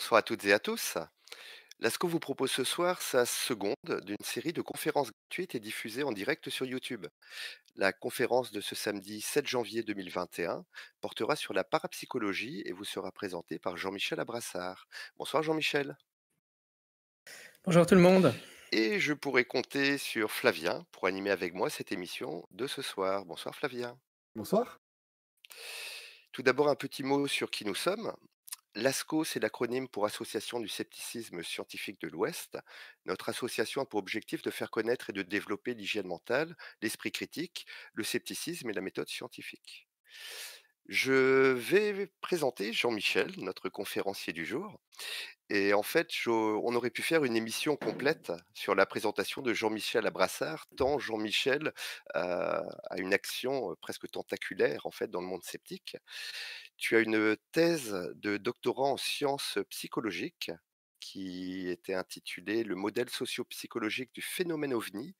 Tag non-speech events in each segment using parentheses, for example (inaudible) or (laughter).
bonsoir à toutes et à tous. LASCO vous propose ce soir, sa seconde d'une série de conférences gratuites et diffusées en direct sur YouTube. La conférence de ce samedi 7 janvier 2021 portera sur la parapsychologie et vous sera présentée par Jean-Michel Abrassard. Bonsoir Jean-Michel. Bonjour tout le monde. Et je pourrais compter sur Flavien pour animer avec moi cette émission de ce soir. Bonsoir Flavien. Bonsoir. Tout d'abord, un petit mot sur qui nous sommes. L'ASCO, c'est l'acronyme pour Association du scepticisme scientifique de l'Ouest. Notre association a pour objectif de faire connaître et de développer l'hygiène mentale, l'esprit critique, le scepticisme et la méthode scientifique. Je vais présenter Jean-Michel, notre conférencier du jour. Et en fait, on aurait pu faire une émission complète sur la présentation de Jean-Michel à Brassard, tant Jean-Michel euh, a une action euh, presque tentaculaire en fait dans le monde sceptique. Tu as une thèse de doctorat en sciences psychologiques qui était intitulée « Le modèle socio-psychologique du phénomène ovni,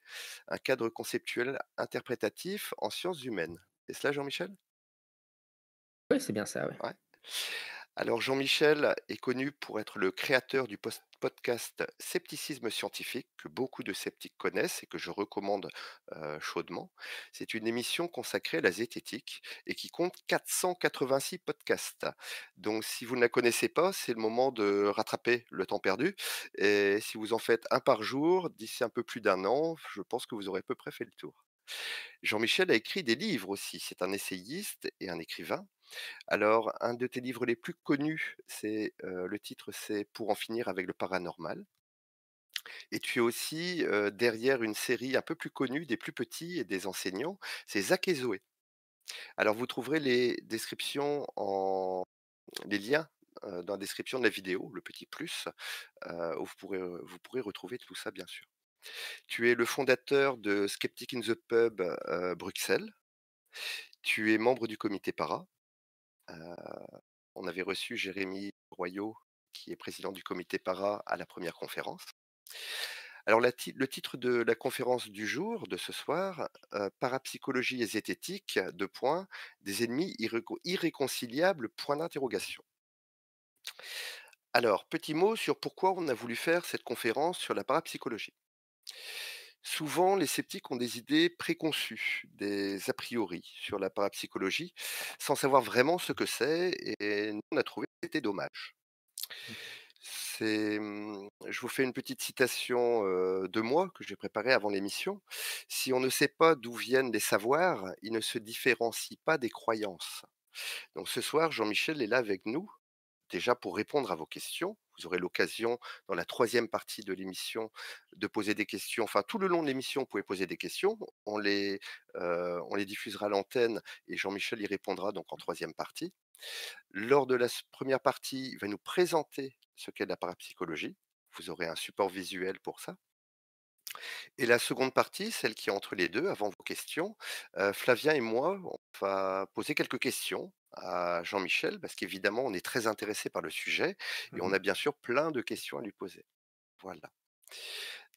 un cadre conceptuel interprétatif en sciences humaines. Et cela, Jean-Michel oui, c'est bien ça, Alors Jean-Michel est connu pour être le créateur du podcast Scepticisme scientifique que beaucoup de sceptiques connaissent et que je recommande chaudement. C'est une émission consacrée à la zététique et qui compte 486 podcasts. Donc si vous ne la connaissez pas, c'est le moment de rattraper le temps perdu. Et si vous en faites un par jour, d'ici un peu plus d'un an, je pense que vous aurez à peu près fait le tour. Jean-Michel a écrit des livres aussi. C'est un essayiste et un écrivain. Alors, un de tes livres les plus connus, c'est le titre, c'est Pour en finir avec le paranormal. Et tu es aussi derrière une série un peu plus connue des plus petits et des enseignants, c'est Zach et Zoé. Alors, vous trouverez les descriptions en les liens dans la description de la vidéo, le petit plus, où vous pourrez, vous pourrez retrouver tout ça, bien sûr. Tu es le fondateur de Skeptic in the Pub Bruxelles. Tu es membre du comité Para, euh, on avait reçu Jérémy Royot, qui est président du comité para à la première conférence. Alors le titre de la conférence du jour, de ce soir, euh, Parapsychologie et zététique, deux points, des ennemis irréconciliables, point d'interrogation. Alors, petit mot sur pourquoi on a voulu faire cette conférence sur la parapsychologie. Souvent, les sceptiques ont des idées préconçues, des a priori sur la parapsychologie, sans savoir vraiment ce que c'est, et nous, on a trouvé que c'était dommage. Mmh. Mmh, je vous fais une petite citation de moi que j'ai préparée avant l'émission. Si on ne sait pas d'où viennent les savoirs, ils ne se différencient pas des croyances. Donc ce soir, Jean-Michel est là avec nous déjà pour répondre à vos questions. Vous aurez l'occasion, dans la troisième partie de l'émission, de poser des questions. Enfin, tout le long de l'émission, vous pouvez poser des questions. On les, euh, on les diffusera à l'antenne et Jean-Michel y répondra donc en troisième partie. Lors de la première partie, il va nous présenter ce qu'est la parapsychologie. Vous aurez un support visuel pour ça. Et la seconde partie, celle qui est entre les deux, avant vos questions, euh, Flavien et moi, on va poser quelques questions à Jean-Michel, parce qu'évidemment, on est très intéressé par le sujet et mmh on a bien sûr plein de questions à lui poser. Voilà.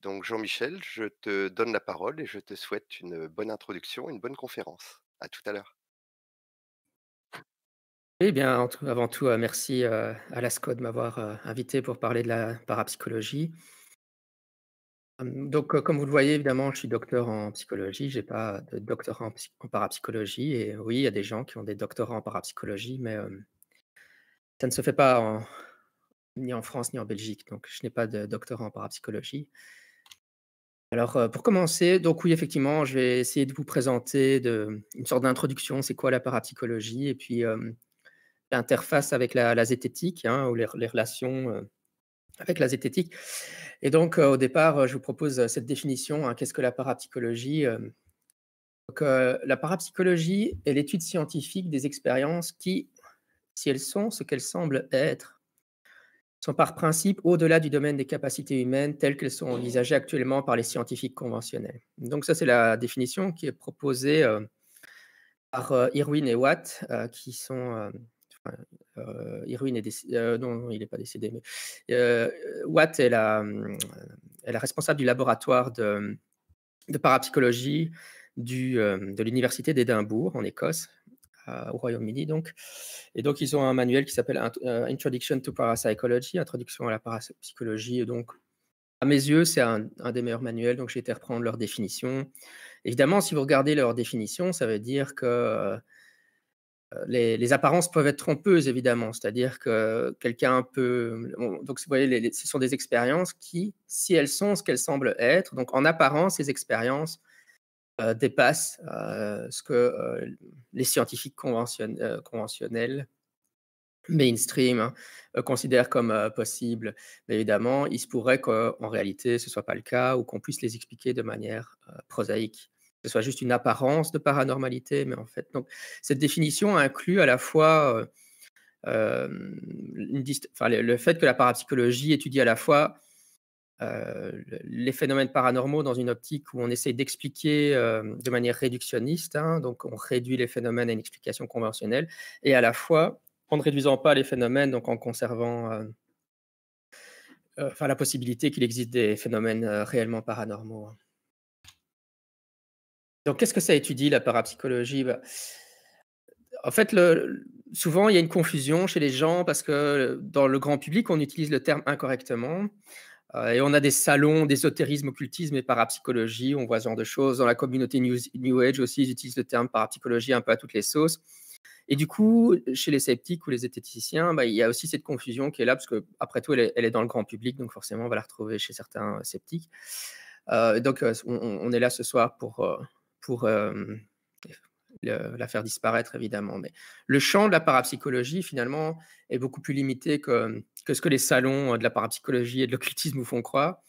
Donc Jean-Michel, je te donne la parole et je te souhaite une bonne introduction, une bonne conférence. À tout à l'heure. Eh bien, avant tout, euh, merci euh, à l'ASCO de m'avoir euh, invité pour parler de la parapsychologie. Donc, comme vous le voyez, évidemment, je suis docteur en psychologie, je n'ai pas de doctorat en, parapsychologie. Et oui, il y a des gens qui ont des doctorats en parapsychologie, mais ça ne se fait pas ni en France ni en Belgique. Donc, je n'ai pas de doctorat en parapsychologie. Alors, pour commencer, donc oui, effectivement, je vais essayer de vous présenter une sorte d'introduction, c'est quoi la parapsychologie, et puis l'interface avec la, zététique, hein, ou les, les relations avec la zététique. Et donc, euh, au départ, euh, je vous propose euh, cette définition. Hein, qu'est-ce que la parapsychologie La parapsychologie est l'étude scientifique des expériences qui, si elles sont ce qu'elles semblent être, sont par principe au-delà du domaine des capacités humaines telles qu'elles sont envisagées actuellement par les scientifiques conventionnels. Donc ça, c'est la définition qui est proposée par Irwin et Watt, qui sont euh, euh, Irwin est décédé, euh, non, il n'est pas décédé, mais Watt est la, responsable du laboratoire de, de parapsychologie du, de l'université d'Édimbourg en Écosse, au Royaume-Uni donc. Et donc ils ont un manuel qui s'appelle Introduction to Parapsychology, Introduction à la parapsychologie. donc à mes yeux, c'est un, un, des meilleurs manuels, donc j'ai été reprendre leur définition. Évidemment, si vous regardez leur définition, ça veut dire que les, apparences peuvent être trompeuses, évidemment. C'est-à-dire que quelqu'un peut. donc, vous voyez, ce sont des expériences qui, si elles sont ce qu'elles semblent être, donc en apparence, ces expériences euh, dépassent euh, ce que euh, les scientifiques conventionnels, mainstream, hein, considèrent comme possible. Mais évidemment, il se pourrait qu'en réalité, ce ne soit pas le cas ou qu'on puisse les expliquer de manière prosaïque ce soit juste une apparence de paranormalité, mais en fait, donc cette définition inclut à la fois euh, le, fait que la parapsychologie étudie à la fois euh, les phénomènes paranormaux dans une optique où on essaie d'expliquer de manière réductionniste, hein, donc on réduit les phénomènes à une explication conventionnelle, et à la fois en ne réduisant pas les phénomènes, donc en conservant euh, enfin, la possibilité qu'il existe des phénomènes réellement paranormaux. Hein. Donc, qu'est-ce que ça étudie, la parapsychologie bah, En fait, le, souvent, il y a une confusion chez les gens parce que dans le grand public, on utilise le terme incorrectement. Euh, et on a des salons d'ésotérisme, occultisme et parapsychologie. On voit ce genre de choses. Dans la communauté New, Age aussi, ils utilisent le terme parapsychologie un peu à toutes les sauces. Et du coup, chez les sceptiques ou les esthéticiens, bah, il y a aussi cette confusion qui est là, parce que après tout, elle est, dans le grand public, donc forcément, on va la retrouver chez certains sceptiques. Euh, donc, euh, on, est là ce soir pour, pour la faire disparaître, évidemment. Mais le champ de la parapsychologie, finalement, est beaucoup plus limité que, que ce que les salons de la parapsychologie et de l'occultisme vous font croire.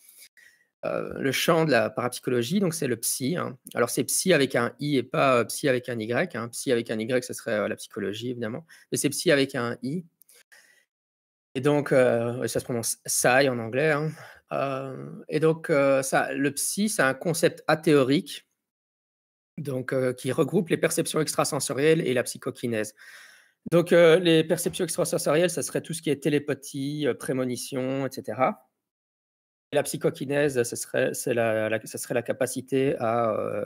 le champ de la parapsychologie, donc c'est le psy. Hein. Alors c'est psy avec un i et pas psy avec un y. Hein. Psy avec un y, ce serait la psychologie évidemment, mais c'est psy avec un i. Et donc ça se prononce psy en anglais. Hein. et donc ça, le psy, c'est un concept athéorique donc, euh, qui regroupe les perceptions extrasensorielles et la psychokinèse. Donc, euh, les perceptions extrasensorielles, ça serait tout ce qui est télépathie, euh, prémonition, etc. la psychokinèse, ce serait, la, la, ça serait la capacité à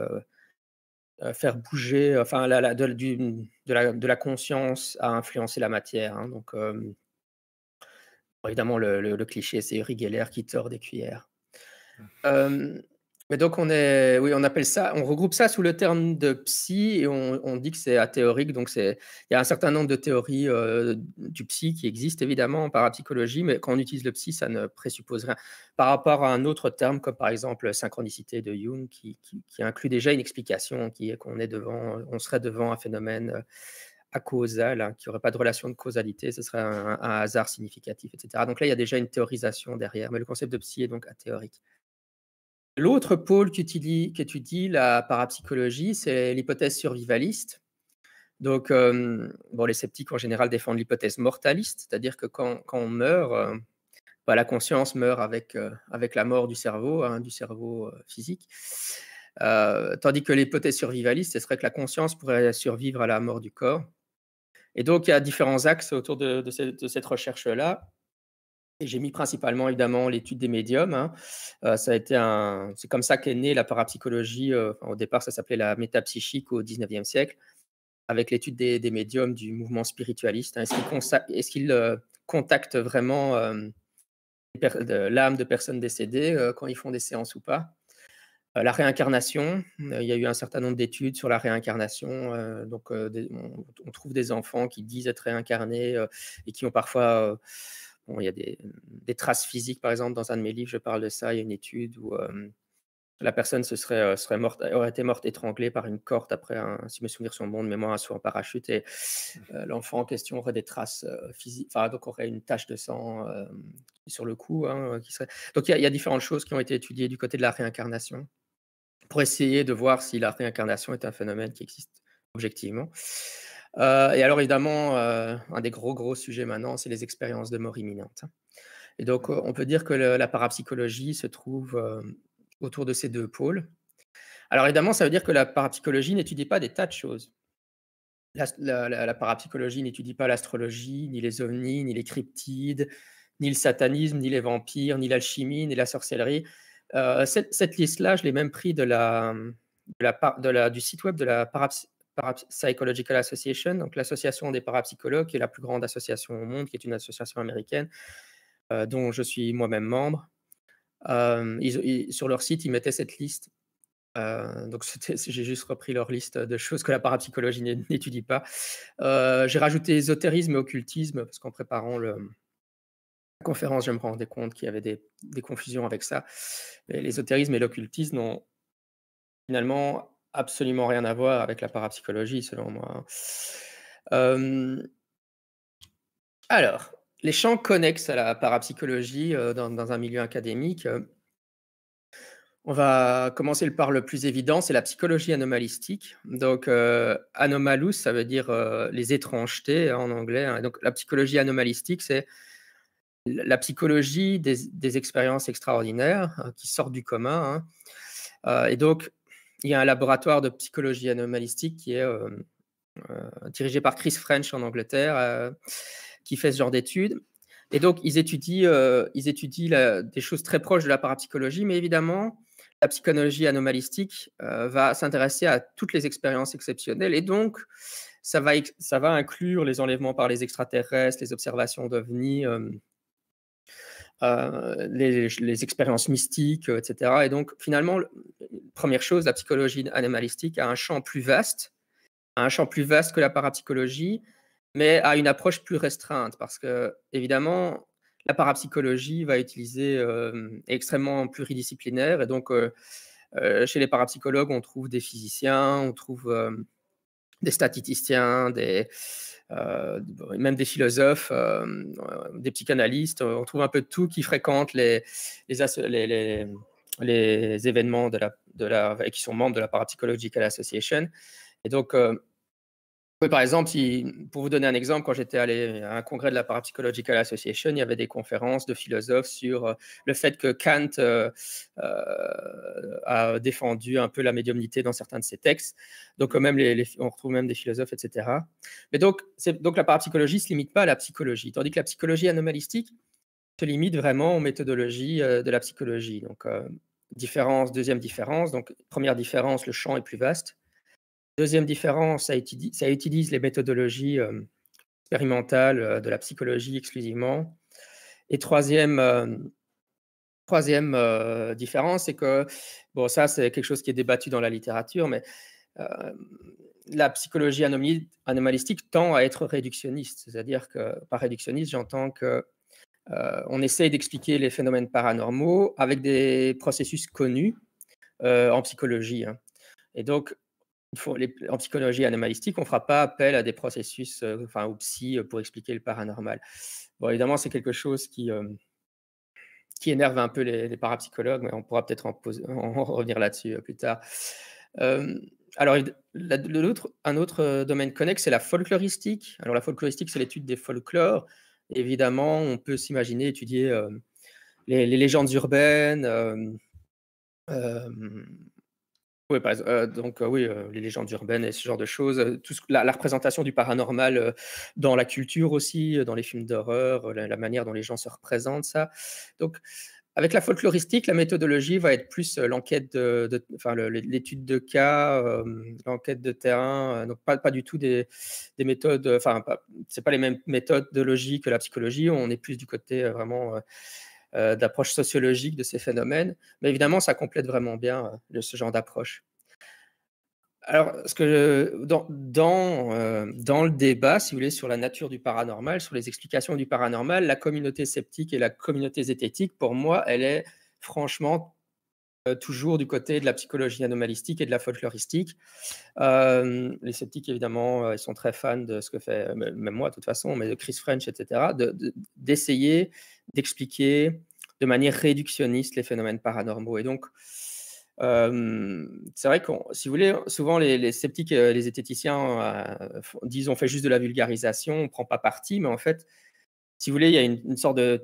faire bouger, enfin, la, de, la, conscience à influencer la matière. Hein. donc, évidemment, le, cliché, c'est Uri qui tord des cuillères. Mmh. Mais donc on est, oui, on appelle ça, on regroupe ça sous le terme de psy et on, dit que c'est athéorique. Donc c'est, il y a un certain nombre de théories euh, du psy qui existent évidemment en parapsychologie, mais quand on utilise le psy, ça ne présuppose rien. Par rapport à un autre terme comme par exemple synchronicité de Jung, qui, inclut déjà une explication, qui est qu'on est devant, on serait devant un phénomène euh, à causal, qui n'aurait pas de relation de causalité, ce serait un, un, hasard significatif, etc. Donc là, il y a déjà une théorisation derrière, mais le concept de psy est donc athéorique. L'autre pôle qu'étudie, la parapsychologie, c'est l'hypothèse survivaliste. Donc, euh, les sceptiques en général défendent l'hypothèse mortaliste, c'est-à-dire que quand, on meurt, euh, bah, la conscience meurt euh, avec, la mort du cerveau, hein, du cerveau physique. tandis que l'hypothèse survivaliste, ce serait que la conscience pourrait survivre à la mort du corps. Et donc, il y a différents axes autour de, cette recherche-là j'ai mis principalement évidemment l'étude des médiums. Hein. Euh, ça a été un, c'est comme ça qu'est née la parapsychologie. Euh, au départ, ça s'appelait la métapsychique au 19e siècle, avec l'étude des, médiums du mouvement spiritualiste. Hein. Est-ce qu'ils euh, contactent vraiment l'âme de personnes décédées quand ils font des séances ou pas La réincarnation, il y a eu un certain nombre d'études sur la réincarnation. donc, on, on, trouve des enfants qui disent être réincarnés et qui ont parfois il y a mmh, des, traces physiques, par exemple, dans un de mes livres, je parle de ça. Il y a une étude où la personne se serait, serait morte, aurait été morte étranglée par une corde après, un, si mes souvenirs sont bons, de mémoire, un en parachute. Et l'enfant en question aurait des traces physiques, enfin, donc aurait une tache de sang sur le cou. Hein, qui serait... Donc il y, il y, a différentes choses qui ont été étudiées du côté de la réincarnation pour essayer de voir si la réincarnation est un phénomène qui existe objectivement. Euh, et alors évidemment, euh, un des gros gros sujets maintenant, c'est les expériences de mort imminente. Et donc mmh. on peut dire que la parapsychologie se trouve euh, autour de ces deux pôles. Alors évidemment, ça veut dire que la parapsychologie n'étudie pas des tas de choses. La, parapsychologie n'étudie pas l'astrologie, ni les ovnis, ni les cryptides, ni le satanisme, ni les vampires, ni l'alchimie, ni la sorcellerie. cette, liste-là, je l'ai même pris de la, du site web de la parapsychologie Parapsychological Association, donc l'association des parapsychologues, qui est la plus grande association au monde, qui est une association américaine, euh, dont je suis moi-même membre. Euh, sur leur site, ils mettaient cette liste. Euh, donc (laughs) j'ai juste repris leur liste de choses que la parapsychologie n'étudie pas. j'ai rajouté ésotérisme et occultisme, parce qu'en préparant le, la conférence, je me rendais compte qu'il y avait des, des confusions avec ça. L'ésotérisme et l'occultisme ont finalement absolument rien à voir avec la parapsychologie, selon moi. Hein. Alors, les champs connexes à la parapsychologie dans, un milieu académique, on va commencer par le plus évident, c'est la psychologie anomalistique. Donc, anomalous, ça veut dire les étrangetés hein, en anglais. Hein. Donc, la psychologie anomalistique, c'est la psychologie des, expériences extraordinaires qui sortent du commun. et donc, il y a un laboratoire de psychologie anomalistique qui est euh, euh, dirigé par Chris French en Angleterre, euh, qui fait ce genre d'études. Et donc, ils étudient, ils étudient des choses très proches de la parapsychologie, mais évidemment, la psychologie anomalistique va s'intéresser à toutes les expériences exceptionnelles et donc ça va, ça va inclure les enlèvements par les extraterrestres, les observations d'ovnis, euh, les, expériences mystiques, euh, etc. Et donc, finalement, première chose, la psychologie animalistique a un champ plus vaste, un champ plus vaste que la parapsychologie, mais a une approche plus restreinte, parce que, évidemment, la parapsychologie va utiliser euh, extrêmement pluridisciplinaire. Et donc, chez les parapsychologues, on trouve des physiciens, on trouve des statisticiens, des, euh, même des philosophes, euh, des psychanalystes. On trouve un peu de tout qui fréquentent les, les, événements de la, de la, et qui sont membres de la Parapsychological Association. Et donc, euh, par exemple, pour vous donner un exemple, quand j'étais allé à un congrès de la Parapsychological Association, il y avait des conférences de philosophes sur euh, le fait que Kant euh, euh, a défendu un peu la médiumnité dans certains de ses textes. Donc, même, on retrouve même des philosophes, etc. Mais donc, donc la parapsychologie ne se limite pas à la psychologie, tandis que la psychologie anomalistique se limite vraiment aux méthodologies de la psychologie. Donc, différence, deuxième différence. Donc, première différence, le champ est plus vaste. Deuxième différence, ça utilise, les méthodologies expérimentales de la psychologie exclusivement. Et troisième, troisième différence, c'est que, bon, ça c'est quelque chose qui est débattu dans la littérature, mais la psychologie anomalistique tend à être réductionniste. C'est-à-dire que par réductionniste, j'entends que on essaye d'expliquer les phénomènes paranormaux avec des processus connus en psychologie. Hein. Et donc, en psychologie animalistique, on ne fera pas appel à des processus, euh, enfin, aux psy euh, pour expliquer le paranormal. Bon, évidemment, c'est quelque chose qui, euh, qui énerve un peu les, parapsychologues, mais on pourra peut-être en, (laughs) revenir là-dessus plus tard. alors, la, un autre domaine connexe, c'est la folkloristique. Alors, la folkloristique, c'est l'étude des folklores. Évidemment, on peut s'imaginer étudier les, les, légendes urbaines euh, euh, oui, donc euh, oui, les légendes urbaines et ce genre de choses, tout la, représentation du paranormal dans la culture aussi, dans les films d'horreur, la, manière dont les gens se représentent ça. Donc avec la folkloristique, la méthodologie va être plus l'enquête de, enfin, l'étude de cas, l'enquête de terrain, donc pas, pas du tout des, méthodes, enfin c'est pas les mêmes méthodes de logique que la psychologie, on est plus du côté vraiment euh, d'approche sociologique de ces phénomènes. Mais évidemment, ça complète vraiment bien euh, ce genre d'approche. Alors, ce que dans, dans, euh, dans, le débat, si vous voulez, sur la nature du paranormal, sur les explications du paranormal, la communauté sceptique et la communauté zététique, pour moi, elle est franchement euh, toujours du côté de la psychologie anomalistique et de la folkloristique. Euh, les sceptiques, évidemment, euh, ils sont très fans de ce que fait, même moi de toute façon, mais de Chris French, etc., d'essayer d'expliquer de manière réductionniste les phénomènes paranormaux. Et donc, c'est vrai que, si vous voulez, souvent les, sceptiques, les zététiciens disent on fait juste de la vulgarisation, on ne prend pas parti, mais en fait, si vous voulez, il y a une, sorte de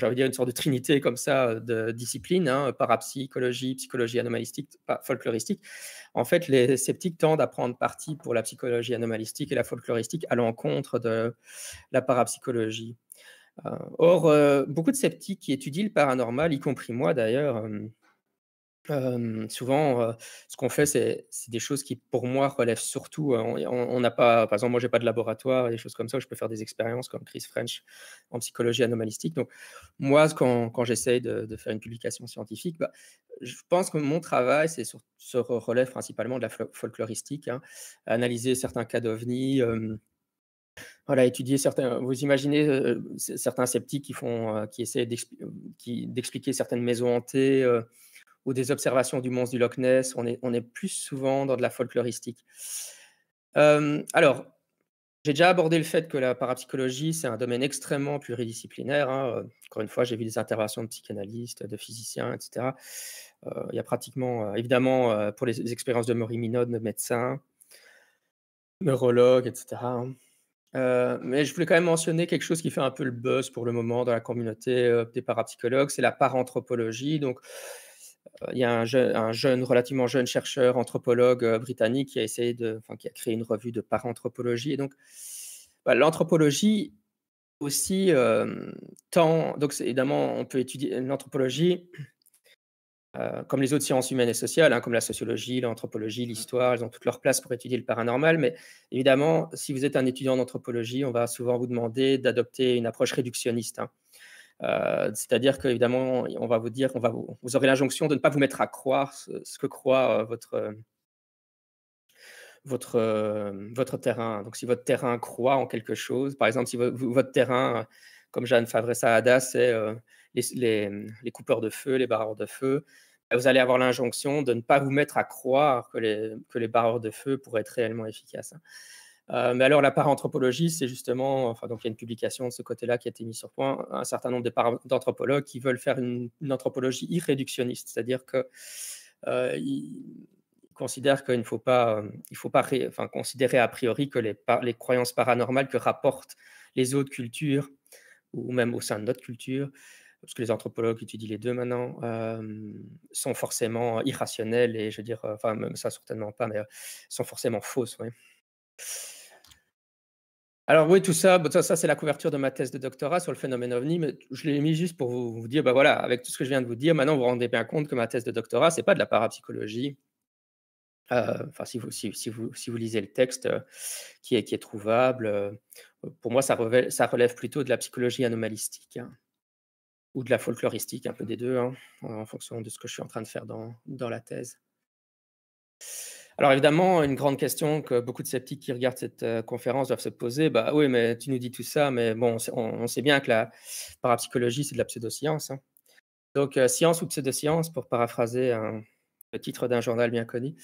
bon, dit dire une sorte de trinité comme ça euh, de disciplines, hein, parapsychologie, psychologie anomalistique, folkloristique. En fait, les sceptiques tendent à prendre parti pour la psychologie anomalistique et la folkloristique à l'encontre de la parapsychologie. Euh, or, euh, beaucoup de sceptiques qui étudient le paranormal, y compris moi d'ailleurs, souvent, ce qu'on fait, c'est des choses qui, pour moi, relèvent surtout. on n'a pas, par exemple, moi, j'ai pas de laboratoire, des choses comme ça. Je peux faire des expériences comme Chris French en psychologie anomalistique. Donc, moi, quand, quand j'essaye de, faire une publication scientifique, bah, je pense que mon travail, c'est sur, se relève principalement de la folkloristique, hein. analyser certains cas d'ovnis. voilà, étudier certains. Vous imaginez certains sceptiques qui font, qui essaient d'expliquer certaines maisons hantées ou des observations du monstre du Loch Ness. On est, on est plus souvent dans de la folkloristique. alors, j'ai déjà abordé le fait que la parapsychologie, c'est un domaine extrêmement pluridisciplinaire. Hein, encore une fois, j'ai vu des interventions de psychanalystes, de physiciens, etc. il y a pratiquement, évidemment, pour les, expériences de Maury Minode, de médecins, neurologues, etc. Hein. mais je voulais quand même mentionner quelque chose qui fait un peu le buzz pour le moment dans la communauté des parapsychologues, c'est la paranthropologie. Donc, euh, il y a un jeune, relativement jeune chercheur anthropologue euh, britannique qui a essayé de, qui a créé une revue de paranthropologie. Et donc, bah, l'anthropologie aussi euh, tend. Donc, évidemment, on peut étudier l'anthropologie comme les autres sciences humaines et sociales, hein, comme la sociologie, l'anthropologie, mmh. l'histoire. Elles ont toutes leur place pour étudier le paranormal. Mais évidemment, si vous êtes un étudiant d'anthropologie, on va souvent vous demander d'adopter une approche réductionniste. Hein. Euh, c'est-à-dire qu'évidemment, on va vous dire, on va vous, vous aurez l'injonction de ne pas vous mettre à croire ce, que croit euh, votre, euh, votre, terrain. Donc, si votre terrain croit en quelque chose, par exemple, si votre terrain, comme Jeanne Favre-Saada, c'est les, les, coupeurs de feu, les barreurs de feu, bah, vous allez avoir l'injonction de ne pas vous mettre à croire que les, que les barreurs de feu pourraient être réellement efficaces. Hein. Euh, mais alors, la paranthropologie, c'est justement, enfin, donc il y a une publication de ce côté-là qui a été mise sur point, un certain nombre d'anthropologues qui veulent faire une, anthropologie irréductionniste, c'est-à-dire que euh, considèrent qu'il ne faut pas, euh, il faut pas enfin, considérer a priori que les, croyances paranormales que rapportent les autres cultures, ou même au sein de notre culture, parce que les anthropologues étudient les deux maintenant, sont forcément irrationnelles et, je veux dire, enfin, même ça certainement pas, mais sont forcément fausses. Ouais. Alors oui, tout bah, ça, ça, c'est la couverture de ma thèse de doctorat sur le phénomène ovni, mais je l'ai mis juste pour vous, dire, bah, voilà, avec tout ce que je viens de vous dire, maintenant vous vous rendez bien compte que ma thèse de doctorat, n'est pas de la parapsychologie. Euh, si vous, lisez le texte euh, qui, est, qui trouvable, euh, pour moi, ça relève, ça relève plutôt de la psychologie anomalistique hein, ou de la folkloristique, un peu des deux, hein, en fonction de ce que je suis en train de faire dans la thèse. Alors évidemment, une grande question que beaucoup de sceptiques qui regardent cette euh, conférence doivent se poser, bah oui, mais tu nous dis tout ça, mais bon, on sait, bien que la parapsychologie, c'est de la pseudoscience. science hein. Donc, euh, science ou pseudo-science, pour paraphraser le titre d'un journal bien connu.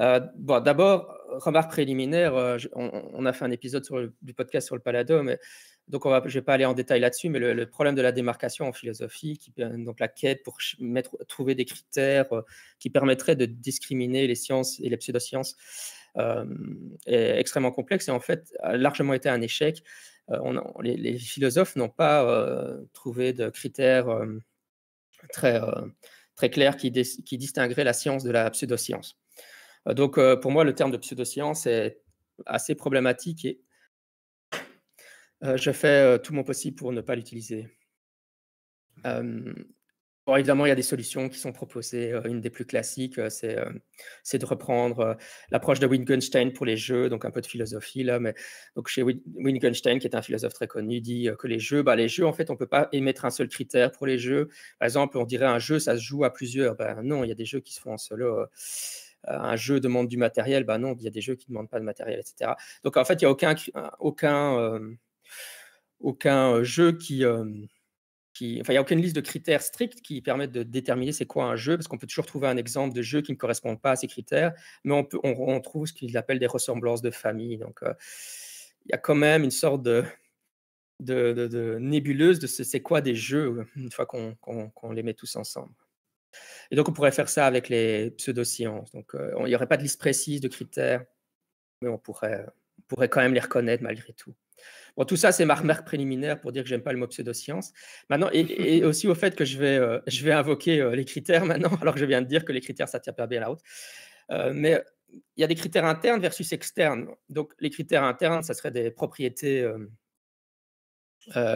Euh, bon, d'abord, remarque préliminaire, euh, on, a fait un épisode sur le, du podcast sur le Palado, donc on va, je ne vais pas aller en détail là-dessus, mais le, problème de la démarcation en philosophie, qui, donc la quête pour mettre, trouver des critères euh, qui permettraient de discriminer les sciences et les pseudosciences, est extrêmement complexe et en fait a largement été un échec. On, les, les, philosophes n'ont pas trouvé de critères très très clair qui, qui distinguerait la science de la pseudoscience. Euh, donc, euh, pour moi, le terme de pseudoscience est assez problématique et euh, je fais tout mon possible pour ne pas l'utiliser évidemment, il y a des solutions qui sont proposées. Euh, une des plus classiques, euh, euh, c'est, de reprendre l'approche de Wittgenstein pour les jeux, donc un peu de philosophie là. Mais donc chez Wittgenstein, qui est un philosophe très connu, dit que les jeux, bah, les jeux, en fait, on peut pas émettre un seul critère pour les jeux. Par exemple, on dirait un jeu, ça se joue à plusieurs. Ben non, il y a des jeux qui se font en solo un jeu demande du matériel, ben non, il y a des jeux qui ne demandent pas de matériel, etc. Donc en fait, il n'y a aucun, aucun, aucun jeu qui, enfin, il n'y a aucune liste de critères stricts qui permettent de déterminer c'est quoi un jeu, parce qu'on peut toujours trouver un exemple de jeu qui ne correspond pas à ces critères, mais on, peut, on, trouve ce qu'ils appellent des ressemblances de famille. Donc, euh, il y a quand même une sorte de, de, nébuleuse de c'est quoi des jeux une fois qu'on les met tous ensemble. Et donc, on pourrait faire ça avec les pseudosciences. Donc, euh, il n'y aurait pas de liste précise de critères, mais on pourrait, on pourrait quand même les reconnaître malgré tout tout ça, c'est ma remarque préliminaire pour dire que j'aime pas le mot pseudoscience. Maintenant, et, (laughs) aussi au fait que je vais, euh, je vais invoquer euh, les critères maintenant, (laughs) alors que je viens de dire que les critères, ça tient pas bien la route. Euh, mais il y a des critères internes versus externes. Donc, les critères internes, ça serait des propriétés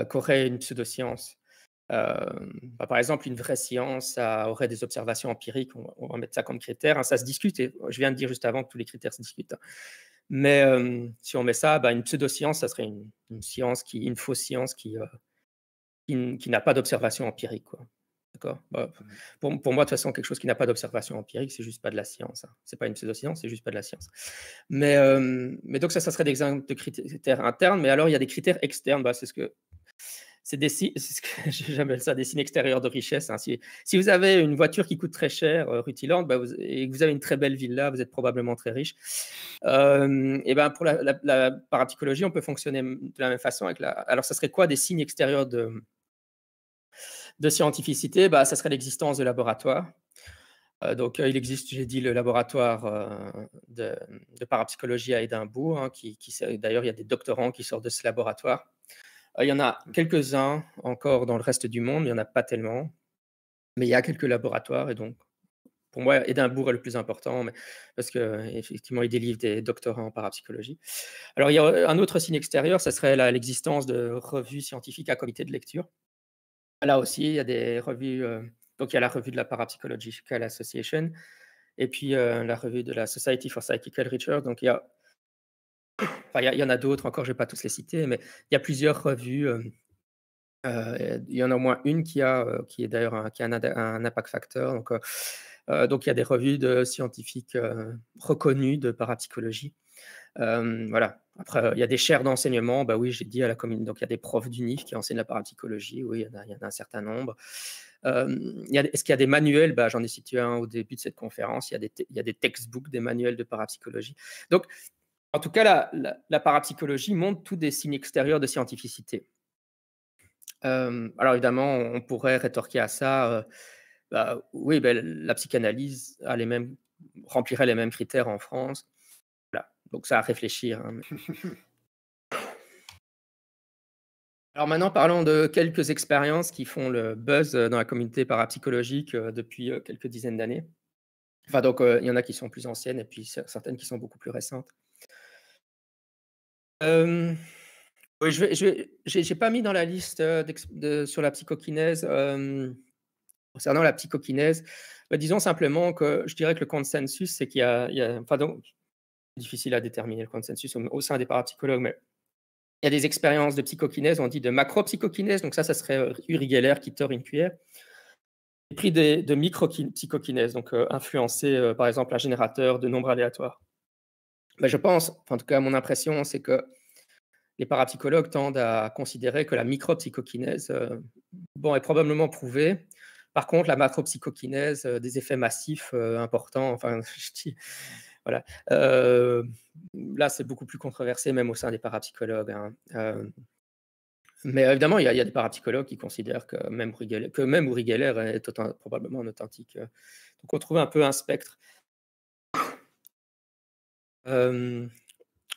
qu'aurait une pseudo-science. Bah, par exemple, une vraie science ça aurait des observations empiriques, on, va mettre ça comme critère, hein. ça se discute, et je viens de dire juste avant que tous les critères se discutent. Hein. Mais si on met ça, bah, une science ça serait une, science qui, une fausse science qui, euh, qui, n'a pas d'observation empirique. Quoi. D'accord bah, mmh. pour, pour, moi, de toute façon, quelque chose qui n'a pas d'observation empirique, c'est juste pas de la science. Ce hein. C'est pas une pseudo pseudoscience, c'est juste pas de la science. Mais, mais donc ça, ça serait des exemples de critères internes. Mais alors, il y a des critères externes. Bah, c'est ce que c'est des ce que (laughs) j'appelle ça des signes extérieurs de richesse. Hein. Si, vous avez une voiture qui coûte très cher, euh, bah, et que vous avez une très belle villa, vous êtes probablement très riche. Euh, et ben pour la, parapsychologie, on peut fonctionner de la même façon. Alors, ça serait quoi des signes extérieurs de, de scientificité bah, Ça serait l'existence de laboratoires. Euh, donc, il existe, j'ai dit, le laboratoire de, parapsychologie à Édimbourg, hein, d'ailleurs, il y a des doctorants qui sortent de ce laboratoire. Euh, il y en a quelques-uns encore dans le reste du monde, il n'y en a pas tellement, mais il y a quelques laboratoires et donc pour moi, Édimbourg est le plus important mais, parce qu'effectivement, il délivre des doctorats en parapsychologie. Alors, il y a euh, un autre signe extérieur, ce serait l'existence de revues scientifiques à comité de lecture. Là aussi, il y a des revues, euh, donc il y a la revue de la Parapsychological Association et puis la revue de la Society for Psychical Research. Donc, il y a il y, en a d'autres encore, je ne vais pas tous les citer, mais il y a plusieurs revues. il y en a au moins une qui, a, qui est d'ailleurs un, un, impact factor. Donc, donc, il y a des revues de scientifiques reconnus de parapsychologie. voilà. Après, il y a des chaires d'enseignement. Bah oui, j'ai dit à la commune. Donc, il y a des profs NIF qui enseignent la parapsychologie. Oui, il y en a, un certain nombre. Est-ce qu'il y a des manuels bah, J'en ai situé un au début de cette conférence. Il y a des, il y a des textbooks, des manuels de parapsychologie. Donc, en tout cas, la, parapsychologie montre tous des signes extérieurs de scientificité. Euh, alors évidemment, on pourrait rétorquer à ça, euh, bah, oui, ben, la psychanalyse a les mêmes, remplirait les mêmes critères en France. Voilà. Donc ça à réfléchir. Hein, (laughs) alors maintenant, parlons de quelques expériences qui font le buzz dans la communauté parapsychologique euh, depuis quelques dizaines d'années. Enfin, donc, il y en a qui sont plus anciennes et puis certaines qui sont beaucoup plus récentes je n'ai pas mis dans la liste, sur la psychokinèse, concernant la psychokinèse, bah, disons simplement que je dirais que le consensus, c'est qu'il y a il enfin donc difficile à déterminer le consensus au sein des parapsychologues, mais il y a des expériences de psychokinèse, on dit de macropsychokinèse, donc ça, ça serait, Uri Geller qui tord une cuillère et puis de micro psychokinèse, donc influencer, par exemple, un générateur de nombres aléatoires. Bah, je pense, en tout cas, mon impression, c'est que les parapsychologues tendent à considérer que la micropsychokinèse euh, bon, est probablement prouvée. Par contre, la macropsychokinèse, euh, des effets massifs euh, importants, enfin, (laughs) je dis, voilà. là, c'est beaucoup plus controversé, même au sein des parapsychologues. Hein. mais évidemment, il y, a des parapsychologues qui considèrent que même Uri Geller, est probablement authentique. Donc, on trouve un peu un spectre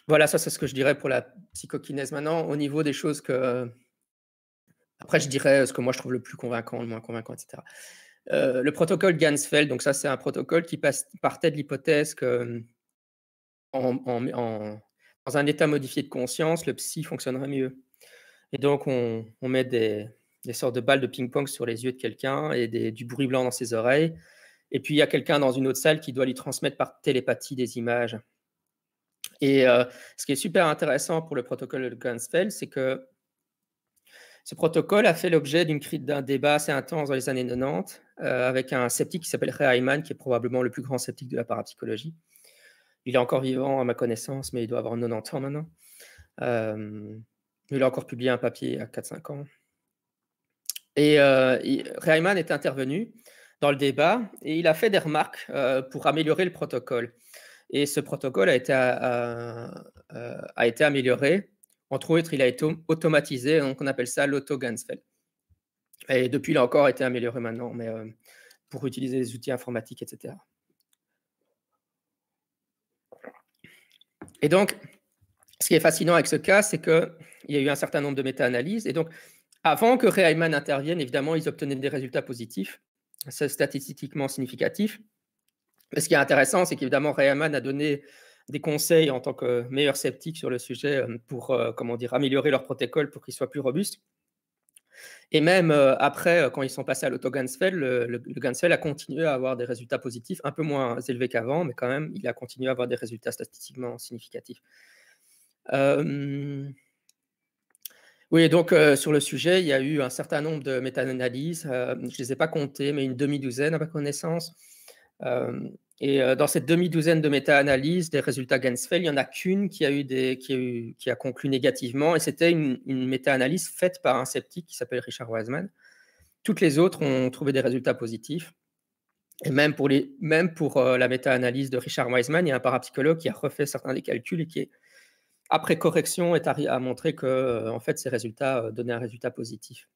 voilà, ça c'est ce que je dirais pour la psychokinèse maintenant. Au niveau des choses que... Après, je dirais ce que moi je trouve le plus convaincant, le moins convaincant, etc. le protocole Gansfeld, donc ça c'est un protocole qui passe, partait de l'hypothèse que mmh, en, dans un état modifié de conscience, le psy fonctionnerait mieux. Et donc on, met des, sortes de balles de ping-pong sur les yeux de quelqu'un et du bruit blanc dans ses oreilles. Et puis il y a quelqu'un dans une autre salle qui doit lui transmettre par télépathie des images. Et euh, ce qui est super intéressant pour le protocole de Gansfeld, c'est que ce protocole a fait l'objet d'un débat assez intense dans les années 90 euh, avec un sceptique qui s'appelle Ray qui est probablement le plus grand sceptique de la parapsychologie. Il est encore vivant à ma connaissance, mais il doit avoir 90 ans maintenant. Euh, il a encore publié un papier à 4-5 ans. Et Ray est intervenu dans le débat et il a fait des remarques pour améliorer le protocole. Et ce protocole a été, a, été amélioré. Entre autres, il a été automatisé, donc on appelle ça l'auto-Gansfeld. Et depuis, il a encore été amélioré maintenant, mais euh, pour utiliser les outils informatiques, etc. Et donc, ce qui est fascinant avec ce cas, c'est qu'il y a eu un certain nombre de méta-analyses. Et donc, avant que Rayman intervienne, évidemment, ils obtenaient des résultats positifs, statistiquement significatifs ce qui est intéressant, c'est qu'évidemment, Rayman a donné des conseils en tant que meilleur sceptique sur le sujet euh, pour euh, comment dire, améliorer leur protocole pour qu'il soit plus robuste. Et même euh, après, quand ils sont passés à lauto le, Gansfeld a continué à avoir des résultats positifs, un peu moins hein, élevés qu'avant, mais quand même, il a continué à avoir des résultats statistiquement significatifs. Oui, donc sur le sujet, il y a eu un certain nombre de méta-analyses. je ne les ai pas comptées, mais une demi-douzaine à ma connaissance. Euh, et euh, dans cette demi-douzaine de méta-analyses des résultats Gansfeld, il n'y en a qu'une qui, a eu qui, a conclu négativement, et c'était une, méta-analyse faite par un sceptique qui s'appelle Richard Wiseman. Toutes les autres ont trouvé des résultats positifs. Et même pour, les, même pour euh, la méta-analyse de Richard Wiseman, il y a un parapsychologue qui a refait certains des calculs et qui, après correction, est montré à que en fait, ces résultats donnaient un résultat positif.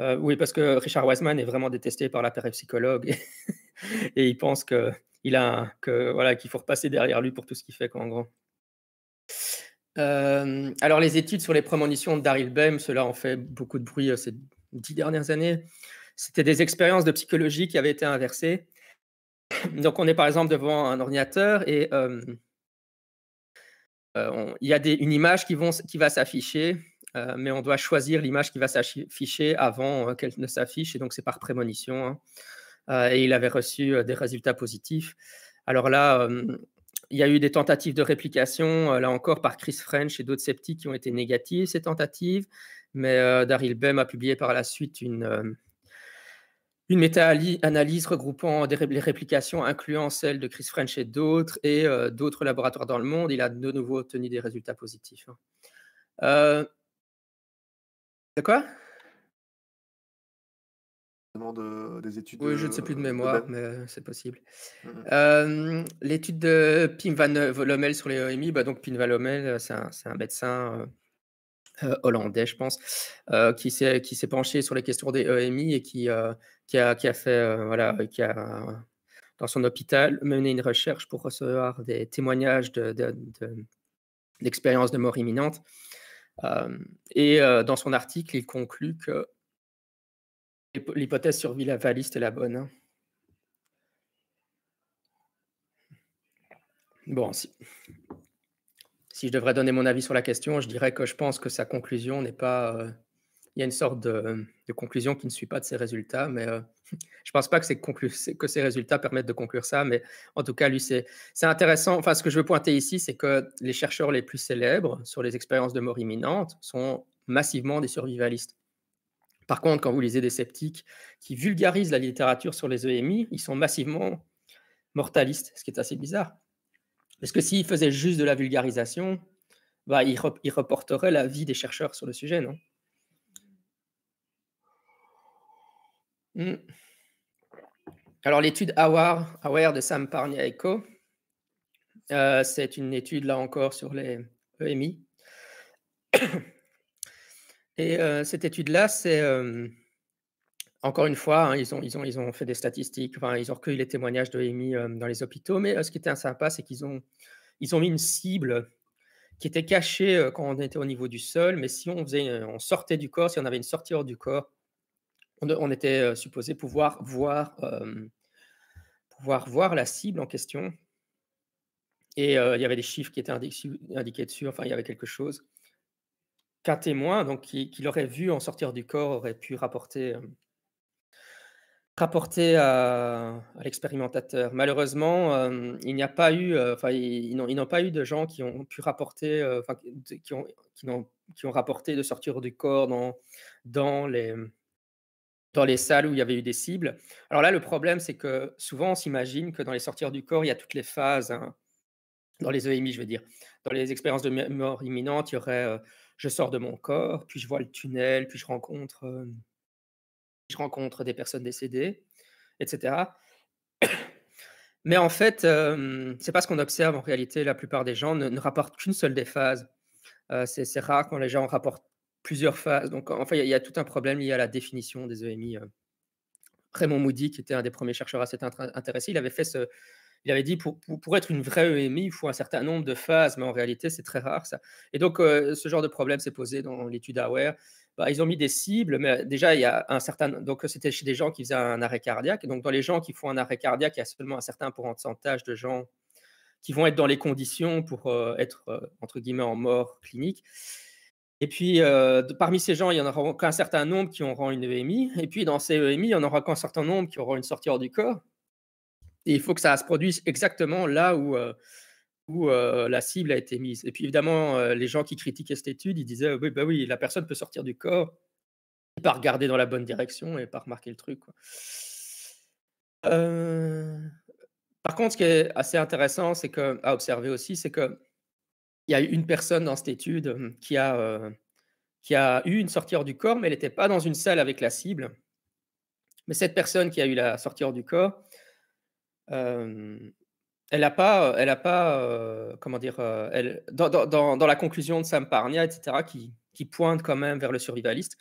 Euh, oui, parce que Richard Wiseman est vraiment détesté par la parapsychologue (laughs) et il pense que a que voilà qu'il faut repasser derrière lui pour tout ce qu'il fait, en gros. Euh, alors les études sur les prémonitions de Daryl Bem, cela en fait beaucoup de bruit euh, ces dix dernières années. C'était des expériences de psychologie qui avaient été inversées. (coughs) Donc on est par exemple devant un ordinateur et il y a une image qui, vont, qui va s'afficher euh, mais on doit choisir l'image qui va s'afficher avant euh, qu'elle ne s'affiche, et donc c'est par prémonition. Hein. Euh, et il avait reçu des résultats positifs. Alors là, il y a eu des tentatives de réplication, là encore par Chris French et d'autres sceptiques qui ont été négatives, ces tentatives. Mais Daryl Bem a publié par la suite une, une méta-analyse regroupant les réplications, incluant celle de Chris French et d'autres, et d'autres laboratoires dans le monde. Il a de nouveau obtenu des résultats positifs. Hein. De quoi des études. Oui, je ne sais plus de mémoire, mais euh, c'est possible. Mmh l'étude de Pim van Lommel sur les EMI. Bah, donc Pim van Lommel, euh, c'est un, médecin euh, hollandais, je pense, qui s'est penché sur les questions des EMI et qui, a, fait, voilà, dans son hôpital, mené une recherche pour recevoir des témoignages de, de mort imminente et dans son article, il conclut que l'hypothèse sur valiste est la bonne. Hein. Bon, si, si, je devrais donner mon avis sur la question, je dirais que je pense que sa conclusion n'est pas il y a une sorte de, conclusion qui ne suit pas de ces résultats, mais euh, (laughs) je ne pense pas que ces, résultats permettent de conclure ça, mais en tout cas, lui, c'est intéressant. Enfin, ce que je veux pointer ici, c'est que les chercheurs les plus célèbres sur les expériences de mort imminente sont massivement des survivalistes. Par contre, quand vous lisez des sceptiques qui vulgarisent la littérature sur les EMI, ils sont massivement mortalistes, ce qui est assez bizarre. Parce que s'ils faisaient juste de la vulgarisation, bah, ils reporteraient la vie des chercheurs sur le sujet, non Mm. Alors, l'étude AWARE, de Sam Parnia euh, c'est une étude, là encore, sur les EMI. (coughs) Et euh, cette étude-là, c'est, euh, encore une fois, hein, ils, ont, fait des statistiques, ils ont recueilli les témoignages d'EMI e dans les hôpitaux, mais ce qui était sympa, c'est qu'ils ont, ils ont mis une cible qui était cachée quand on était au niveau du sol, mais si on sortait du corps, si on avait une sortie hors du corps, on, était euh, supposé pouvoir voir, euh, pouvoir voir la cible en question. Et euh, il y avait des chiffres qui étaient indiqués, dessus, enfin, il y avait quelque chose qu'un témoin, donc qui, l'aurait vu en sortir du corps, aurait pu rapporter, à, l'expérimentateur. Malheureusement, il n'y a pas eu, enfin, ils, n'ont pas eu de gens qui ont pu rapporter, de, ont, qui ont rapporté de sortir du corps dans, dans les dans les salles où il y avait eu des cibles. Alors là, le problème, c'est que souvent, on s'imagine que dans les sorties du corps, il y a toutes les phases, hein. dans les EMI, je veux dire, dans les expériences de mort imminente, il y aurait euh, je sors de mon corps, puis je vois le tunnel, puis je rencontre, euh, je rencontre des personnes décédées, etc. (coughs) Mais en fait, euh, c'est pas ce qu'on observe en réalité. La plupart des gens ne, ne rapportent qu'une seule des phases. c'est rare quand les gens rapportent plusieurs phases. Donc, enfin, il y, a tout un problème lié à la définition des EMI. Euh, Raymond Moody, qui était un des premiers chercheurs à s'être intéressé, il avait fait ce, il avait dit pour, pour, être une vraie EMI, il faut un certain nombre de phases, mais en réalité, c'est très rare ça. Et donc, euh, ce genre de problème s'est posé dans l'étude AWARE. Bah, ils ont mis des cibles, mais déjà, il y a un certain. Donc, euh, c'était chez des gens qui faisaient un arrêt cardiaque. donc, dans les gens qui font un arrêt cardiaque, il y a seulement un certain pourcentage de gens qui vont être dans les conditions pour être, entre guillemets, en mort clinique. Et puis, euh, parmi ces gens, il y en aura qu'un certain nombre qui auront une EMI. Et puis, dans ces EMI, il n'y en aura qu'un certain nombre qui auront une sortie hors du corps. Et il faut que ça se produise exactement là où, euh, où euh, la cible a été mise. Et puis, évidemment, les gens qui critiquaient cette étude, ils disaient Oui, bah oui, la personne peut sortir du corps pas regarder dans la bonne direction et par remarquer le truc. Par contre, ce qui est assez intéressant c'est que, à observer aussi, c'est que il y a une personne dans cette étude qui a, qui a eu une sortie hors du corps, mais elle n'était pas dans une salle avec la cible. Mais cette personne qui a eu la sortie hors du corps, elle n'a pas, elle a pas comment dire, elle, dans, dans, la conclusion de Sam Parnia, etc., qui, qui, pointe quand même vers le survivaliste.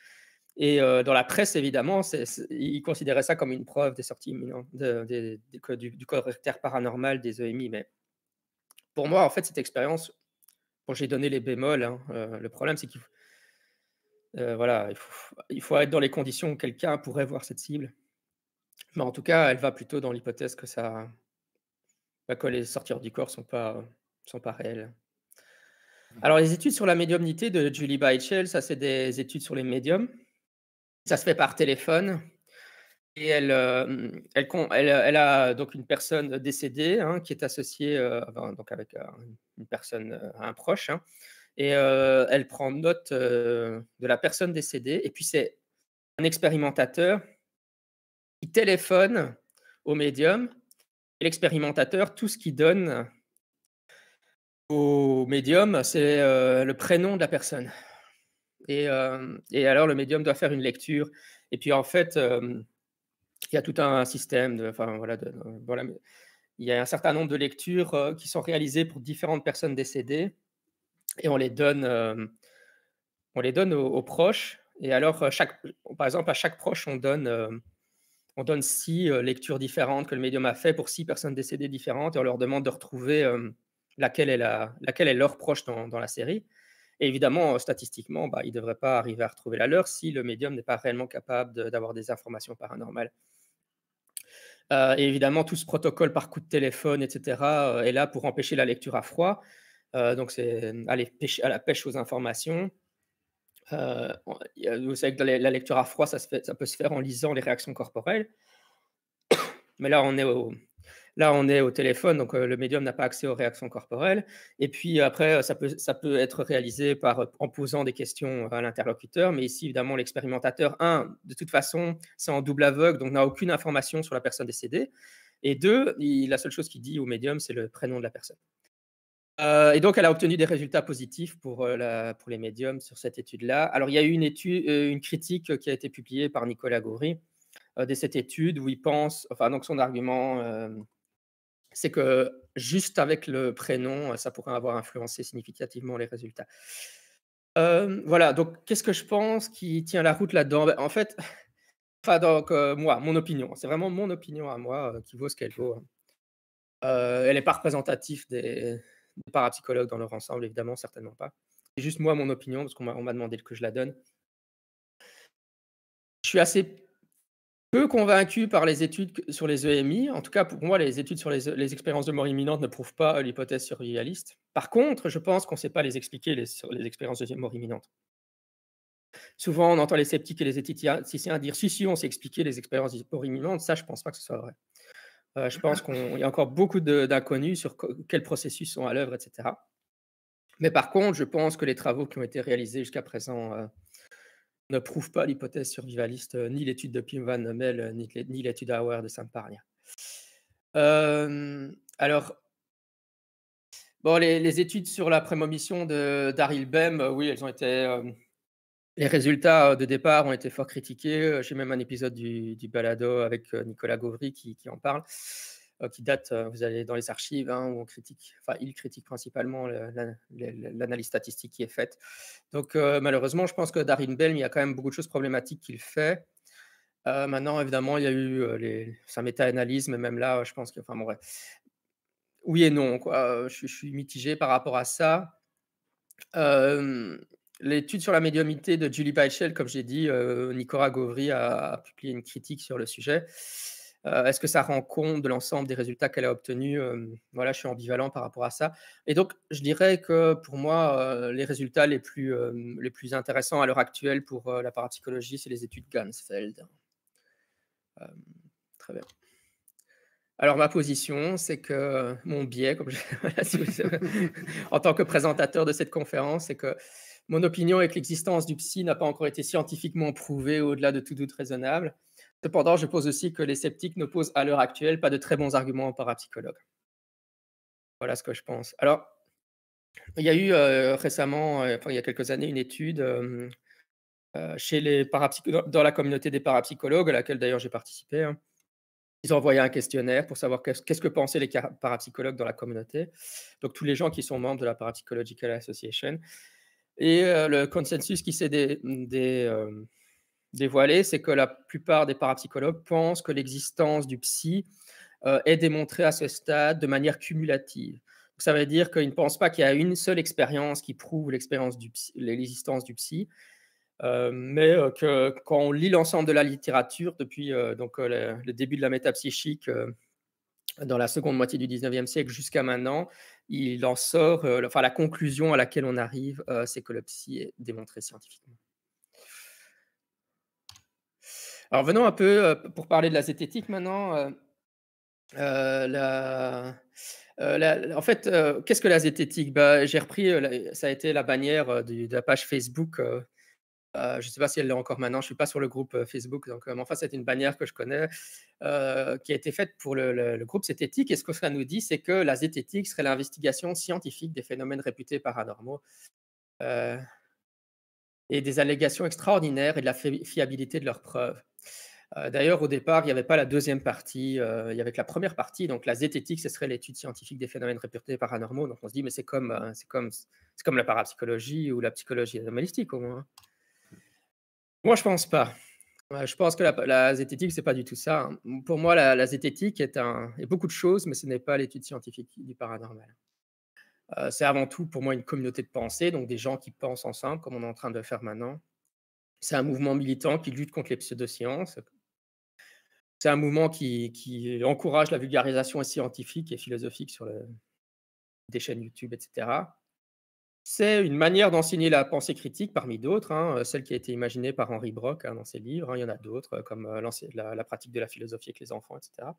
Et dans la presse, évidemment, c ils considéraient ça comme une preuve des sorties du, du caractère paranormal des EMI. Mais pour moi, en fait, cette expérience j'ai donné les bémols. Hein, euh, le problème, c'est qu'il faut, euh, voilà, il faut, être dans les conditions où quelqu'un pourrait voir cette cible. Mais en tout cas, elle va plutôt dans l'hypothèse que ça, bah, les sorties du corps sont sont pas réelles. Alors, les études sur la médiumnité de Julie Baichel, ça, c'est des études sur les médiums. Ça se fait par téléphone. Et elle, a donc une personne décédée hein, qui est associée donc avec une personne, un proche. Hein. et elle prend note de la personne décédée. Et puis c'est un expérimentateur qui téléphone au médium. Et L'expérimentateur, tout ce qu'il donne au médium, c'est le prénom de la personne. Et, et, alors le médium doit faire une lecture. Et puis en fait il y a tout un système de, enfin, voilà, de, voilà, il y a un certain nombre de lectures euh, qui sont réalisées pour différentes personnes décédées et on les donne, euh, on les donne aux, proches. Et alors, chaque, par exemple, à chaque proche, on donne, euh, on donne six lectures différentes que le médium a fait pour six personnes décédées différentes et on leur demande de retrouver laquelle, est la, laquelle est leur proche dans, dans la série. évidemment, statistiquement, bah, ils ne devraient pas arriver à retrouver la leur si le médium n'est pas réellement capable d'avoir des informations paranormales. Euh, évidemment, tout ce protocole par coup de téléphone, etc., euh, est là pour empêcher la lecture à froid. Euh, donc, c'est aller à la pêche aux informations. vous savez que la, lecture à froid, ça, ça, peut se faire en lisant les réactions corporelles. (coughs) Mais là, on est au, Là, on est au téléphone, donc euh, le médium n'a pas accès aux réactions corporelles. Et puis euh, après, euh, ça peut, ça peut être réalisé par, en posant des questions à l'interlocuteur. Mais ici, évidemment, l'expérimentateur, un, de toute façon, c'est en double aveugle, donc n'a aucune information sur la personne décédée. Et deux, la seule chose qu'il dit au médium, c'est le prénom de la personne. et donc, elle a obtenu des résultats positifs pour, la, pour les médiums sur cette étude-là. Alors, il y a eu une, étude, une critique qui a été publiée par Nicolas Goury de cette étude où il pense, enfin, donc son argument, c'est que juste avec le prénom, euh, ça pourrait avoir influencé significativement les résultats. Euh, voilà, donc qu'est-ce que je pense qui tient la route là-dedans ben, En fait, (laughs) enfin, donc, euh, moi, mon opinion, c'est vraiment mon opinion à moi qui vaut ce qu'elle vaut. Hein. elle n'est pas représentative des, des, parapsychologues dans leur ensemble, évidemment, certainement pas. C'est juste moi, mon opinion, parce qu'on m'a demandé que je la donne. Je suis assez peu convaincu par les études sur les EMI. En tout cas, pour moi, les études sur les, expériences de mort imminente ne prouvent pas euh, l'hypothèse survivaliste. Par contre, je pense qu'on ne sait pas les expliquer, les, les expériences de mort imminente. Souvent, on entend les sceptiques et les éthiciens dire si, si, on sait expliquer les expériences de mort imminente. Ça, je ne pense pas que ce soit vrai. Euh, je pense qu'il y a encore beaucoup d'inconnus sur quels processus sont à l'œuvre, etc. Mais par contre, je pense que les travaux qui ont été réalisés jusqu'à présent euh, ne prouve pas l'hypothèse survivaliste, euh, ni l'étude de Pim van Mel, euh, ni l'étude Auer de saint Euh, alors, bon, les, études sur la prémomission de Daryl Bem, euh, oui, elles ont été. les résultats de départ ont été fort critiqués. J'ai même un épisode du, balado avec Nicolas Gauvry qui en parle. Euh, qui date, euh, vous allez dans les archives, hein, où on critique, enfin, il critique principalement l'analyse statistique qui est faite. Donc, euh, malheureusement, je pense que Darin Bell, il y a quand même beaucoup de choses problématiques qu'il fait. maintenant, évidemment, il y a eu les, sa méta-analyse, mais même là, je pense que, enfin, bon, oui et non, quoi. Je, suis mitigé par rapport à ça. L'étude sur la médiumnité de Julie Baichel, comme j'ai dit, Nicora Gauvry a publié une critique sur le sujet. Euh, est-ce que ça rend compte de l'ensemble des résultats qu'elle a obtenus euh, Voilà, je suis ambivalent par rapport à ça. Et donc, je dirais que pour moi, euh, les résultats les plus, les plus intéressants à l'heure actuelle pour la parapsychologie, c'est les études Gansfeld. très bien. Alors, ma position, c'est que mon biais, (laughs) en tant que présentateur de cette conférence, c'est que mon opinion est que l'existence du psy n'a pas encore été scientifiquement prouvée au-delà de tout doute raisonnable. Cependant, je pose aussi que les sceptiques ne posent à l'heure actuelle pas de très bons arguments aux parapsychologues. Voilà ce que je pense. Alors, il y a eu euh, récemment, euh, enfin, il y a quelques années, une étude euh, chez les dans la communauté des parapsychologues, à laquelle d'ailleurs j'ai participé. Hein. Ils ont envoyé un questionnaire pour savoir qu'est-ce que pensaient les parapsychologues dans la communauté. Donc, tous les gens qui sont membres de la Parapsychological Association. Et le consensus qui s'est des dévoilé, c'est que la plupart des parapsychologues pensent que l'existence du psy euh, est démontrée à ce stade de manière cumulative. ça veut dire qu'ils ne pensent pas qu'il y a une seule expérience qui prouve l'existence du, du psy, euh, mais euh, que quand on lit l'ensemble de la littérature depuis donc, le, début de la métapsychique dans la seconde moitié du 19e siècle jusqu'à maintenant, il en sort, enfin la conclusion à laquelle on arrive, c'est que le psy est démontré scientifiquement. Alors venons un peu pour parler de la zététique maintenant. en fait, qu'est-ce que la zététique bah, J'ai repris, ça a été la bannière de la page Facebook. Bah, je ne sais pas si elle l'est encore maintenant, je ne suis pas sur le groupe Facebook. Donc, enfin, c'est une bannière que je connais qui a été faite pour le, le, groupe zététique. Et ce que ça nous dit, c'est que la zététique serait l'investigation scientifique des phénomènes réputés paranormaux et des allégations extraordinaires et de la fiabilité de leurs preuves. Euh, d'ailleurs, au départ, il n'y avait pas la deuxième partie, euh, il y avait que la première partie. Donc, la zététique, ce serait l'étude scientifique des phénomènes réputés paranormaux. Donc, on se dit, mais c'est comme, euh, comme, comme la parapsychologie ou la psychologie anomalistique, au moins. Moi, je pense pas. Je pense que la, zététique, zététique, c'est pas du tout ça. Hein. Pour moi, la, zététique est, un, beaucoup de choses, mais ce n'est pas l'étude scientifique du paranormal. c'est avant tout, pour moi, une communauté de pensée, donc des gens qui pensent ensemble, comme on est en train de le faire maintenant. C'est un mouvement militant qui lutte contre les pseudosciences, c'est un mouvement qui, encourage la vulgarisation scientifique et philosophique sur des chaînes YouTube, etc. C'est une manière d'enseigner la pensée critique parmi d'autres, hein, euh, celle qui a été imaginée par Henri Brock hein, dans ses livres. Hein. il y en a d'autres, euh, comme euh, la, pratique de la philosophie avec les enfants, etc.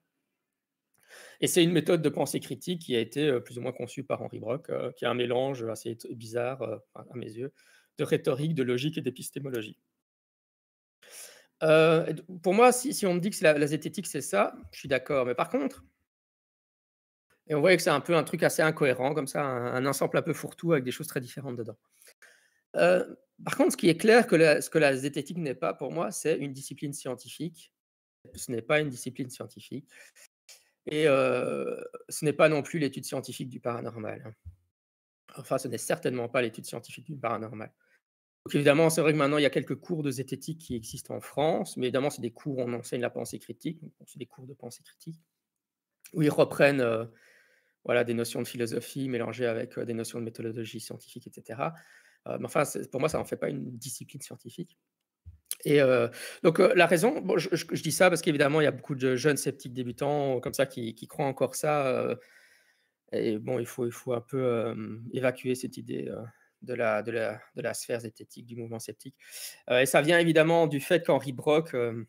Et c'est une méthode de pensée critique qui a été plus ou moins conçue par Henri Brock, qui a un mélange assez bizarre, à mes yeux, de rhétorique, de logique et d'épistémologie. Euh, pour moi, si, on me dit que la, zététique, c'est ça, je suis d'accord. Mais par contre, et on voyait que c'est un peu un truc assez incohérent, comme ça, un, ensemble un peu fourre-tout avec des choses très différentes dedans. Euh, par contre, ce qui est clair, que ce que la zététique n'est pas pour moi, c'est une discipline scientifique. Ce n'est pas une discipline scientifique. Et euh, ce n'est pas non plus l'étude scientifique du paranormal. Hein. Enfin, ce n'est certainement pas l'étude scientifique du paranormal évidemment, c'est vrai que maintenant, il y a quelques cours de zététique qui existent en France, mais évidemment, c'est des cours où on enseigne la pensée critique, c'est des cours de pensée critique, où ils reprennent euh, voilà, des notions de philosophie mélangées avec euh, des notions de méthodologie scientifique, etc. Euh, mais enfin, pour moi, ça n'en fait pas une discipline scientifique. Et donc, la raison, je, dis ça parce qu'évidemment, il y a beaucoup de jeunes sceptiques débutants comme ça qui, qui croient encore ça. et bon, il faut, il faut un peu évacuer cette idée de la, sphère zététique, du mouvement sceptique. Euh, et ça vient évidemment du fait qu'Henri Brock, euh,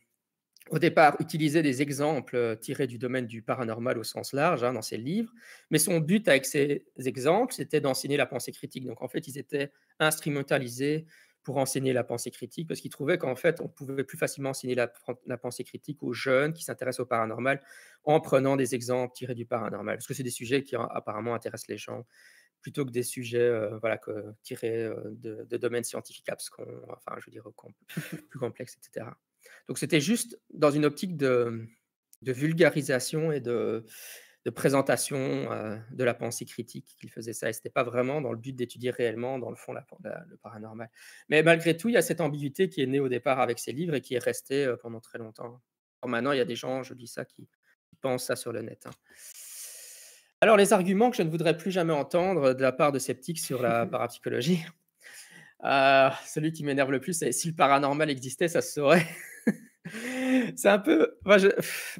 au départ, utilisait des exemples euh, tirés du domaine du paranormal au sens large hein, dans ses livres, mais son but avec ces exemples, c'était d'enseigner la pensée critique. Donc en fait, ils étaient instrumentalisés pour enseigner la pensée critique, parce qu'il trouvait qu'en fait, on pouvait plus facilement enseigner la, la pensée critique aux jeunes qui s'intéressent au paranormal en prenant des exemples tirés du paranormal, parce que c'est des sujets qui apparemment intéressent les gens plutôt que des sujets euh, voilà, que, tirés euh, de, domaines scientifiques abscons, enfin, je veux dire, (laughs) plus complexes, etc. Donc, c'était juste dans une optique de, vulgarisation et de, présentation euh, de la pensée critique qu'il faisait ça. Et ce n'était pas vraiment dans le but d'étudier réellement, dans le fond, la, le paranormal. Mais malgré tout, il y a cette ambiguïté qui est née au départ avec ses livres et qui est restée pendant très longtemps. or maintenant, il y a des gens, je dis ça, qui, pensent ça sur le net. Hein. Alors, les arguments que je ne voudrais plus jamais entendre de la part de sceptiques sur la (laughs) parapsychologie, euh, celui qui m'énerve le plus, c'est si le paranormal existait, ça se saurait. (laughs) c'est un peu.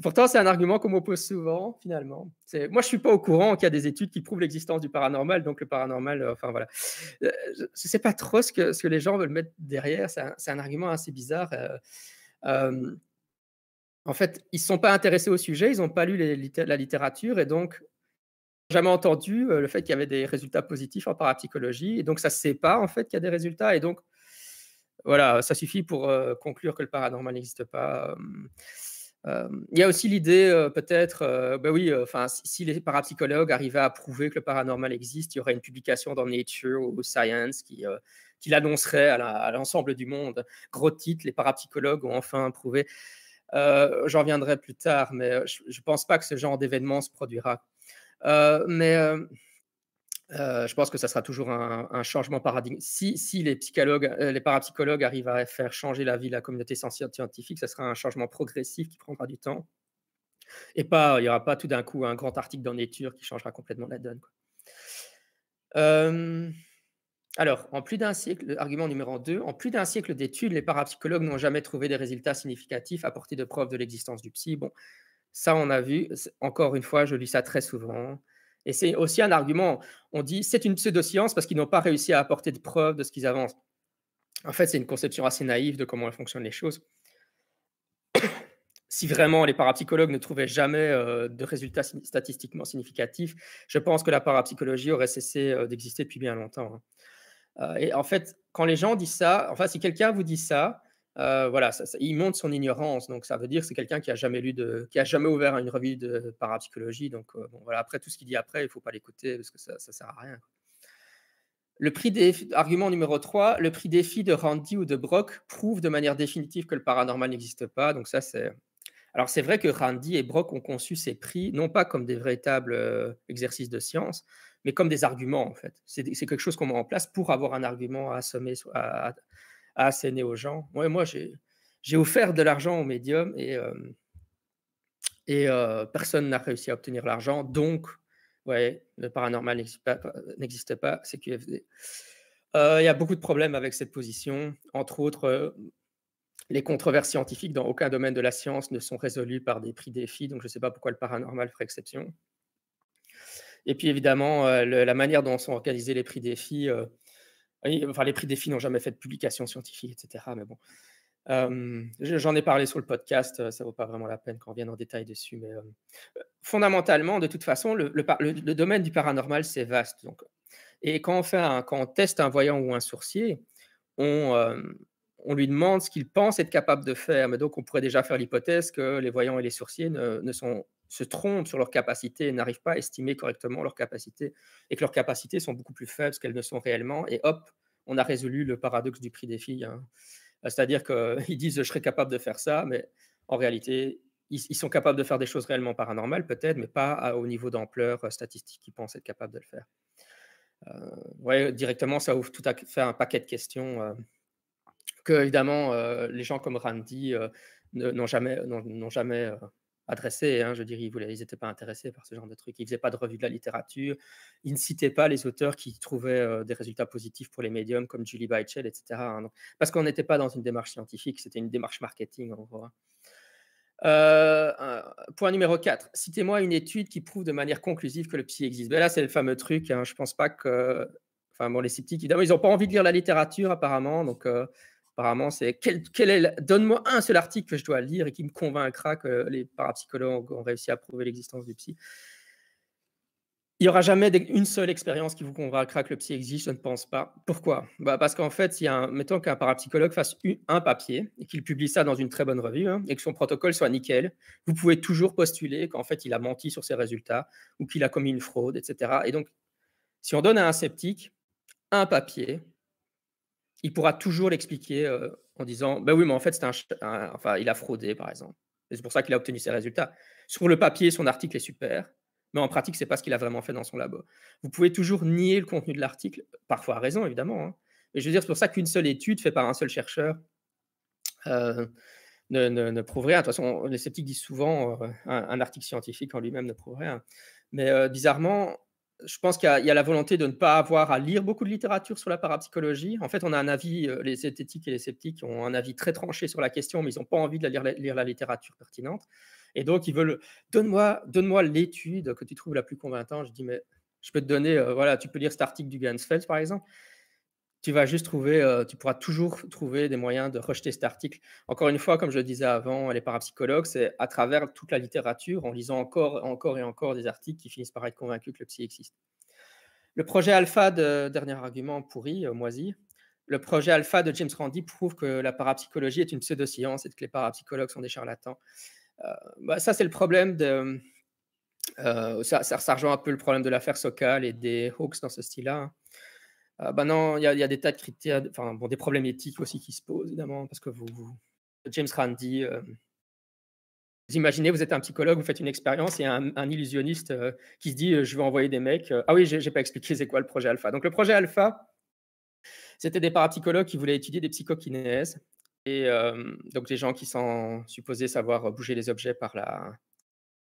Pourtant, c'est un argument qu'on m'oppose souvent, finalement. Moi, je ne suis pas au courant qu'il y a des études qui prouvent l'existence du paranormal, donc le paranormal, euh, enfin voilà. Euh, je ne sais pas trop ce que, les gens veulent mettre derrière. C'est un, argument assez bizarre. en fait, ils ne sont pas intéressés au sujet, ils n'ont pas lu la littérature, et donc jamais entendu euh, le fait qu'il y avait des résultats positifs en parapsychologie. Et donc, ça ne sait pas, en fait, qu'il y a des résultats. Et donc, voilà, ça suffit pour euh, conclure que le paranormal n'existe pas. Euh, il y a aussi l'idée, peut-être, ben oui, enfin, si, les parapsychologues arrivaient à prouver que le paranormal existe, il y aurait une publication dans Nature ou Science qui, qui l'annoncerait à l'ensemble du monde. Gros titre, les parapsychologues ont enfin prouvé. J'en reviendrai plus tard, mais je ne pense pas que ce genre d'événement se produira mais je pense que ça sera toujours un, changement paradigme. Si, les psychologues, les parapsychologues arrivent à faire changer la vie de la communauté scientifique, ça sera un changement progressif qui prendra du temps. Et pas, il n'y aura pas tout d'un coup un grand article dans Nature qui changera complètement la donne. alors, en plus d'un siècle, argument numéro 2, en plus d'un siècle d'études, les parapsychologues n'ont jamais trouvé des résultats significatifs à portée de preuve de l'existence du psy. Bon, ça, on a vu. Encore une fois, je lis ça très souvent. Et c'est aussi un argument. On dit c'est une pseudo-science parce qu'ils n'ont pas réussi à apporter de preuves de ce qu'ils avancent. En fait, c'est une conception assez naïve de comment fonctionnent les choses. si vraiment les parapsychologues ne trouvaient jamais euh, de résultats statistiquement significatifs, je pense que la parapsychologie aurait cessé euh, d'exister depuis bien longtemps. Hein. Euh, et en fait, quand les gens disent ça, enfin, si quelqu'un vous dit ça, euh, voilà, ça, il montre son ignorance. Donc, ça veut dire que c'est quelqu'un qui a jamais lu de, qui a jamais ouvert une revue de parapsychologie. Donc, euh, voilà. Après, tout ce qu'il dit après, il faut pas l'écouter parce que ça, ne sert à rien. Le prix des argument numéro 3, le prix défi de Randy ou de Brock prouve de manière définitive que le paranormal n'existe pas. Donc ça c'est alors c'est vrai que Randy et Brock ont conçu ces prix non pas comme des véritables euh, exercices de science, mais comme des arguments en fait. C'est quelque chose qu'on met en place pour avoir un argument à assommer, assez né aux gens. Ouais, moi, j'ai offert de l'argent aux médiums et, et personne n'a réussi à obtenir l'argent. Donc, ouais, le paranormal n'existe pas, c'est QFD. Il y a beaucoup de problèmes avec cette position. Entre autres, les controverses scientifiques dans aucun domaine de la science ne sont résolues par des prix défis, donc je ne sais pas pourquoi le paranormal ferait exception. Et puis évidemment, la manière dont sont organisés les prix défis, Enfin, les prix filles n'ont jamais fait de publication scientifique, etc. Mais bon, j'en ai parlé sur le podcast, ça vaut pas vraiment la peine qu'on revienne en détail dessus. Mais fondamentalement, de toute façon, le, le, domaine du paranormal, c'est vaste. Donc. Et quand on, fait quand on teste un voyant ou un sourcier, on, on lui demande ce qu'il pense être capable de faire. Mais donc, on pourrait déjà faire l'hypothèse que les voyants et les sourciers ne, ne sont se trompent sur leurs capacité et n'arrivent pas à estimer correctement leurs capacités et que leurs capacités sont beaucoup plus faibles qu'elles ne sont réellement. Et hop, on a résolu le paradoxe du prix des filles. Hein. Euh, c'est-à-dire qu'ils (laughs) disent je serais capable de faire ça, mais en réalité, ils, sont capables de faire des choses réellement paranormales, peut-être, mais pas au niveau d'ampleur euh, statistique qu'ils pensent être capables de le faire. Euh, ouais, directement, ça ouvre tout à fait un paquet de questions que, évidemment, les gens comme Randy n'ont jamais, n'ont jamais adressés. Hein, je dirais, ils n'étaient pas intéressés par ce genre de truc. Ils ne faisaient pas de revue de la littérature. Ils ne citaient pas les auteurs qui trouvaient euh, des résultats positifs pour les médiums, comme Julie Beichel, etc. Hein. parce qu'on n'était pas dans une démarche scientifique, c'était une démarche marketing, en hein. euh, point numéro 4. Citez-moi une étude qui prouve de manière conclusive que le psy existe. Ben là, c'est le fameux truc. je pense pas que. Enfin, bon, les sceptiques, évidemment, ils n'ont pas envie de lire la littérature, apparemment. Donc. Euh, Apparemment, c'est est, donne-moi un seul article que je dois lire et qui me convaincra que les parapsychologues ont réussi à prouver l'existence du psy. Il n'y aura jamais une seule expérience qui vous convaincra que le psy existe, je ne pense pas. Pourquoi bah Parce qu'en fait, il un, mettons qu'un parapsychologue fasse un papier et qu'il publie ça dans une très bonne revue hein, et que son protocole soit nickel, vous pouvez toujours postuler qu'en fait, il a menti sur ses résultats ou qu'il a commis une fraude, etc. Et donc, si on donne à un sceptique un papier il pourra toujours l'expliquer euh, en disant Ben oui, mais en fait, c'est un, enfin, il a fraudé, par exemple. Et c'est pour ça qu'il a obtenu ses résultats. Sur le papier, son article est super, mais en pratique, c'est pas ce qu'il a vraiment fait dans son labo. Vous pouvez toujours nier le contenu de l'article, parfois à raison, évidemment. Hein. Mais je veux dire, c'est pour ça qu'une seule étude faite par un seul chercheur euh, ne, ne, prouve rien. De toute façon, les sceptiques disent souvent euh, un, article scientifique en lui-même ne prouve rien. Mais bizarrement, je pense qu'il y, a la volonté de ne pas avoir à lire beaucoup de littérature sur la parapsychologie. En fait, on a un avis, euh, les zététiques et les sceptiques ont un avis très tranché sur la question, mais ils n'ont pas envie de lire, la littérature pertinente. Et donc, ils veulent, donne-moi l'étude que tu trouves la plus convaincante. Je dis, mais je peux te donner, euh, voilà, tu peux lire cet article du Gansfeld, par exemple tu vas juste trouver, euh, tu pourras toujours trouver des moyens de rejeter cet article. Encore une fois, comme je le disais avant, les parapsychologues, c'est à travers toute la littérature, en lisant encore, encore et encore des articles qui finissent par être convaincus que le psy existe. Le projet alpha de dernier argument pourri, euh, moisi. Le projet alpha de James Randi prouve que la parapsychologie est une pseudo-science et que les parapsychologues sont des charlatans. Euh, bah, ça, c'est le problème de. ça, ça, rejoint un peu le problème de l'affaire Sokal et des hoax dans ce style-là. Hein ben non, il y, a des tas de critères, enfin bon, des problèmes éthiques aussi qui se posent évidemment parce que vous, James Randi, euh, vous imaginez, vous êtes un psychologue, vous faites une expérience et un, un illusionniste euh, qui se dit euh, je vais envoyer des mecs. ah oui, j'ai pas expliqué c'est quoi le projet Alpha. Donc le projet Alpha, c'était des parapsychologues qui voulaient étudier des psychokinèses et donc des gens qui sont supposés savoir bouger les objets par la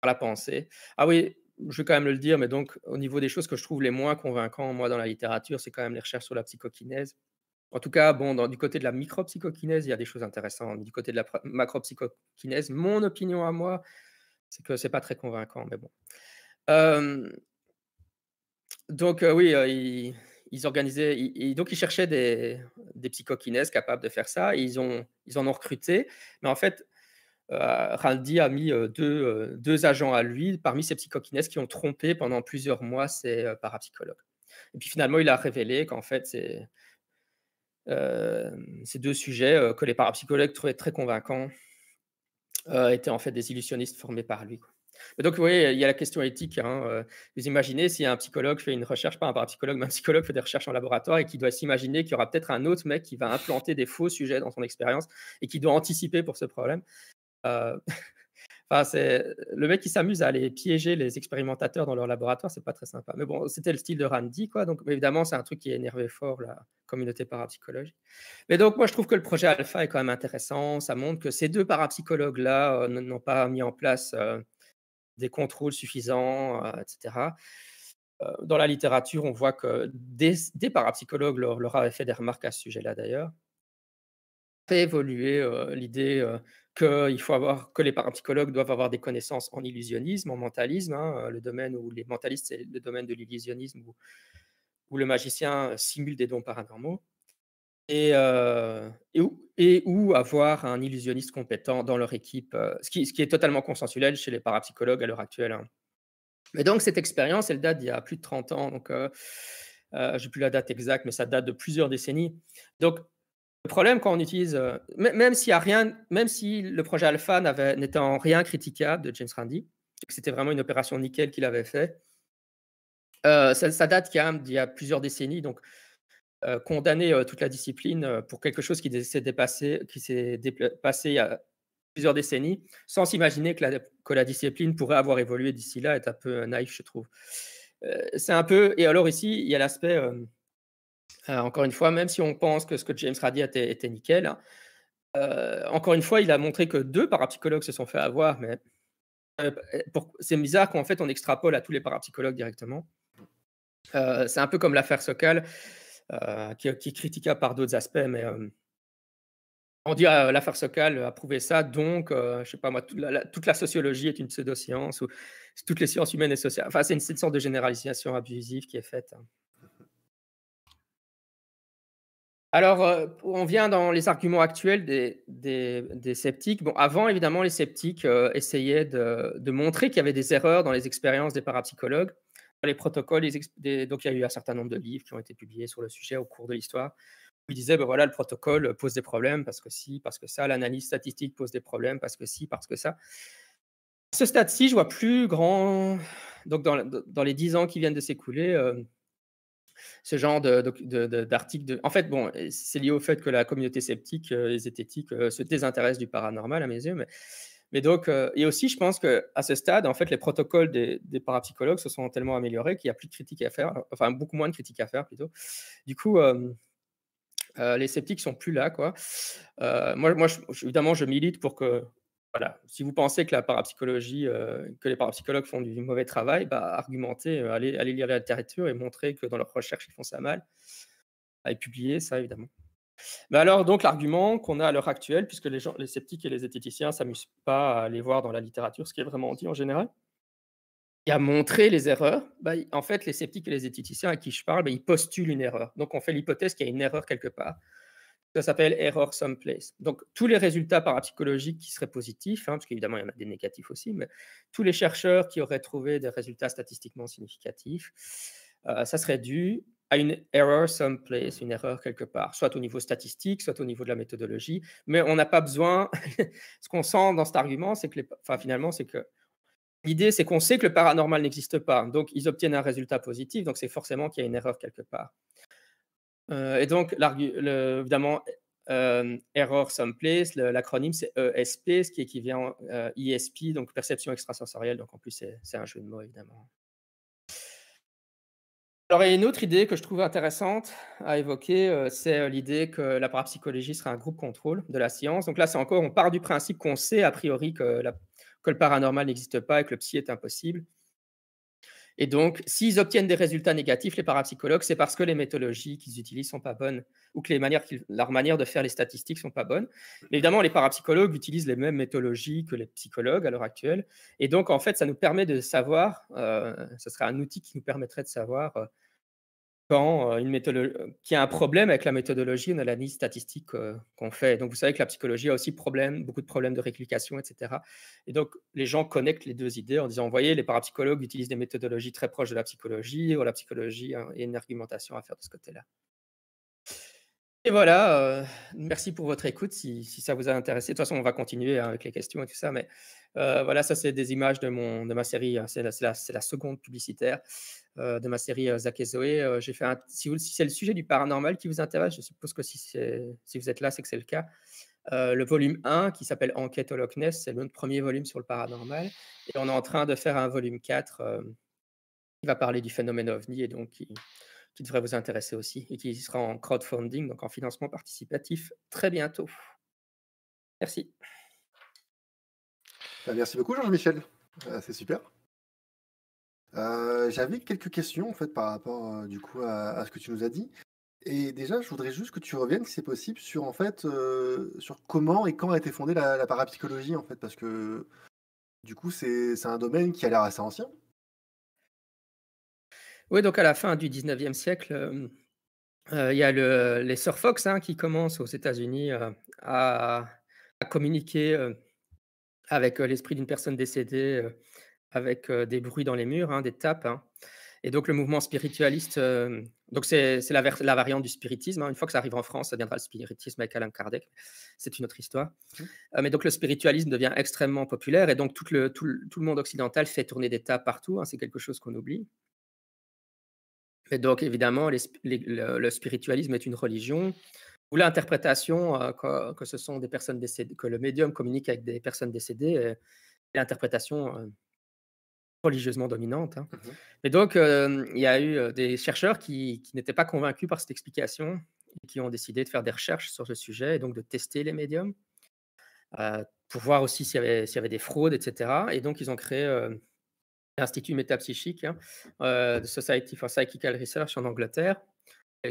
par la pensée. Ah oui, je vais quand même le dire, mais donc au niveau des choses que je trouve les moins convaincantes, moi, dans la littérature, c'est quand même les recherches sur la psychokinèse. En tout cas, bon, du côté de la micropsychokinèse, il y a des choses intéressantes. Du côté de la macropsychokinèse, mon opinion à moi, c'est que c'est pas très convaincant, mais bon. donc euh, oui, euh, ils, organisaient, donc ils cherchaient des, des psychokinèses capables de faire ça. Ils ont, ils en ont recruté, mais en fait, euh, Randy a mis euh, euh, deux, agents à lui parmi ces psychokinès qui ont trompé pendant plusieurs mois ses parapsychologues. Et puis finalement, il a révélé qu'en fait, ces, deux sujets que les parapsychologues trouvaient très convaincants étaient en fait des illusionnistes formés par lui. Mais donc, vous voyez, il y a la question éthique. Hein, vous imaginez si un psychologue fait une recherche, pas un parapsychologue, mais un psychologue fait des recherches en laboratoire et qui doit s'imaginer qu'il y aura peut-être un autre mec qui va implanter des faux sujets dans son expérience et qui doit anticiper pour ce problème. Euh, (laughs) enfin, c'est le mec qui s'amuse à aller piéger les expérimentateurs dans leur laboratoire, c'est pas très sympa. Mais bon, c'était le style de Randy, quoi. Donc évidemment, c'est un truc qui énervait fort la communauté parapsychologique. Mais donc moi, je trouve que le projet Alpha est quand même intéressant. Ça montre que ces deux parapsychologues là euh, n'ont pas mis en place euh, des contrôles suffisants, etc dans la littérature, on voit que des, parapsychologues leur, leur, avaient fait des remarques à ce sujet-là d'ailleurs. Fait évoluer l'idée il faut avoir, que les parapsychologues doivent avoir des connaissances en illusionnisme, en mentalisme, hein, euh, le domaine où les mentalistes, c'est le domaine de l'illusionnisme où, le magicien euh, simule des dons paranormaux, et, euh, où, avoir un illusionniste compétent dans leur équipe, euh, ce, qui, est totalement consensuel chez les parapsychologues à l'heure actuelle. Hein. Mais donc cette expérience, elle date d'il y a plus de 30 ans, donc j'ai plus la date exacte, mais ça date de plusieurs décennies. Donc le problème quand on utilise, euh, même, si a rien, même si le projet Alpha n'était en rien critiquable de James Randi, que c'était vraiment une opération nickel qu'il avait fait, euh, ça, date quand même d'il y a plusieurs décennies. Donc, euh, condamner toute la discipline pour quelque chose qui s'est dépassé, qui s'est dépassé il y a plusieurs décennies, sans s'imaginer que la, que la discipline pourrait avoir évolué d'ici là, est un peu naïf, je trouve. c'est un peu, et alors ici, il y a l'aspect euh, encore une fois, même si on pense que ce que James Radi était, était nickel, hein, euh, encore une fois, il a montré que deux parapsychologues se sont fait avoir, mais euh, eh, c'est bizarre qu'en fait on extrapole à tous les parapsychologues directement. c'est un peu comme l'affaire Sokal, qui, critiqua par d'autres aspects, mais on dit ah, l'affaire Sokal a prouvé ça, donc je sais pas moi, toute la, sociologie est une pseudo-science ou toutes les sciences humaines et sociales. Enfin, c'est une, sorte de généralisation abusive qui est faite. Hein. Alors, euh, on vient dans les arguments actuels des, des, sceptiques. Bon, avant, évidemment, les sceptiques euh, essayaient de, montrer qu'il y avait des erreurs dans les expériences des parapsychologues, les protocoles. donc, il y a eu un certain nombre de livres qui ont été publiés sur le sujet au cours de l'histoire. Ils disaient, ben voilà, le protocole pose des problèmes parce que si, parce que ça, l'analyse statistique pose des problèmes parce que si, parce que ça. À ce stade-ci, je vois plus grand. Donc, dans, les dix ans qui viennent de s'écouler, euh, ce genre d'article. De, En fait, bon, euh, c'est lié au fait que la communauté sceptique, euh, les zététiques, euh, se désintéresse du paranormal à mes yeux. Mais, donc, et aussi, je pense qu'à ce stade, en fait, les protocoles des, parapsychologues se sont tellement améliorés qu'il n'y a plus de critiques à faire, enfin, beaucoup moins de critiques à faire plutôt. Du coup. les sceptiques sont plus là, quoi. moi, moi évidemment, je milite pour que voilà, si vous pensez euh, que les parapsychologues font du mauvais travail, bah, argumentez, euh, allez, lire la littérature et montrer que dans leurs recherches, ils font ça mal. Et publier ça, évidemment. Mais alors, donc, l'argument qu'on a à l'heure actuelle, puisque les, sceptiques et les zététiciens ne s'amusent pas à aller voir dans la littérature ce qui est vraiment dit en général, et à montrer les erreurs, bah, en fait, les sceptiques et les zététiciens à qui je parle, bah, ils postulent une erreur. Donc, on fait l'hypothèse qu'il y a une erreur quelque part. Ça s'appelle error someplace. Donc, tous les résultats parapsychologiques qui seraient positifs, hein, parce qu'évidemment, il y en a des négatifs aussi, mais tous les chercheurs qui auraient trouvé des résultats statistiquement significatifs, euh, ça serait dû à une error someplace, une erreur quelque part, soit au niveau statistique, soit au niveau de la méthodologie. Mais on n'a pas besoin. (laughs) Ce qu'on sent dans cet argument, c'est que, finalement, c'est que l'idée, c'est qu'on sait que le paranormal n'existe pas. Donc, ils obtiennent un résultat positif. Donc, c'est forcément qu'il y a une erreur quelque part. Euh, et donc, évidemment, euh, Error Someplace, l'acronyme c'est ESP, ce qui équivaut à euh, ISP, e donc perception extrasensorielle. Donc en plus, c'est un jeu de mots, évidemment. Alors, il y a une autre idée que je trouve intéressante à évoquer, c'est l'idée que la parapsychologie sera un groupe contrôle de la science. Donc là, c'est encore, on part du principe qu'on sait a priori que, que le paranormal n'existe pas et que le psy est impossible. Et donc, s'ils obtiennent des résultats négatifs, les parapsychologues, c'est parce que les méthodologies qu'ils utilisent sont pas bonnes ou que les leur manière de faire les statistiques sont pas bonnes. évidemment, les parapsychologues utilisent les mêmes méthodologies que les psychologues à l'heure actuelle. Et donc, en fait, ça nous permet de savoir, euh, ce serait un outil qui nous permettrait de savoir euh, quand euh, une qu'il y a un problème avec la méthodologie la l'analyse statistique euh, qu'on fait. Donc, vous savez que la psychologie a aussi problème, beaucoup de problèmes de réplication, etc. Et donc, les gens connectent les deux idées en disant, vous voyez, les parapsychologues utilisent des méthodologies très proches de la psychologie, ou la psychologie, hein, et une argumentation à faire de ce côté-là. Et voilà, euh, merci pour votre écoute, si, ça vous a intéressé. De toute façon, on va continuer hein, avec les questions et tout ça, mais voilà, ça, c'est des images de, mon, de ma série, hein. c'est la, la seconde publicitaire. Euh, de ma série euh, Zach et Zoé. Euh, j'ai fait si, vous, si c'est le sujet du paranormal qui vous intéresse, je suppose que si, vous êtes là, c'est que c'est le cas. le volume 1 qui s'appelle Enquête au Loch Ness, c'est le premier volume sur le paranormal. Et on est en train de faire un volume 4 qui va parler du phénomène ovni et donc qui, qui, devrait vous intéresser aussi et qui sera en crowdfunding, donc en financement participatif, très bientôt. Merci. Bah, merci beaucoup, Jean-Michel. C'est super. Euh, j'avais quelques questions en fait par rapport euh, du coup à, ce que tu nous as dit. Et déjà, je voudrais juste que tu reviennes, si c'est possible, sur en euh, sur comment et quand a été fondée la, parapsychologie en fait, parce que du coup c'est un domaine qui a l'air assez ancien. Oui, donc à la fin du 19e siècle, il y a les Sir Fox hein, qui commencent aux États-Unis à, communiquer avec l'esprit d'une personne décédée avec des bruits dans les murs, hein, des tapes. Hein. Et donc le mouvement spiritualiste, donc c'est la, variante du spiritisme. Hein. Une fois que ça arrive en France, ça deviendra le spiritisme avec Alain Kardec. C'est une autre histoire. Mmh. mais donc le spiritualisme devient extrêmement populaire et donc tout le, monde occidental fait tourner des tapes partout. C'est quelque chose qu'on oublie. Et donc évidemment, le, spiritualisme est une religion où l'interprétation euh, que, que, ce sont des personnes décédées, que le médium communique avec des personnes décédées, euh, l'interprétation euh, religieusement dominante. Et hein. mmh donc, il y a eu des chercheurs qui, n'étaient pas convaincus par cette explication et qui ont décidé de faire des recherches sur ce sujet et donc de tester les médiums euh, pour voir aussi s'il y, avait des fraudes, etc. Et donc, ils ont créé euh, l'Institut métapsychique hein, euh, de Society for Psychical Research en Angleterre.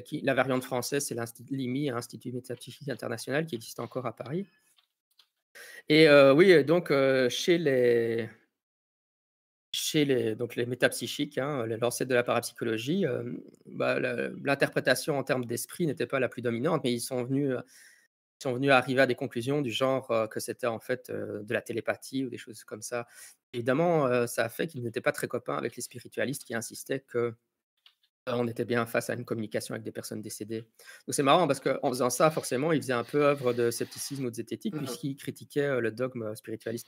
Qui, la variante française, c'est l'IMI, hein, Institut métapsychique international, qui existe encore à Paris. Et oui, donc, chez les, chez les, donc les métapsychiques, hein, les l'ancêtre de la parapsychologie, euh, bah, l'interprétation en termes d'esprit n'était pas la plus dominante, mais ils sont venus, euh, sont venus arriver à des conclusions du genre euh, que c'était en fait de la télépathie ou des choses comme ça. Évidemment, ça a fait qu'ils n'étaient pas très copains avec les spiritualistes qui insistaient que on était bien face à une communication avec des personnes décédées. Donc c'est marrant parce qu'en faisant ça, forcément, ils faisaient un peu œuvre de scepticisme ou de zététique, mmh puisqu'ils critiquaient le dogme spiritualiste.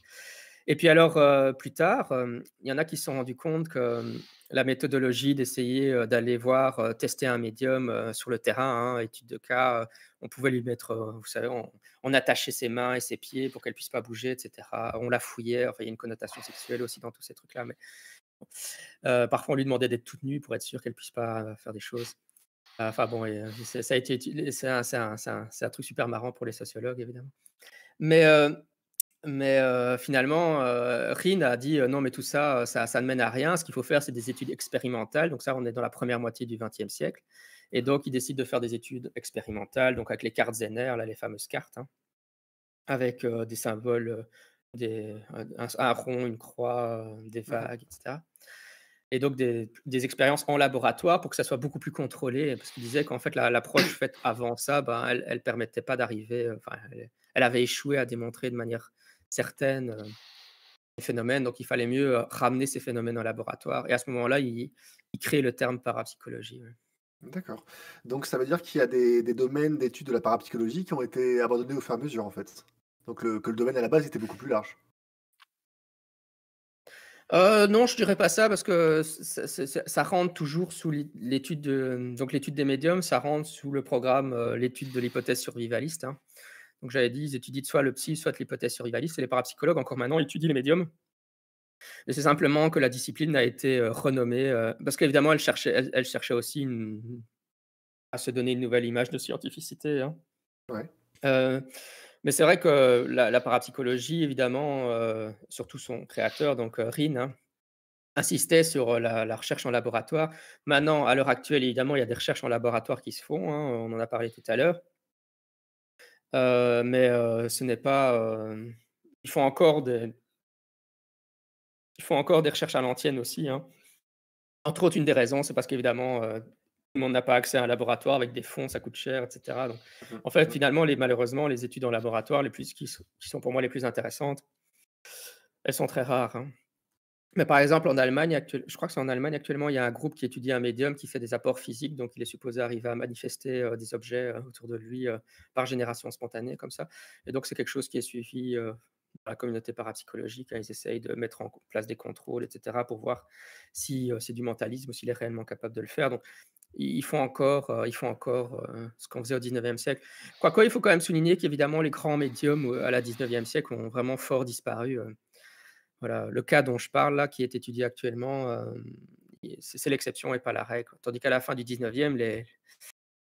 Et puis alors, euh, plus tard, euh, il y en a qui se sont rendus compte que euh, la méthodologie d'essayer d'aller voir, tester un médium sur le terrain, hein, étude de cas, on pouvait lui mettre, vous savez, on, attachait ses mains et ses pieds pour qu'elle puisse pas bouger, etc. On la fouillait, enfin, il y a une connotation sexuelle aussi dans tous ces trucs-là. Mais... parfois, on lui demandait d'être toute nue pour être sûr qu'elle puisse pas faire des choses. Enfin bon, ça a été, c'est un, un, truc super marrant pour les sociologues, évidemment. Mais mais euh, finalement, euh, a dit euh, non, mais tout ça, euh, ça, ça, ne mène à rien. Ce qu'il faut faire, c'est des études expérimentales. Donc ça, on est dans la première moitié du XXe siècle. Et donc, il décide de faire des études expérimentales, donc avec les cartes Zener, là, les fameuses cartes, hein. avec des symboles, des, un, rond, une croix, des mmh vagues, etc. Et donc des, expériences en laboratoire pour que ça soit beaucoup plus contrôlé, parce qu'il disait qu'en fait, l'approche faite avant ça, ben, elle ne permettait pas d'arriver, elle avait échoué à démontrer de manière certaines euh, phénomènes. Donc, il fallait mieux euh, ramener ces phénomènes en laboratoire. Et à ce moment-là, il, il crée le terme parapsychologie. D'accord. Donc, ça veut dire qu'il y a des, domaines d'études de la parapsychologie qui ont été abandonnés au fur et à mesure, en fait. Donc, que le domaine à la base était beaucoup plus large. Euh, non, je dirais pas ça parce que ça, rentre toujours sous l'étude de, donc l'étude des médiums, ça rentre sous le programme l'étude de l'hypothèse survivaliste. Hein. Donc j'avais dit, ils étudient soit le psy, soit l'hypothèse survivaliste, et les parapsychologues, encore maintenant, étudient les médiums. et c'est simplement que la discipline a été euh, renommée, euh, parce qu'évidemment, elle cherchait, elle, cherchait aussi à se donner une nouvelle image de scientificité. Hein. Euh, mais c'est vrai que la, parapsychologie, évidemment, surtout son créateur, donc Rin, hein, insistait sur la, recherche en laboratoire. Maintenant, à l'heure actuelle, évidemment, il y a des recherches en laboratoire qui se font, hein, on en a parlé tout à l'heure. Euh, mais ce n'est pas. Il faut encore des. font encore des recherches à l'antienne aussi. Hein. Entre autres, une des raisons, c'est parce qu'évidemment, tout le monde n'a pas accès à un laboratoire avec des fonds, ça coûte cher, etc. Donc, mmh en fait, finalement, les, malheureusement, les études en laboratoire, les plus, qui, sont pour moi les plus intéressantes, elles sont très rares. Hein. Mais par exemple, en Allemagne, je crois que c'est en Allemagne actuellement, il y a un groupe qui étudie un médium qui fait des apports physiques, donc il est supposé arriver à manifester euh, des objets euh, autour de lui euh, par génération spontanée, comme ça. Et donc c'est quelque chose qui est suivi par la communauté parapsychologique. Hein. ils essayent de mettre en place des contrôles, etc., pour voir si c'est du mentalisme ou s'il est réellement capable de le faire. Donc ils font encore, ils font encore ce qu'on faisait au 19e siècle. quoi il faut quand même souligner qu'évidemment, les grands médiums à la 19e siècle ont vraiment fort disparu voilà, le cas dont je parle là, qui est étudié actuellement, euh, c'est l'exception et pas la règle. Tandis qu'à la fin du 19e, les,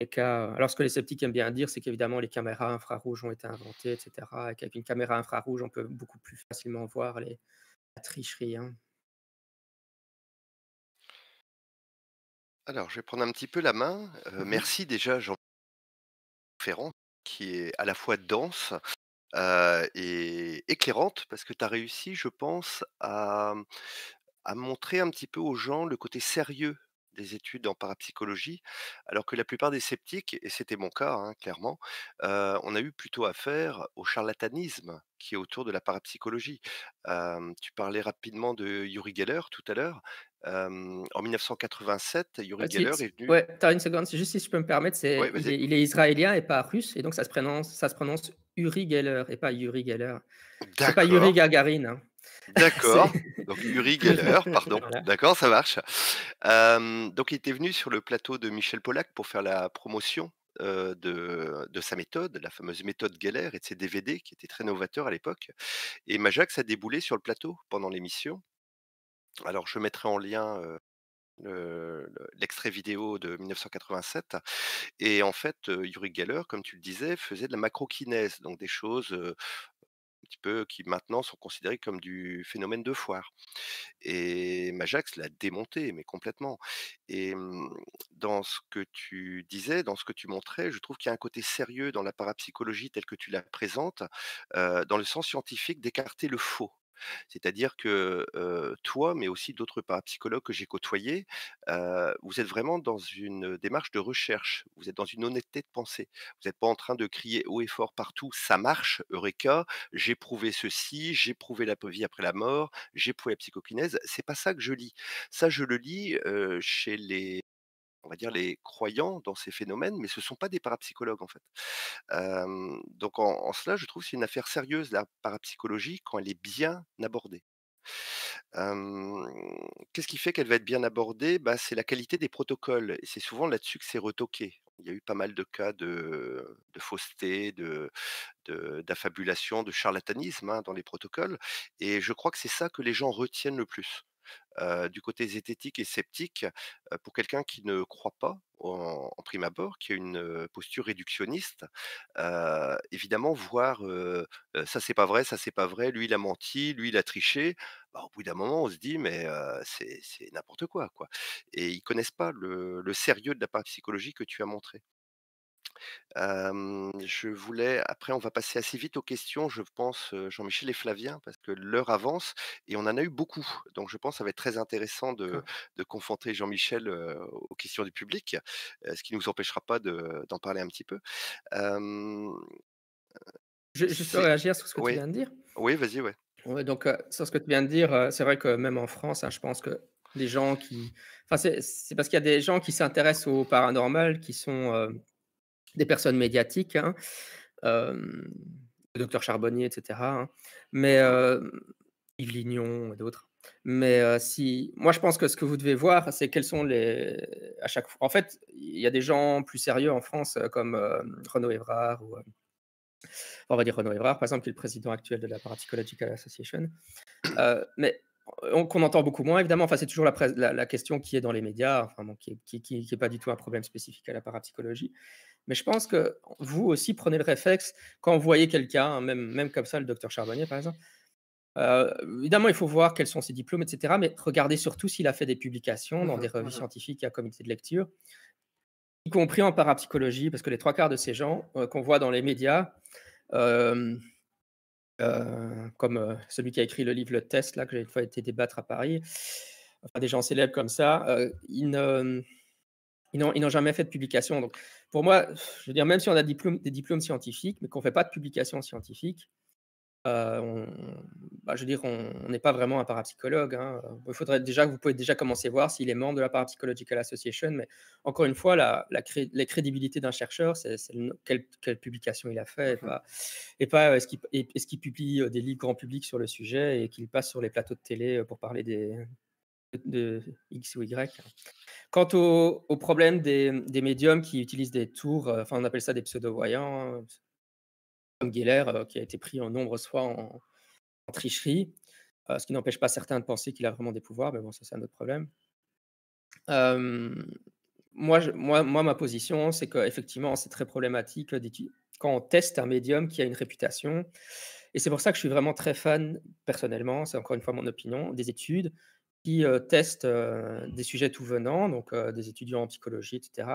cas. Alors, ce que les sceptiques aiment bien dire, c'est qu'évidemment, les caméras infrarouges ont été inventées, etc. Et une caméra infrarouge, on peut beaucoup plus facilement voir les, la tricherie. Hein. Alors, je vais prendre un petit peu la main. Euh, mmh merci déjà, Jean Ferrand, qui est à la fois dense euh, et éclairante parce que tu as réussi, je pense, mmh, à, montrer un petit peu aux gens le côté sérieux des études en parapsychologie, alors que la plupart des sceptiques, et c'était mon cas hein, clairement, euh, on a eu plutôt affaire au charlatanisme qui est autour de la parapsychologie. Euh, tu parlais rapidement de Yuri Geller tout à l'heure, en 1987, Yuri Geller est venu. Ouais, as une seconde, juste si je peux me permettre, c'est il, est israélien et pas russe, et donc ça se prononce, ça se prononce Uri Geller et pas Yuri Geller. C'est pas Yuri Gagarin. Hein. (laughs) D'accord, donc Uri (laughs) Geller, (laughs) pardon. D'accord, ça marche. donc il était venu sur le plateau de Michel Pollack pour faire la promotion de, sa méthode, la fameuse méthode Geller et de ses DVD qui était très novateur à l'époque. Et Majax ça déboulé sur le plateau pendant l'émission alors, je mettrai en lien l'extrait vidéo de 1987. Et en fait, Yuri Geller, comme tu le disais, faisait de la macrokinèse, donc des choses un petit peu qui maintenant sont considérées comme du phénomène de foire. Et Majax l'a démonté, mais complètement. Et mmh, dans ce que tu disais, dans ce que tu montrais, je trouve qu'il y a un côté sérieux dans la parapsychologie telle que tu la présentes, dans le sens scientifique d'écarter le faux c'est-à-dire que toi, mais aussi d'autres parapsychologues que j'ai côtoyés, vous êtes vraiment dans une démarche de recherche, vous êtes dans une honnêteté de pensée. Vous n'êtes pas en train de crier haut et fort partout, ça marche, Eureka, j'ai prouvé ceci, j'ai prouvé la vie après la mort, j'ai prouvé la psychokinèse. C'est pas ça que je lis. Ça, je le lis chez les on va dire, les croyants dans ces phénomènes, mais ce ne sont pas des parapsychologues, en fait. donc, en, cela, je trouve que c'est une affaire sérieuse, la parapsychologie, quand elle est bien abordée. Qu'est-ce qui fait qu'elle va être bien abordée bah, C'est la qualité des protocoles. Et c'est souvent là-dessus que c'est retoqué. Il y a eu pas mal de cas de, fausseté, d'affabulation, de, de, charlatanisme hein, dans les protocoles. Et je crois que c'est ça que les gens retiennent le plus. Euh, du côté zététique et sceptique, euh, pour quelqu'un qui ne croit pas en, prime abord, qui a une euh, posture réductionniste, évidemment, voir ça c'est pas vrai, ça c'est pas vrai, lui il a menti, lui il a triché, bah, au bout d'un moment on se dit mais c'est n'importe quoi, quoi. Et ils connaissent pas le, sérieux de la part psychologie que tu as montré je voulais, après, on va passer assez vite aux questions, je pense, Jean-Michel et Flavien, parce que l'heure avance et on en a eu beaucoup. Donc, je pense que ça va être très intéressant de, confronter Jean-Michel aux questions du public, ce qui ne nous empêchera pas d'en parler un petit peu. je, juste réagir sur ce que tu viens de dire. Oui, vas-y, ouais. Donc, sur ce que tu viens de dire, c'est vrai que même en France, hein, je pense que des gens qui. Enfin, c'est parce qu'il y a des gens qui s'intéressent au paranormal qui sont des personnes médiatiques, hein, le docteur Charbonnier, etc. Hein. mais Yves Lignon et d'autres. Mais si, moi, je pense que ce que vous devez voir, c'est quels sont les. À chaque En fait, il y a des gens plus sérieux en France, comme Renaud Evrard, ou. on va dire Renaud Evrard, par exemple, qui est le président actuel de la Parapsychological Association. mais qu'on entend beaucoup moins, évidemment. Enfin, c'est toujours la, question qui est dans les médias, enfin, qui n'est pas du tout un problème spécifique à la parapsychologie. Mais je pense que vous aussi prenez le réflexe quand vous voyez quelqu'un, hein, même, même comme ça, le docteur Charbonnier par exemple. Euh, évidemment, il faut voir quels sont ses diplômes, etc. Mais regardez surtout s'il a fait des publications dans des mmh revues mmh scientifiques scientifiques à comité de lecture, y compris en parapsychologie, parce que les trois quarts de ces gens euh, qu'on voit dans les médias, euh, comme celui qui a écrit le livre Le Test, là, que j'ai une fois été débattre à Paris, enfin, des gens célèbres comme ça, ils ne ils n'ont jamais fait de publication. Donc, pour moi, je veux dire, même si on a des diplômes scientifiques, mais qu'on ne fait pas de publication scientifique, euh, bah, je veux dire, on n'est pas vraiment un parapsychologue. Hein. Il faudrait déjà, vous pouvez déjà commencer à voir s'il est membre de la Parapsychological Association, mais encore une fois, la, crédibilité d'un chercheur, c'est quelle, quelle, publication il a fait, et mmh pas, est-ce qu'il publie euh, des livres grand public sur le sujet et qu'il passe sur les plateaux de télé euh, pour parler des, de X ou Y. Quant au, problème des, médiums qui utilisent des tours, euh, enfin on appelle ça des pseudo-voyants, euh, comme Geller euh, qui a été pris en nombreuses fois en, tricherie, ce qui n'empêche pas certains de penser qu'il a vraiment des pouvoirs, mais bon, ça c'est un autre problème. moi, moi, ma position, c'est qu'effectivement, c'est très problématique quand on teste un médium qui a une réputation. Et c'est pour ça que je suis vraiment très fan, personnellement, c'est encore une fois mon opinion, des études qui euh, testent euh, des sujets tout venant, donc euh, des étudiants en psychologie, etc.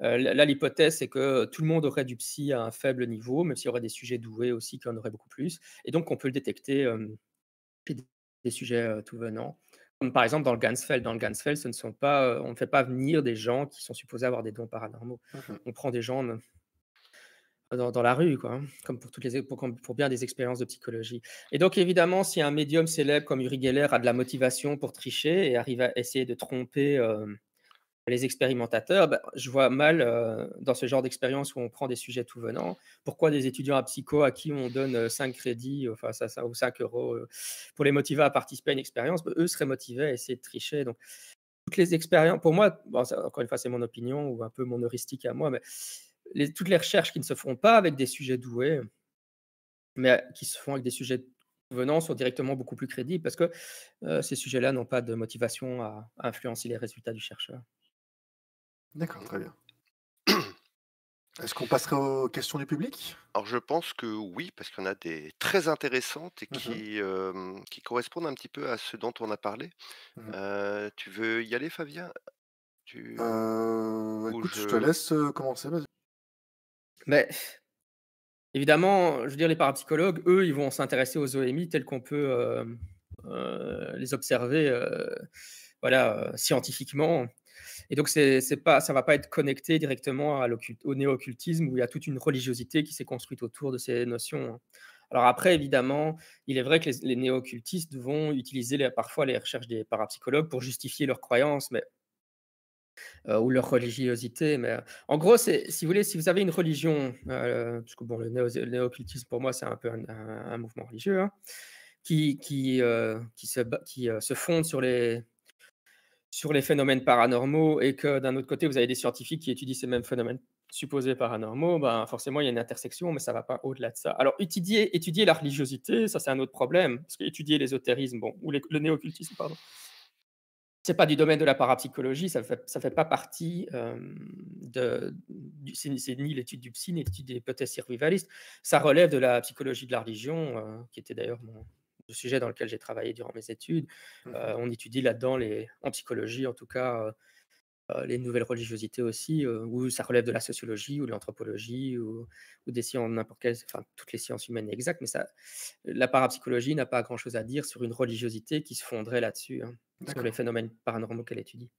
là, l'hypothèse, c'est que tout le monde aurait du psy à un faible niveau, même s'il y aurait des sujets doués aussi qui en auraient beaucoup plus. Et donc, on peut le détecter des sujets tout venant. Comme par exemple dans le Gansfeld. Dans le Gansfeld, ce ne sont pas, on ne fait pas venir des gens qui sont supposés avoir des dons paranormaux. Mmh on prend des gens dans, la rue, quoi, hein, comme pour, toutes les, pour, pour, bien des expériences de psychologie. Et donc, évidemment, si un médium célèbre comme Uri Geller a de la motivation pour tricher et arrive à essayer de tromper les expérimentateurs, bah, je vois mal dans ce genre d'expérience où on prend des sujets tout venant, pourquoi des étudiants à psycho à qui on donne 5 crédits euh, enfin, ça, ça, ou 5 euros pour les motiver à participer à une expérience, bah, eux seraient motivés à essayer de tricher. Donc, toutes les expériences, pour moi, encore une fois, c'est mon opinion ou un peu mon heuristique à moi, mais toutes les recherches qui ne se font pas avec des sujets doués, mais euh, qui se font avec des sujets venant sont directement beaucoup plus crédibles parce que euh, ces sujets-là n'ont pas de motivation à, influencer les résultats du chercheur. D'accord, très bien. (clears throat) Est-ce qu'on passerait aux questions du public Alors je pense que oui, parce qu'il y en a des très intéressantes et mmh euh, qui, correspondent un petit peu à ce dont on a parlé. Mmh tu veux y aller, Fabien Écoute, je... je... te laisse commencer. Mais évidemment, je veux dire, les parapsychologues, eux, ils vont s'intéresser aux OMI tels qu'on peut euh, euh, les observer euh, voilà, scientifiquement. Et donc, c'est, pas, ça ne va pas être connecté directement à au néo-occultisme où il y a toute une religiosité qui s'est construite autour de ces notions. Alors après, évidemment, il est vrai que les, néo-occultistes vont utiliser parfois les recherches des parapsychologues pour justifier leurs croyances, mais euh, ou leur religiosité. Mais en gros, c'est, si vous voulez, si vous avez une religion, euh, parce que bon, le, néo, néocultisme pour moi c'est un peu un, mouvement religieux hein, qui qui euh, qui se qui se fonde sur les sur les phénomènes paranormaux et que d'un autre côté vous avez des scientifiques qui étudient ces mêmes phénomènes supposés paranormaux, ben forcément il y a une intersection, mais ça va pas au-delà de ça. Alors étudier étudier la religiosité, ça c'est un autre problème, parce étudier l'ésotérisme, bon, ou le néocultisme, pardon c'est pas du domaine de la parapsychologie, ça fait, ça fait pas partie euh, de. C'est ni l'étude du psy, ni l'étude des hypothèses survivalistes. Ça relève de la psychologie de la religion, euh, qui était d'ailleurs le sujet dans lequel j'ai travaillé durant mes études. Mmh euh, on étudie là-dedans, les, en psychologie en tout cas, euh, les nouvelles religiosités aussi, euh, où ça relève de la sociologie ou de l'anthropologie ou, des sciences, n'importe quelle, enfin toutes les sciences humaines exactes, mais ça, la parapsychologie n'a pas grand-chose à dire sur une religiosité qui se fonderait là-dessus, hein, sur les phénomènes paranormaux qu'elle étudie.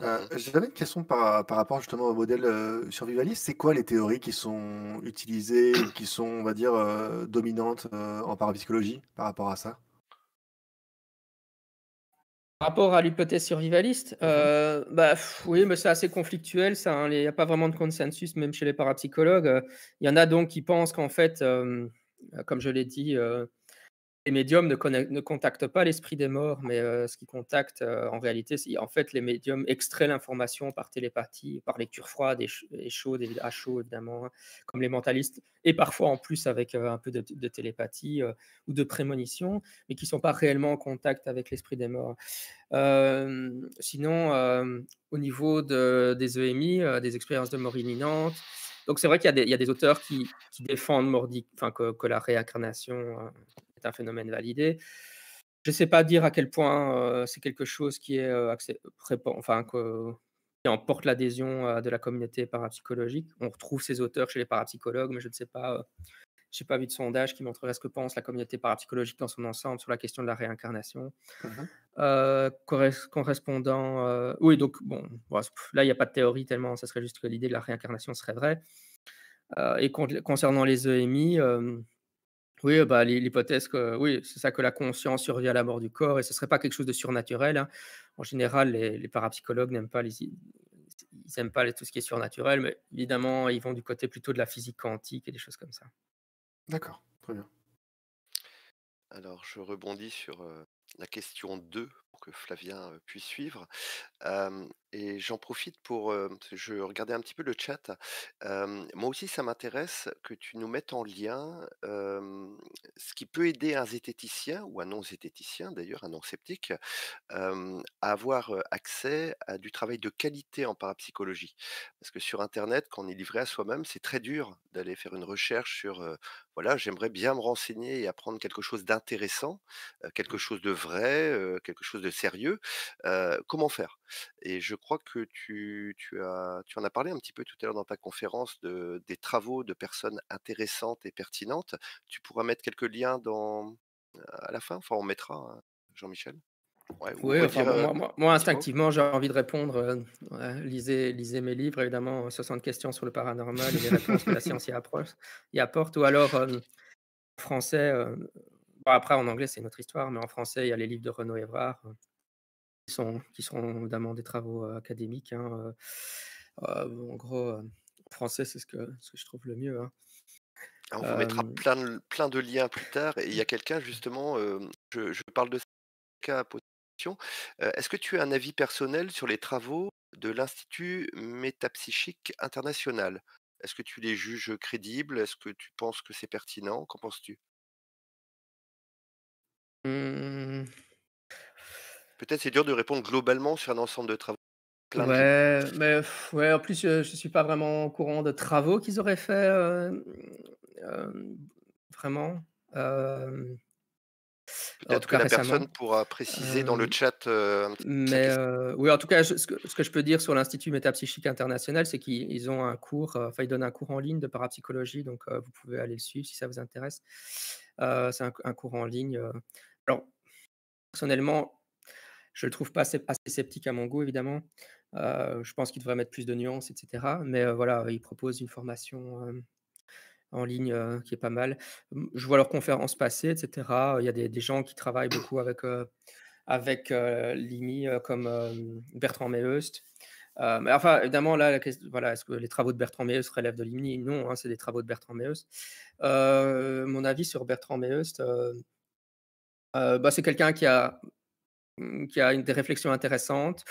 Euh, J'avais une question par, par, rapport justement au modèle euh, survivaliste. C'est quoi les théories qui sont utilisées, qui sont, on va dire, dominantes en parapsychologie par rapport à ça par rapport à l'hypothèse survivaliste, mhm. euh, bah, oui, mais c'est assez conflictuel, ça. Il hein, n'y a pas vraiment de consensus, même chez les parapsychologues. Il euh, y en a donc qui pensent qu'en fait, euh, comme je l'ai dit, les médiums ne, ne contactent pas l'esprit des morts, mais euh, ce qu'ils contactent euh, en réalité, c'est en fait les médiums extraient l'information par télépathie, par lecture froide et, chaude, à chaud évidemment, hein, comme les mentalistes, et parfois en plus avec euh, un peu de, télépathie ou de prémonition, mais qui ne sont pas réellement en contact avec l'esprit des morts. sinon, au niveau des EMI, des expériences de mort imminente, donc c'est vrai qu'il y, a des auteurs qui, défendent que, la réincarnation hein, c'est un phénomène validé. Je ne sais pas dire à quel point euh, c'est quelque chose qui est euh, euh, enfin, que, qui emporte l'adhésion de la communauté parapsychologique. On retrouve ces auteurs chez les parapsychologues, mais je ne sais pas. je n'ai pas vu de sondage qui montrerait ce que pense la communauté parapsychologique dans son ensemble sur la question de la réincarnation. Mmh correspondant. oui, donc, bon, là, il n'y a pas de théorie tellement, ça serait juste que l'idée de la réincarnation serait vraie. et concernant les EMI, oui, bah, l'hypothèse que oui, c'est ça que la conscience survient à la mort du corps et ce ne serait pas quelque chose de surnaturel. Hein. En général, les, parapsychologues n'aiment pas les, ils n'aiment tout ce qui est surnaturel, mais évidemment, ils vont du côté plutôt de la physique quantique et des choses comme ça. D'accord, très bien. Alors, je rebondis sur la question 2 pour que Flavien puisse suivre. Et j'en profite pour, euh, je regardais un petit peu le chat. Euh, moi aussi, ça m'intéresse que tu nous mettes en lien euh, ce qui peut aider un zététicien ou un non-zététicien, d'ailleurs, un non-sceptique, à avoir accès à du travail de qualité en parapsychologie. Parce que sur Internet, quand on est livré à soi-même, c'est très dur d'aller faire une recherche sur, voilà, j'aimerais bien me renseigner et apprendre quelque chose d'intéressant, quelque mmh. chose de vrai, quelque chose de sérieux. comment faire et je crois que tu, tu, as, tu en as parlé un petit peu tout à l'heure dans ta conférence de, des travaux de personnes intéressantes et pertinentes. Tu pourras mettre quelques liens dans, à la fin, enfin on mettra, hein, Jean-Michel. oui, moi, euh, instinctivement, j'ai envie de répondre. Euh, lisez, mes livres, évidemment, 60 questions sur le paranormal et les réponses que la science y, approche, y apporte. Ou alors, euh, en français, après en anglais, c'est notre histoire, mais en français, il y a les livres de Renaud Évrard, qui sont, qui évidemment des travaux académiques. Hein, en gros, français, c'est ce que, je trouve le mieux. Hein. On vous mettra plein de, liens plus tard. Et il y a quelqu'un, justement, je, parle de ça, à position. Est-ce que tu as un avis personnel sur les travaux de l'Institut métapsychique international Est-ce que tu les juges crédibles Est-ce que tu penses que c'est pertinent Qu'en penses-tu mmh. Peut-être c'est dur de répondre globalement sur un ensemble de travaux. ouais, mais ouais, en plus, je ne suis pas vraiment au courant de travaux qu'ils auraient fait. vraiment. Euh, Peut-être que la personne pourra préciser dans le chat. mais oui, en tout cas, ce, que, je peux dire sur l'Institut Métapsychique International, c'est qu'ils ont un cours, enfin, ils donnent un cours en ligne de parapsychologie, donc vous pouvez aller le suivre si ça vous intéresse. c'est un, un, cours en ligne. alors, personnellement, je le trouve pas assez, sceptique à mon goût, évidemment. Euh, je pense qu'il devrait mettre plus de nuances, etc. Mais euh, voilà, il propose une formation en ligne qui est pas mal. Je vois leurs conférences passer, etc. Il y a des, gens qui travaillent beaucoup avec, avec l'IMI, comme Bertrand Meust. Euh, mais enfin, évidemment, là, voilà, est-ce que les travaux de Bertrand Meust relèvent de l'IMI Non, hein, c'est des travaux de Bertrand Meust. mon avis sur Bertrand Meust, bah, c'est quelqu'un qui a Mmh, qui a une, des réflexions intéressantes.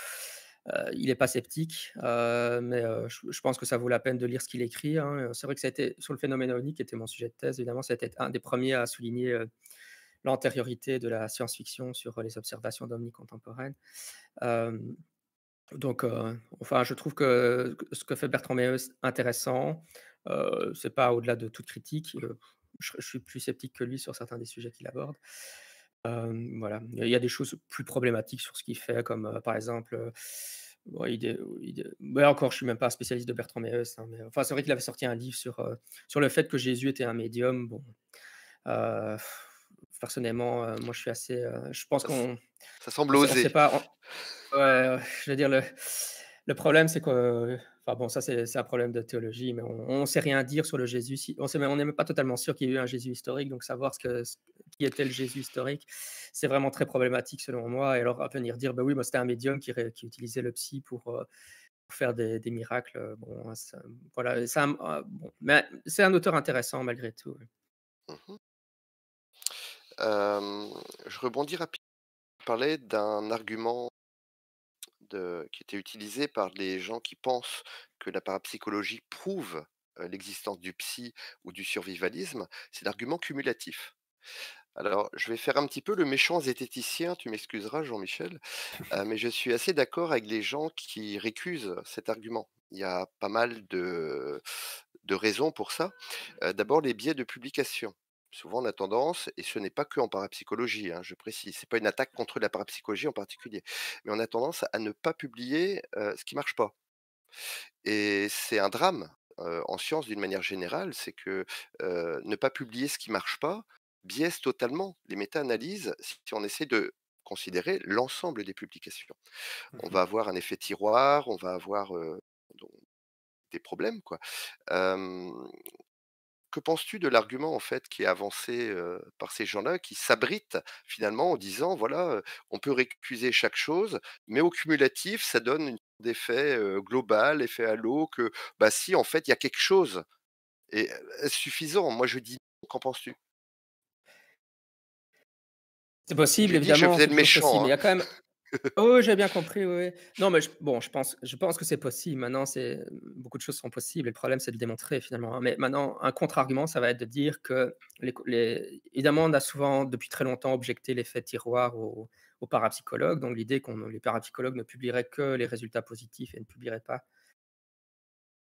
Euh, il n'est pas sceptique, euh, mais je, pense que ça vaut la peine de lire ce qu'il écrit. Hein, c'est vrai que ça sur le phénomène Omni qui était mon sujet de thèse, évidemment, c'était un des premiers à souligner l'antériorité de la science-fiction sur les observations d'Omni contemporaines. donc, enfin, je trouve que ce que fait Bertrand Meuse intéressant. c'est pas au-delà de toute critique. je, suis plus sceptique que lui sur certains des sujets qu'il aborde voilà, il y a des choses plus problématiques sur ce qu'il fait, comme par exemple, encore, je suis même pas spécialiste de Bertrand Meus, hein, mais enfin, c'est vrai qu'il avait sorti un livre sur, sur le fait que Jésus était un médium. Bon, personnellement, moi, je suis assez, je pense qu'on, ça semble osé. je veux dire le, le problème, c'est que bon, ça c'est un problème de théologie, mais on ne sait rien dire sur le Jésus. On n'est on même pas totalement sûr qu'il y ait eu un Jésus historique, donc savoir ce qui était le Jésus historique, c'est vraiment très problématique selon moi. Et alors à venir dire, ben oui, c'était un médium qui, utilisait le psy pour, euh, faire des, miracles. Euh, bon, hein, voilà, ça euh, mais c'est un auteur intéressant malgré tout. Mmh je rebondis rapidement. Je parlais d'un argument qui était utilisé par les gens qui pensent que la parapsychologie prouve euh, l'existence du psy ou du survivalisme, c'est l'argument cumulatif. Alors, je vais faire un petit peu le méchant zététicien, tu m'excuseras Jean-Michel, euh, mais je suis assez d'accord avec les gens qui récusent cet argument. Il y a pas mal de, raisons pour ça. Euh, d'abord, les biais de publication souvent on a tendance, et ce n'est pas que en parapsychologie, hein, je précise, ce n'est pas une attaque contre la parapsychologie en particulier, mais on a tendance à ne pas publier ce qui ne marche pas. Et c'est un drame en science d'une manière générale, c'est que ne pas publier ce qui ne marche pas biaise totalement les méta-analyses si on essaie de considérer l'ensemble des publications. On mmh va avoir un effet tiroir, on va avoir des problèmes. Quoi que penses-tu de l'argument en fait qui est avancé par ces gens-là, qui s'abritent finalement en disant voilà, on peut récuser chaque chose, mais au cumulatif, ça donne une d'effet global, effet à l'eau, que bah si en fait il y a quelque chose. Et est suffisant Moi je dis qu'en penses-tu C'est possible, évidemment. je faisais le méchant. Il y hein. a quand même (laughs) Oh, j'ai bien compris. Oui. Non, mais je, bon, je pense, je pense que c'est possible. Maintenant, c'est beaucoup de choses sont possibles. le problème, c'est de le démontrer finalement. Hein. Mais maintenant, un contre-argument, ça va être de dire que, les, les, évidemment, on a souvent depuis très longtemps objecté l'effet tiroir aux, parapsychologues. Donc, l'idée qu'on les parapsychologues ne publieraient que les résultats positifs et ne publieraient pas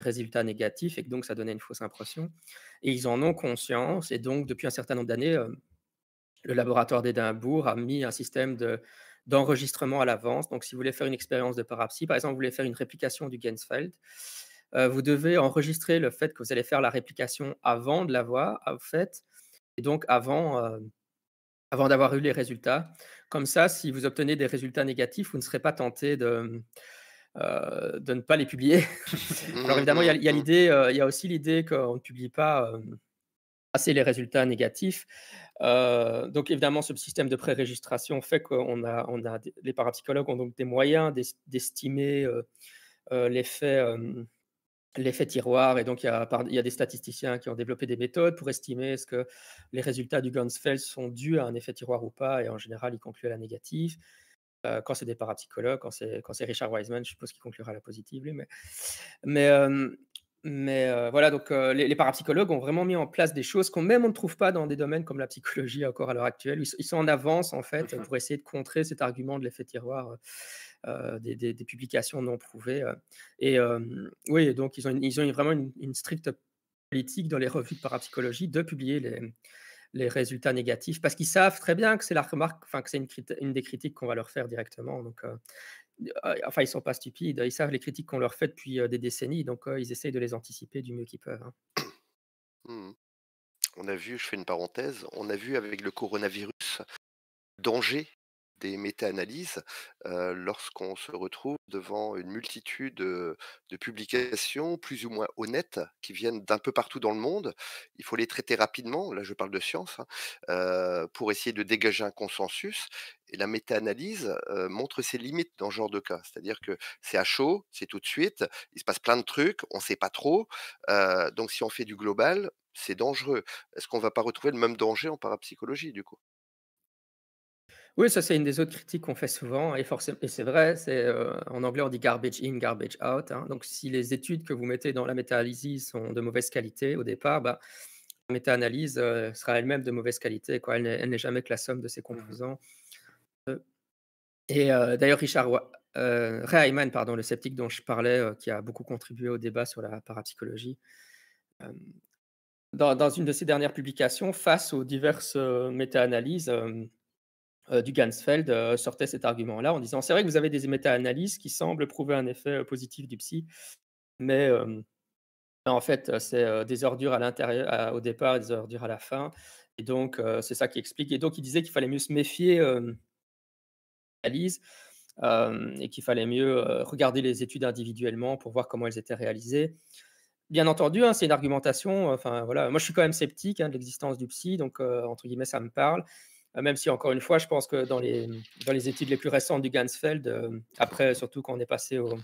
les résultats négatifs, et que donc ça donnait une fausse impression. Et ils en ont conscience. Et donc, depuis un certain nombre d'années, euh, le laboratoire d'Édimbourg a mis un système de d'enregistrement à l'avance. Donc, si vous voulez faire une expérience de parapsie, par exemple, vous voulez faire une réplication du Gensfeld, euh, vous devez enregistrer le fait que vous allez faire la réplication avant de l'avoir fait, et donc avant, euh, avant d'avoir eu les résultats. Comme ça, si vous obtenez des résultats négatifs, vous ne serez pas tenté de, euh, de ne pas les publier. Mmh, Alors évidemment, il y a, mmh, mmh. l'idée, il y a aussi l'idée qu'on ne publie pas les résultats négatifs. Euh, donc évidemment, ce système de pré fait qu'on a, on a les parapsychologues ont donc des moyens d'estimer euh, euh, l'effet l'effet tiroir. Et donc, il y, a, des statisticiens qui ont développé des méthodes pour estimer est-ce que les résultats du Gunsfeld sont dus à un effet tiroir ou pas. Et en général, ils concluent à la négative. quand c'est des parapsychologues, quand c'est Richard Wiseman, je suppose qu'il conclura à la positive, Mais, mais mais euh, voilà, donc euh, les, parapsychologues ont vraiment mis en place des choses qu'on même on ne trouve pas dans des domaines comme la psychologie encore à l'heure actuelle. Ils, sont en avance en fait mmh pour essayer de contrer cet argument de l'effet tiroir euh, des, publications non prouvées. Et oui, donc ils ont, ils ont vraiment une, stricte politique dans les revues de parapsychologie de publier les, résultats négatifs parce qu'ils savent très bien que c'est la remarque, enfin que c'est une, une, des critiques qu'on va leur faire directement. Donc ah, enfin, ils ne sont pas stupides. Ils savent les critiques qu'on leur fait depuis des décennies, donc ils essayent de les anticiper du mieux qu'ils peuvent. Hein. Mmh. On a vu, je fais une parenthèse, on a vu avec le coronavirus danger des méta-analyses lorsqu'on se retrouve devant une multitude de, publications plus ou moins honnêtes qui viennent d'un peu partout dans le monde. Il faut les traiter rapidement, là je parle de science, hein, pour essayer de dégager un consensus. Et la méta-analyse montre ses limites dans ce genre de cas. C'est-à-dire que c'est à chaud, c'est tout de suite, il se passe plein de trucs, on ne sait pas trop. donc si on fait du global, c'est dangereux. Est-ce qu'on ne va pas retrouver le même danger en parapsychologie du coup oui, ça, c'est une des autres critiques qu'on fait souvent. Et, forcément, et c'est vrai, c'est, euh, en anglais, on dit garbage in, garbage out. Hein. Donc, si les études que vous mettez dans la méta-analyse sont de mauvaise qualité au départ, bah, la méta-analyse euh, sera elle-même de mauvaise qualité. Quoi. Elle, n'est, jamais que la somme de ses mmh composants. Euh, et d'ailleurs, Richard Reimann, pardon, le sceptique dont je parlais, qui a beaucoup contribué au débat sur la parapsychologie, dans, dans, une de ses dernières publications, face aux diverses méta-analyses, euh, du Gansfeld euh, sortait cet argument-là en disant c'est vrai que vous avez des méta-analyses qui semblent prouver un effet euh, positif du psy, mais en fait, c'est des ordures à l'intérieur, au départ, et des ordures à la fin. Et donc, c'est ça qui explique. Et donc, il disait qu'il fallait mieux se méfier de analyse et qu'il fallait mieux regarder les études individuellement pour voir comment elles étaient réalisées. Bien entendu, hein, c'est une argumentation. Enfin, voilà, moi, je suis quand même sceptique hein, de l'existence du psy, donc entre guillemets, ça me parle. Euh, même si encore une fois, je pense que dans les, mmh, dans les études les plus récentes du Gansfeld, euh, après surtout quand on est passé au,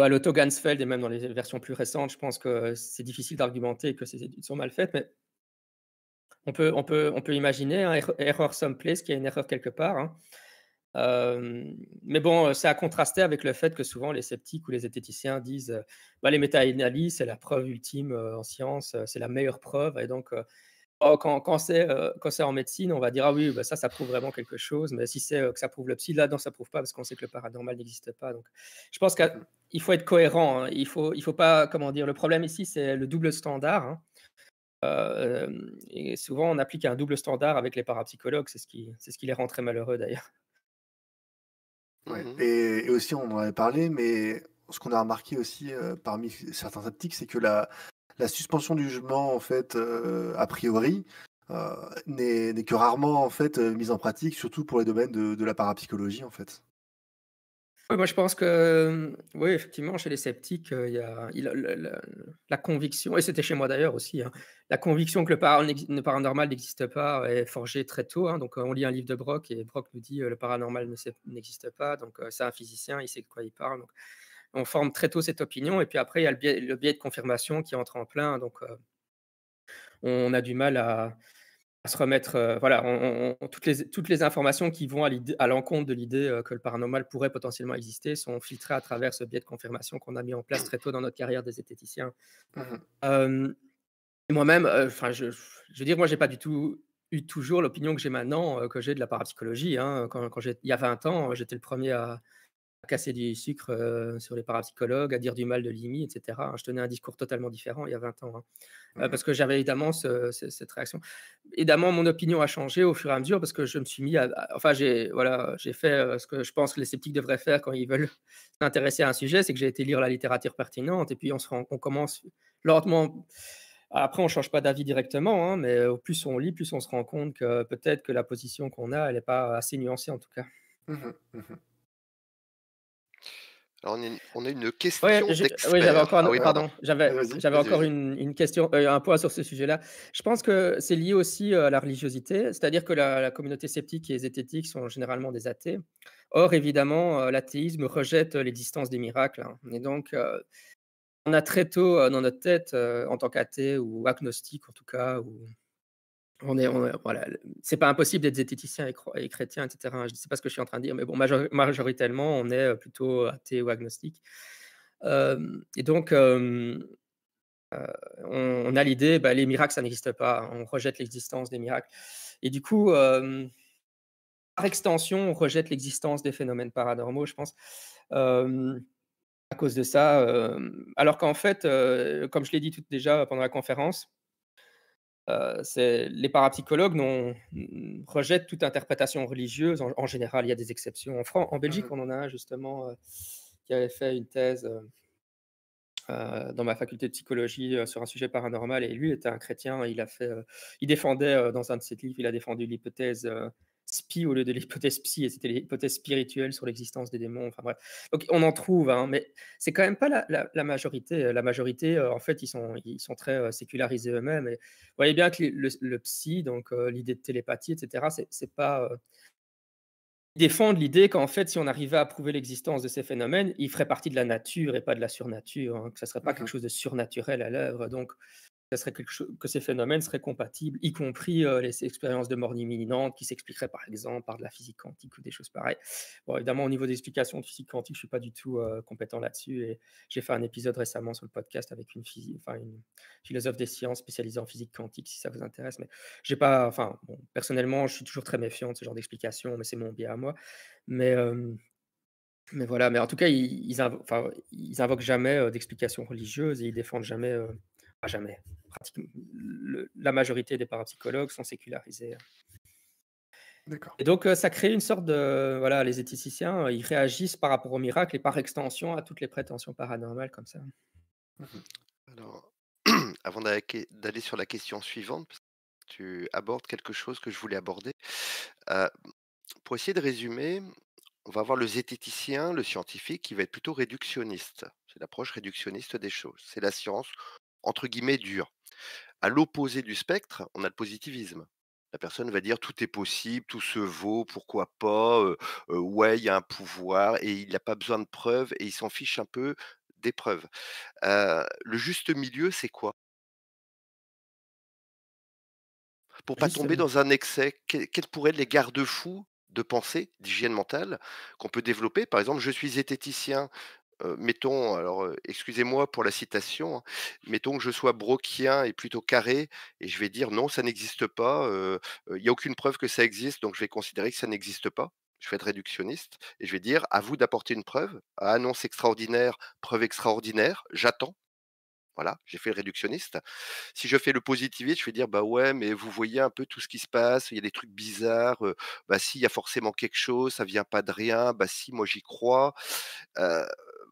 à l'auto Gansfeld et même dans les versions plus récentes, je pense que c'est difficile d'argumenter que ces études sont mal faites, mais on peut, on peut, on peut imaginer un hein, er-, erreur someplace qu'il y a une erreur quelque part. Hein. Euh, mais bon, c'est à contraster avec le fait que souvent les sceptiques ou les esthéticiens disent bah, les méta-analyses, c'est la preuve ultime en science, c'est la meilleure preuve, et donc Oh, quand, euh, quand c'est en médecine, on va dire ah oui, bah, ça, ça prouve vraiment quelque chose. Mais si c'est euh, que ça prouve le psy, là, non, ça prouve pas parce qu'on sait que le paranormal n'existe pas. Donc, je pense qu'il mmh. faut être cohérent. Hein. Il faut, il faut pas, comment dire. Le problème ici, c'est le double standard. Hein. Euh, et souvent, on applique un double standard avec les parapsychologues. C'est ce qui, c'est ce qui les rend très malheureux d'ailleurs. et, et, aussi, on en avait parlé, mais ce qu'on a remarqué aussi parmi certains optiques, c'est que la, la suspension du jugement, en fait, euh, a priori, euh, n'est que rarement en fait euh, mise en pratique, surtout pour les domaines de, la parapsychologie, en fait. moi je pense que, oui, effectivement, chez les sceptiques, il y a, la, conviction, et c'était chez moi d'ailleurs aussi, hein, la conviction que le, le paranormal n'existe pas est forgée très tôt. Hein. donc on lit un livre de Brock et Brock nous dit que le paranormal n'existe pas, donc c'est un physicien, il sait de quoi il parle. Donc on forme très tôt cette opinion, et puis après, il y a le biais, de confirmation qui entre en plein. Donc, euh, on a du mal à, se remettre. Euh, voilà, toutes, les, toutes les informations qui vont à l'encontre de l'idée euh, que le paranormal pourrait potentiellement exister sont filtrées à travers ce biais de confirmation qu'on a mis en place très tôt dans notre carrière des zététiciens. Mmh moi-même, enfin, je, veux dire, moi, j'ai pas du tout eu toujours l'opinion que j'ai maintenant, que j'ai de la parapsychologie. Hein. Quand, il y a 20 ans, j'étais le premier à, à casser du sucre sur les parapsychologues, à dire du mal de Limi, etc. Hein. Je tenais un discours totalement différent il y a 20 ans, hein. mmh parce que j'avais évidemment cette réaction. Évidemment, mon opinion a changé au fur et à mesure, parce que je me suis mis à... enfin, j'ai voilà, fait ce que je pense que les sceptiques devraient faire quand ils veulent (laughs) s'intéresser à un sujet, c'est que j'ai été lire la littérature pertinente, et puis on, se on commence lentement... Après, on ne change pas d'avis directement, hein, mais au plus on lit, plus on se rend compte que peut-être que la position qu'on a, elle n'est pas assez nuancée en tout cas. Mmh mmh on, a, une question. Ah oui, j'avais encore, oui, pardon, j'avais, j'avais encore une, une question, euh, un point sur ce sujet-là. Je pense que c'est lié aussi euh, à la religiosité, c'est-à-dire que la, communauté sceptique et zététique sont généralement des athées. Or, évidemment, euh, l'athéisme rejette l'existence des miracles. Hein. Et donc, on a très tôt dans notre tête, en tant qu'athée ou agnostique en tout cas, ou on est, voilà, c'est pas impossible d'être zététicien et, et, chrétien, etc. Hein. Je ne sais pas ce que je suis en train de dire, mais bon, majoritairement, on est euh, plutôt athée ou agnostique. et donc, euh, on, a l'idée, bah, les miracles, ça n'existe pas. On rejette l'existence des miracles. Et du coup, par extension, on rejette l'existence des phénomènes paranormaux, je pense. à cause de ça, alors qu'en fait, euh, comme je l'ai dit tout déjà pendant la conférence, euh, c'est les parapsychologues rejettent toute interprétation religieuse. En, général, il y a des exceptions. En, France, en Belgique, mmh. on en a un justement euh, qui avait fait une thèse euh, dans ma faculté de psychologie sur un sujet paranormal. Et lui était un chrétien. Il, a fait, il défendait dans un de ses livres, il a défendu l'hypothèse spi au lieu de l'hypothèse psy, et c'était l'hypothèse spirituelle sur l'existence des démons. Enfin Donc on en trouve, hein, mais c'est quand même pas la, majorité. La majorité, euh, euh, en fait, ils sont, ils sont très euh, sécularisés eux-mêmes. vous voyez bien que le, psy, donc l'idée de télépathie, etc., c'est pas. ils défendent l'idée qu'en fait, si on arrivait à prouver l'existence de ces phénomènes, ils feraient partie de la nature et pas de la surnature, hein, que ce ça serait pas quelque mmh chose de surnaturel à l'œuvre. Donc, serait quelque chose, que ces phénomènes seraient compatibles, y compris euh, les expériences de mort imminente qui s'expliqueraient par exemple par de la physique quantique ou des choses pareilles. Bon, évidemment, au niveau des explications de physique quantique, je ne suis pas du tout euh, compétent là-dessus et j'ai fait un épisode récemment sur le podcast avec une, enfin, une, philosophe des sciences spécialisée en physique quantique si ça vous intéresse. Mais j'ai pas, enfin, personnellement, je suis toujours très méfiant de ce genre d'explications, mais c'est mon biais à moi. Mais. Euh, mais voilà, mais en tout cas, ils, ils, ils invoquent jamais d'explications religieuses et ils défendent jamais jamais. la majorité des parapsychologues sont sécularisés. Et donc, euh, ça crée une sorte de. Voilà, les éthiciens, euh, ils réagissent par rapport au miracle et par extension à toutes les prétentions paranormales comme ça. Mhm. Alors, (clears throat) avant d'aller sur la question suivante, tu abordes quelque chose que je voulais aborder. Euh, pour essayer de résumer, on va avoir le zététicien, le scientifique, qui va être plutôt réductionniste. C'est l'approche réductionniste des choses. C'est la science, entre guillemets dur. À l'opposé du spectre, on a le positivisme. La personne va dire tout est possible, tout se vaut, pourquoi pas, ouais, il y a un pouvoir et il n'a pas besoin de preuves et il s'en fiche un peu des preuves. le juste milieu, c'est quoi Pour pas tomber dans un excès, quels pourraient être les garde-fous de pensée, d'hygiène mentale qu'on peut développer. Par exemple, je suis zététicien, euh, mettons, alors euh, excusez-moi pour la citation, hein, mettons que je sois broquien et plutôt carré, et je vais dire non, ça n'existe pas, euh, il n'y a aucune preuve que ça existe, donc je vais considérer que ça n'existe pas. Je vais être réductionniste et je vais dire à vous d'apporter une preuve, annonce extraordinaire, preuve extraordinaire, j'attends. Voilà, j'ai fait le réductionniste. Si je fais le positiviste, je vais dire bah ouais, mais vous voyez un peu tout ce qui se passe, il y a des trucs bizarres, bah si, il y a forcément quelque chose, ça vient pas de rien, bah si, moi j'y crois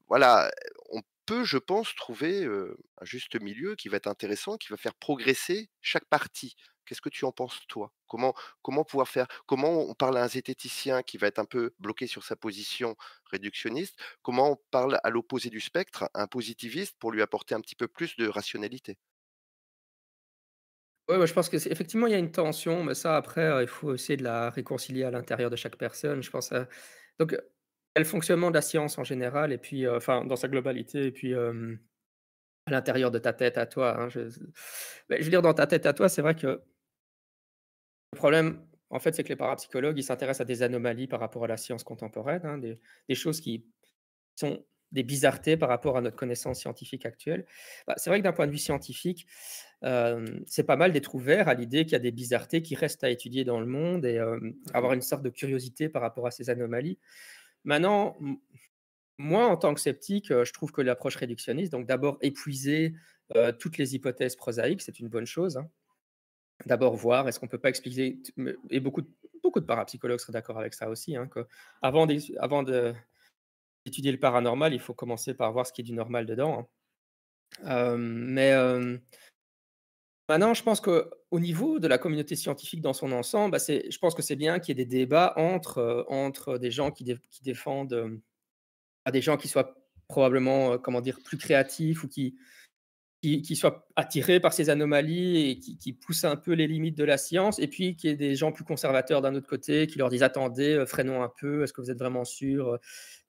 voilà, on peut, je pense, trouver un juste milieu qui va être intéressant, qui va faire progresser chaque partie. Qu'est-ce que tu en penses, toi comment, comment pouvoir faire Comment on parle à un zététicien qui va être un peu bloqué sur sa position réductionniste Comment on parle à l'opposé du spectre, un positiviste, pour lui apporter un petit peu plus de rationalité oui, bah, je pense qu'effectivement, il y a une tension, mais ça, après, il faut essayer de la réconcilier à l'intérieur de chaque personne. Je pense. à... Donc, le fonctionnement de la science en général, et puis, enfin, dans sa globalité, et puis à l'intérieur de ta tête à toi. Hein, je... veux dire, dans ta tête à toi, c'est vrai que le problème, en fait, c'est que les parapsychologues, ils s'intéressent à des anomalies par rapport à la science contemporaine, hein, des, choses qui sont des bizarretés par rapport à notre connaissance scientifique actuelle. Bah, c'est vrai que d'un point de vue scientifique, c'est pas mal d'être ouvert à l'idée qu'il y a des bizarretés qui restent à étudier dans le monde et avoir mmh. une sorte de curiosité par rapport à ces anomalies. Maintenant, moi, en tant que sceptique, je trouve que l'approche réductionniste, donc d'abord épuiser toutes les hypothèses prosaïques, c'est une bonne chose. Hein. D'abord voir, est-ce qu'on ne peut pas expliquer, et beaucoup de, beaucoup de parapsychologues seraient d'accord avec ça aussi, hein, que avant d'étudier le paranormal, il faut commencer par voir ce qui est du normal dedans. Hein. mais Maintenant, je pense qu'au niveau de la communauté scientifique dans son ensemble, bah, je pense que c'est bien qu'il y ait des débats entre, euh, des gens qui, défendent euh, bah, des gens qui soient probablement euh, comment dire, plus créatifs ou qui, soient attirés par ces anomalies et qui, qui, poussent un peu les limites de la science, et puis qu'il y ait des gens plus conservateurs d'un autre côté qui leur disent attendez, freinons un peu, est-ce que vous êtes vraiment sûr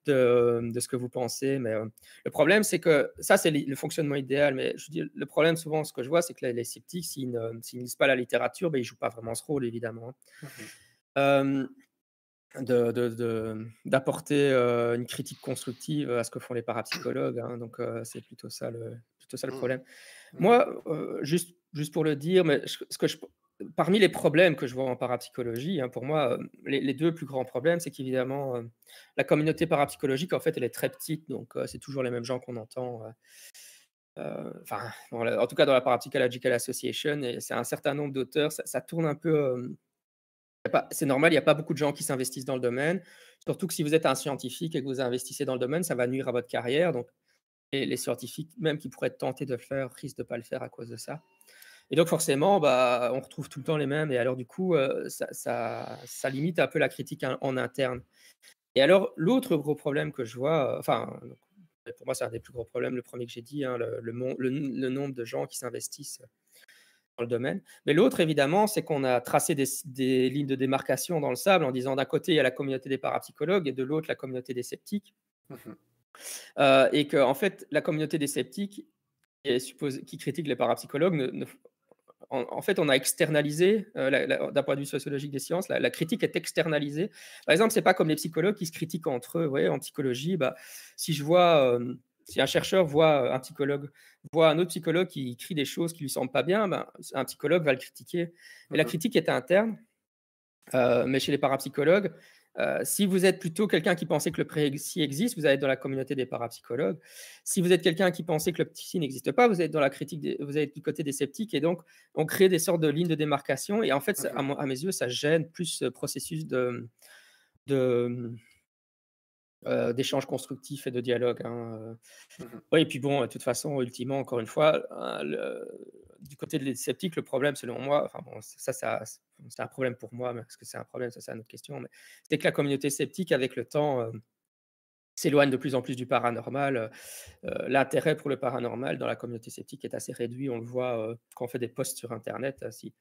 euh, de, ce que vous pensez. Mais euh, le problème, c'est que ça, c'est le, fonctionnement idéal. Mais je dis, le problème, souvent, ce que je vois, c'est que les, sceptiques, s'ils ne, ne, lisent pas la littérature, ben, ils ne jouent pas vraiment ce rôle, évidemment. Hein. Mmh de d'apporter euh, une critique constructive à ce que font les parapsychologues. Hein, donc, c'est plutôt ça le, plutôt ça le mmh. problème. Mmh Moi, juste, juste pour le dire, mais ce que je, parmi les problèmes que je vois en parapsychologie, hein, pour moi, euh, les, deux plus grands problèmes, c'est qu'évidemment, euh, la communauté parapsychologique, en fait, elle est très petite, donc euh, c'est toujours les mêmes gens qu'on entend. Enfin, en tout cas, dans la Parapsychological Association, c'est un certain nombre d'auteurs, ça, tourne un peu. c'est normal, il n'y a pas beaucoup de gens qui s'investissent dans le domaine. Surtout que si vous êtes un scientifique et que vous investissez dans le domaine, ça va nuire à votre carrière. Donc, et les scientifiques, même qui pourraient être tentés de le faire, risquent de ne pas le faire à cause de ça. Et donc forcément, bah, on retrouve tout le temps les mêmes. Et alors du coup, euh, ça, limite un peu la critique en, interne. Et alors l'autre gros problème que je vois, euh, enfin pour moi c'est un des plus gros problèmes, le premier que j'ai dit, hein, le, nombre de gens qui s'investissent dans le domaine. Mais l'autre évidemment, c'est qu'on a tracé des, lignes de démarcation dans le sable en disant d'un côté il y a la communauté des parapsychologues et de l'autre la communauté des sceptiques. Mmh euh, et que en fait la communauté des sceptiques qui, critiquent les parapsychologues ne, en, fait, on a externalisé, euh, d'un point de vue sociologique des sciences, la, critique est externalisée. Par exemple, c'est pas comme les psychologues qui se critiquent entre eux. en psychologie, bah, si je vois, euh, si un chercheur voit un psychologue, voit un autre psychologue qui écrit des choses qui lui semblent pas bien, bah, un psychologue va le critiquer. Mais la mhm. critique est interne. Euh, mais chez les parapsychologues, euh, si vous êtes plutôt quelqu'un qui pensait que le préexi existe, vous allez dans la communauté des parapsychologues. Si vous êtes quelqu'un qui pensait que le psy n'existe pas, vous êtes dans la critique, vous êtes du côté des sceptiques. Et donc, on crée des sortes de lignes de démarcation. Et en fait, à, mes yeux, ça gêne plus ce processus de, euh, constructif et de dialogue. Hein, euh. mmh oui, et puis bon, de toute façon, ultimement, encore une fois, le, du côté des sceptiques, le problème, selon moi, enfin, ça, c'est un problème pour moi, mais parce que c'est un problème, ça, c'est une autre question, mais c'est que la communauté sceptique, avec le temps, euh, s'éloigne de plus en plus du paranormal. Euh, euh, l'intérêt pour le paranormal dans la communauté sceptique est assez réduit. On le voit quand on fait des posts sur Internet. Hein, si,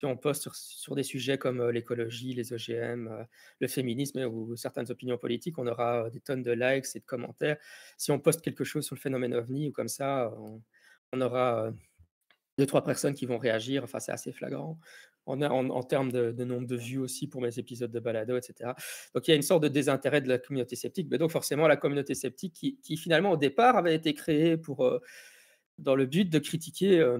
si, on poste sur, des sujets comme l'écologie, les OGM, le féminisme ou certaines opinions politiques, on aura des tonnes de likes et de commentaires. Si on poste quelque chose sur le phénomène ovni ou comme ça, on aura deux, trois personnes qui vont réagir. Enfin, c'est assez flagrant. En, en termes de, nombre de vues aussi pour mes épisodes de balado, etc. Donc, il y a une sorte de désintérêt de la communauté sceptique. Mais donc, forcément, la communauté sceptique qui, finalement, au départ, avait été créée pour, euh, dans le but de critiquer euh,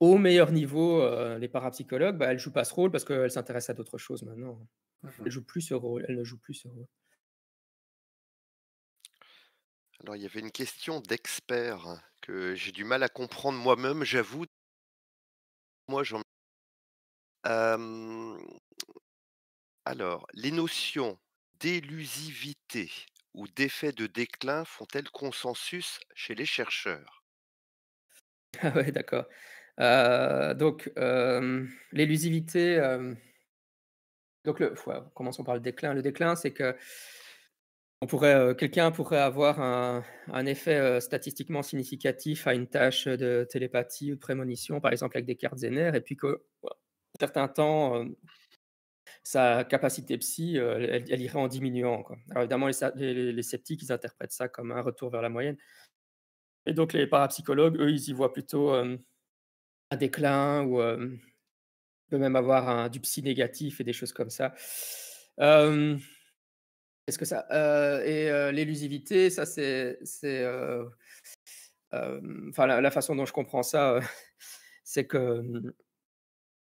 au meilleur niveau euh, les parapsychologues, bah, elle joue pas ce rôle parce qu'elle s'intéresse à d'autres choses maintenant. Mmh elle joue plus ce rôle. Elle ne joue plus ce rôle. Alors, il y avait une question d'expert j'ai du mal à comprendre moi-même, j'avoue. Moi, j'en. alors, les notions d'élusivité ou d'effet de déclin font-elles consensus chez les chercheurs (laughs) Ah ouais, d'accord. donc, l'élusivité. donc, le, commençons par le déclin. Le déclin, c'est que pourrait, euh, quelqu'un pourrait avoir un, effet euh, statistiquement significatif à une tâche de télépathie ou de prémonition, par exemple avec des cartes Zener, et puis que un certain temps, euh, sa capacité psy, elle, irait en diminuant. Alors évidemment, les, sceptiques, ils interprètent ça comme un retour vers la moyenne. Et donc les parapsychologues, eux, ils y voient plutôt un déclin ou peut même avoir un, du psy négatif et des choses comme ça. Qu'est-ce que ça Et l'illusivité, l'élusivité, ça c'est, enfin la, façon dont je comprends ça, (laughs) c'est que mmh,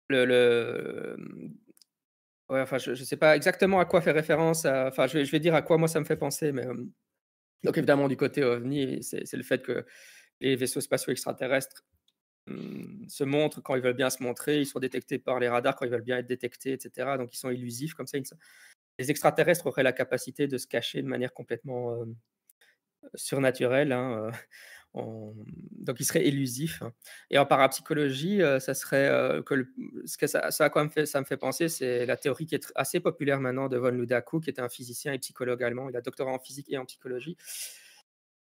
le, mmh, enfin je, ne sais pas exactement à quoi fait référence. Enfin, je vais, dire à quoi moi ça me fait penser, mais donc évidemment du côté ovni, c'est, c'est le fait que les vaisseaux spatiaux extraterrestres mmh, se montrent quand ils veulent bien se montrer, ils sont détectés par les radars quand ils veulent bien être détectés, etc. Donc ils sont illusifs comme ça, les extraterrestres auraient la capacité de se cacher de manière complètement euh, surnaturelle. Hein, euh, donc, ils seraient élusifs. Hein. Et en parapsychologie, euh, ça serait ce que ça, ça, quand ça me fait penser, c'est la théorie qui est assez populaire maintenant de von Ludaku, qui était un physicien et psychologue allemand. Il a doctorat en physique et en psychologie.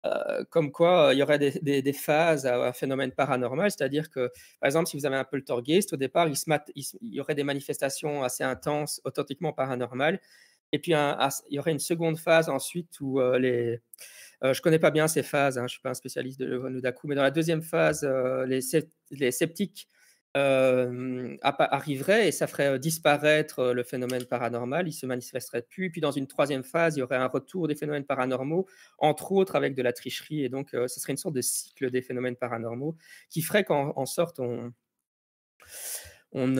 Euh, comme quoi euh, il y aurait des, phases à un phénomène paranormal, c'est-à-dire que, par exemple, si vous avez un peu le poltergeist, au départ, il, y aurait des manifestations assez intenses, authentiquement paranormales, et puis il y aurait une seconde phase ensuite où euh, les... je ne connais pas bien ces phases, hein, je ne suis pas un spécialiste de Nodaku, mais dans la deuxième phase, les sceptiques euh, arriverait et ça ferait euh, disparaître euh, le phénomène paranormal, il se manifesterait plus. Et puis dans une troisième phase, il y aurait un retour des phénomènes paranormaux, entre autres avec de la tricherie. Et donc, ce serait une sorte de cycle des phénomènes paranormaux qui ferait qu'en sorte on, on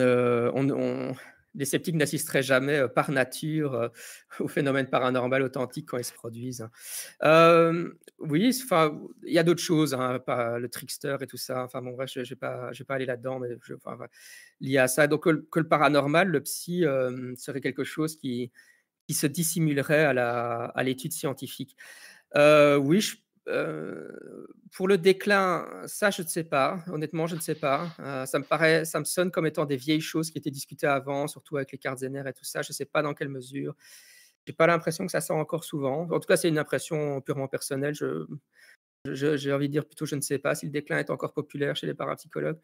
les sceptiques n'assisteraient jamais euh, par nature euh, aux (laughs) phénomènes paranormaux authentiques quand ils se produisent. Hein. oui, enfin, il y a d'autres choses, hein, le trickster et tout ça. Enfin, bon, je ne vais pas, pas aller là-dedans, mais je, enfin, lié à ça. Donc, que le, paranormal, le psy, serait quelque chose qui, qui se dissimulerait à l'étude à scientifique. Euh, oui, je euh, pour le déclin, ça, je ne sais pas. Honnêtement, je ne sais pas. Euh, ça me paraît, ça me sonne comme étant des vieilles choses qui étaient discutées avant, surtout avec les cartes et tout ça. Je ne sais pas dans quelle mesure. J'ai pas l'impression que ça sort encore souvent. En tout cas, c'est une impression purement personnelle. Je, j'ai envie de dire plutôt, je ne sais pas si le déclin est encore populaire chez les parapsychologues.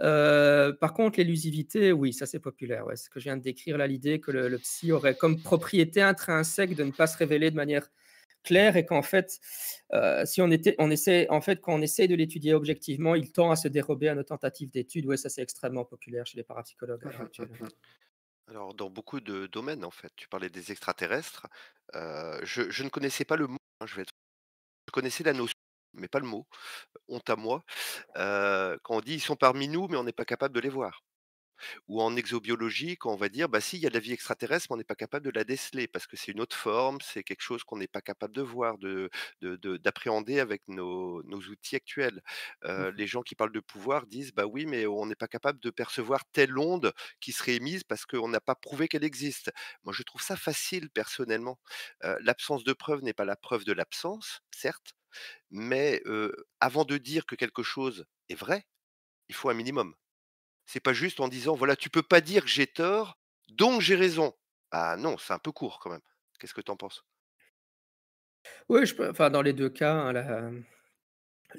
Euh, par contre, l'élusivité, oui, ça c'est populaire. Ouais. Ce que je viens de décrire là, l'idée que le psy aurait comme propriété intrinsèque de ne pas se révéler de manière clair et qu'en fait, euh, si on, était, on essaie, en fait, quand on essaie de l'étudier objectivement, il tend à se dérober à nos tentatives d'études. Oui, ça c'est extrêmement populaire chez les parapsychologues. Hein, (laughs) Alors, dans beaucoup de domaines, en fait, tu parlais des extraterrestres. Euh, je, ne connaissais pas le mot, hein, je connaissais la notion, mais pas le mot. Honte à moi. Euh, quand on dit ils sont parmi nous, mais on n'est pas capable de les voir. Ou en exobiologie, quand on va dire, bah si, il y a de la vie extraterrestre, mais on n'est pas capable de la déceler parce que c'est une autre forme, c'est quelque chose qu'on n'est pas capable de voir, d'appréhender de, avec nos, outils actuels. Mmh euh, les gens qui parlent de pouvoir disent, bah oui, mais on n'est pas capable de percevoir telle onde qui serait émise parce qu'on n'a pas prouvé qu'elle existe. Moi, je trouve ça facile personnellement. Euh, l'absence de preuve n'est pas la preuve de l'absence, certes, mais euh, avant de dire que quelque chose est vrai, il faut un minimum. C'est pas juste en disant voilà, tu peux pas dire que j'ai tort, donc j'ai raison. Ah non, c'est un peu court quand même. Qu'est-ce que tu en penses Oui, je, enfin, dans les deux cas, hein, mmh,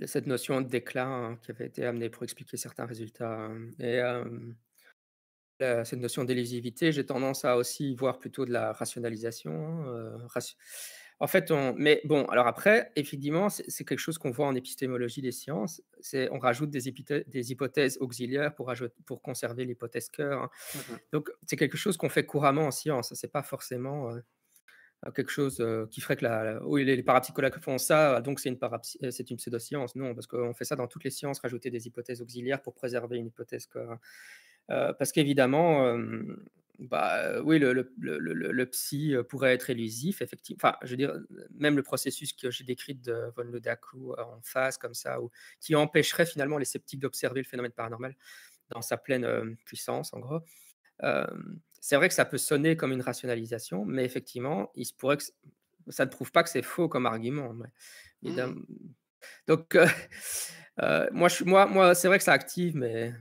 cette notion de déclin hein, qui avait été amenée pour expliquer certains résultats mmh, et cette notion d'élusivité, j'ai tendance à aussi voir plutôt de la rationalisation. Hein, en fait, on. Mais bon, alors après, effectivement, c'est quelque chose qu'on voit en épistémologie des sciences. C'est on rajoute des, hypothèses auxiliaires pour, conserver l'hypothèse cœur. Hein. Mmh donc c'est quelque chose qu'on fait couramment en science. Hein. C'est pas forcément euh, quelque chose euh, qui ferait que la, les, les, parapsychologues font ça, donc c'est une, euh, c'est une pseudoscience. Non, parce qu'on fait ça dans toutes les sciences, rajouter des hypothèses auxiliaires pour préserver une hypothèse cœur. Hein. parce qu'évidemment, bah, oui, le, psy pourrait être élusif, effectivement. Enfin, je veux dire, même le processus que j'ai décrit de von Ludaku en face, comme ça, ou, qui empêcherait finalement les sceptiques d'observer le phénomène paranormal dans sa pleine puissance, en gros. c'est vrai que ça peut sonner comme une rationalisation, mais effectivement, il se pourrait que ça ne prouve pas que c'est faux comme argument. Mmh Donc, (laughs) moi, moi, moi c'est vrai que ça active, mais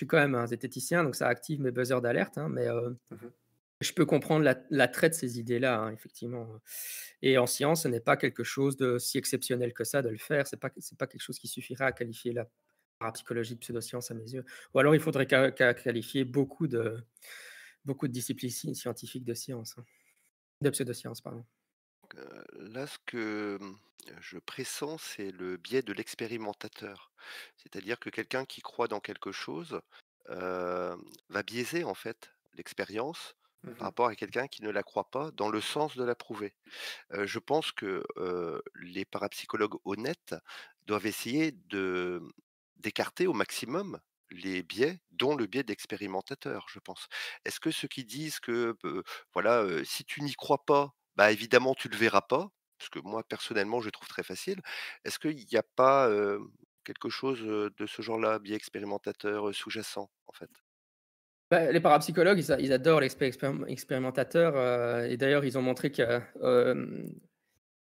je suis quand même un zététicien, donc ça active mes buzzers d'alerte, hein, mais euh, mmh je peux comprendre l'attrait de ces idées-là, hein, effectivement. Et en science, ce n'est pas quelque chose de si exceptionnel que ça de le faire. Ce n'est pas, pas quelque chose qui suffira à qualifier la parapsychologie de pseudoscience à mes yeux. Ou alors, il faudrait qualifier beaucoup de, beaucoup de disciplines scientifiques de science, hein. de pseudoscience, pardon. Euh, là, ce que mmh, je pressens, c'est le biais de l'expérimentateur. C'est-à-dire que quelqu'un qui croit dans quelque chose euh, va biaiser en fait l'expérience mmh par rapport à quelqu'un qui ne la croit pas dans le sens de la prouver. Euh, je pense que les parapsychologues honnêtes doivent essayer de mmh, d'écarter au maximum les biais, dont le biais d'expérimentateur, je pense. Est-ce que ceux qui disent que voilà, si tu n'y crois pas, bah, évidemment, tu le verras pas, parce que moi, personnellement, je le trouve très facile. Est-ce qu'il n'y a pas quelque chose de ce genre-là, biais expérimentateur sous-jacent, en fait bah, les parapsychologues, ils, adorent l'expérimentateur. expérimentateur. et d'ailleurs, ils ont montré que euh,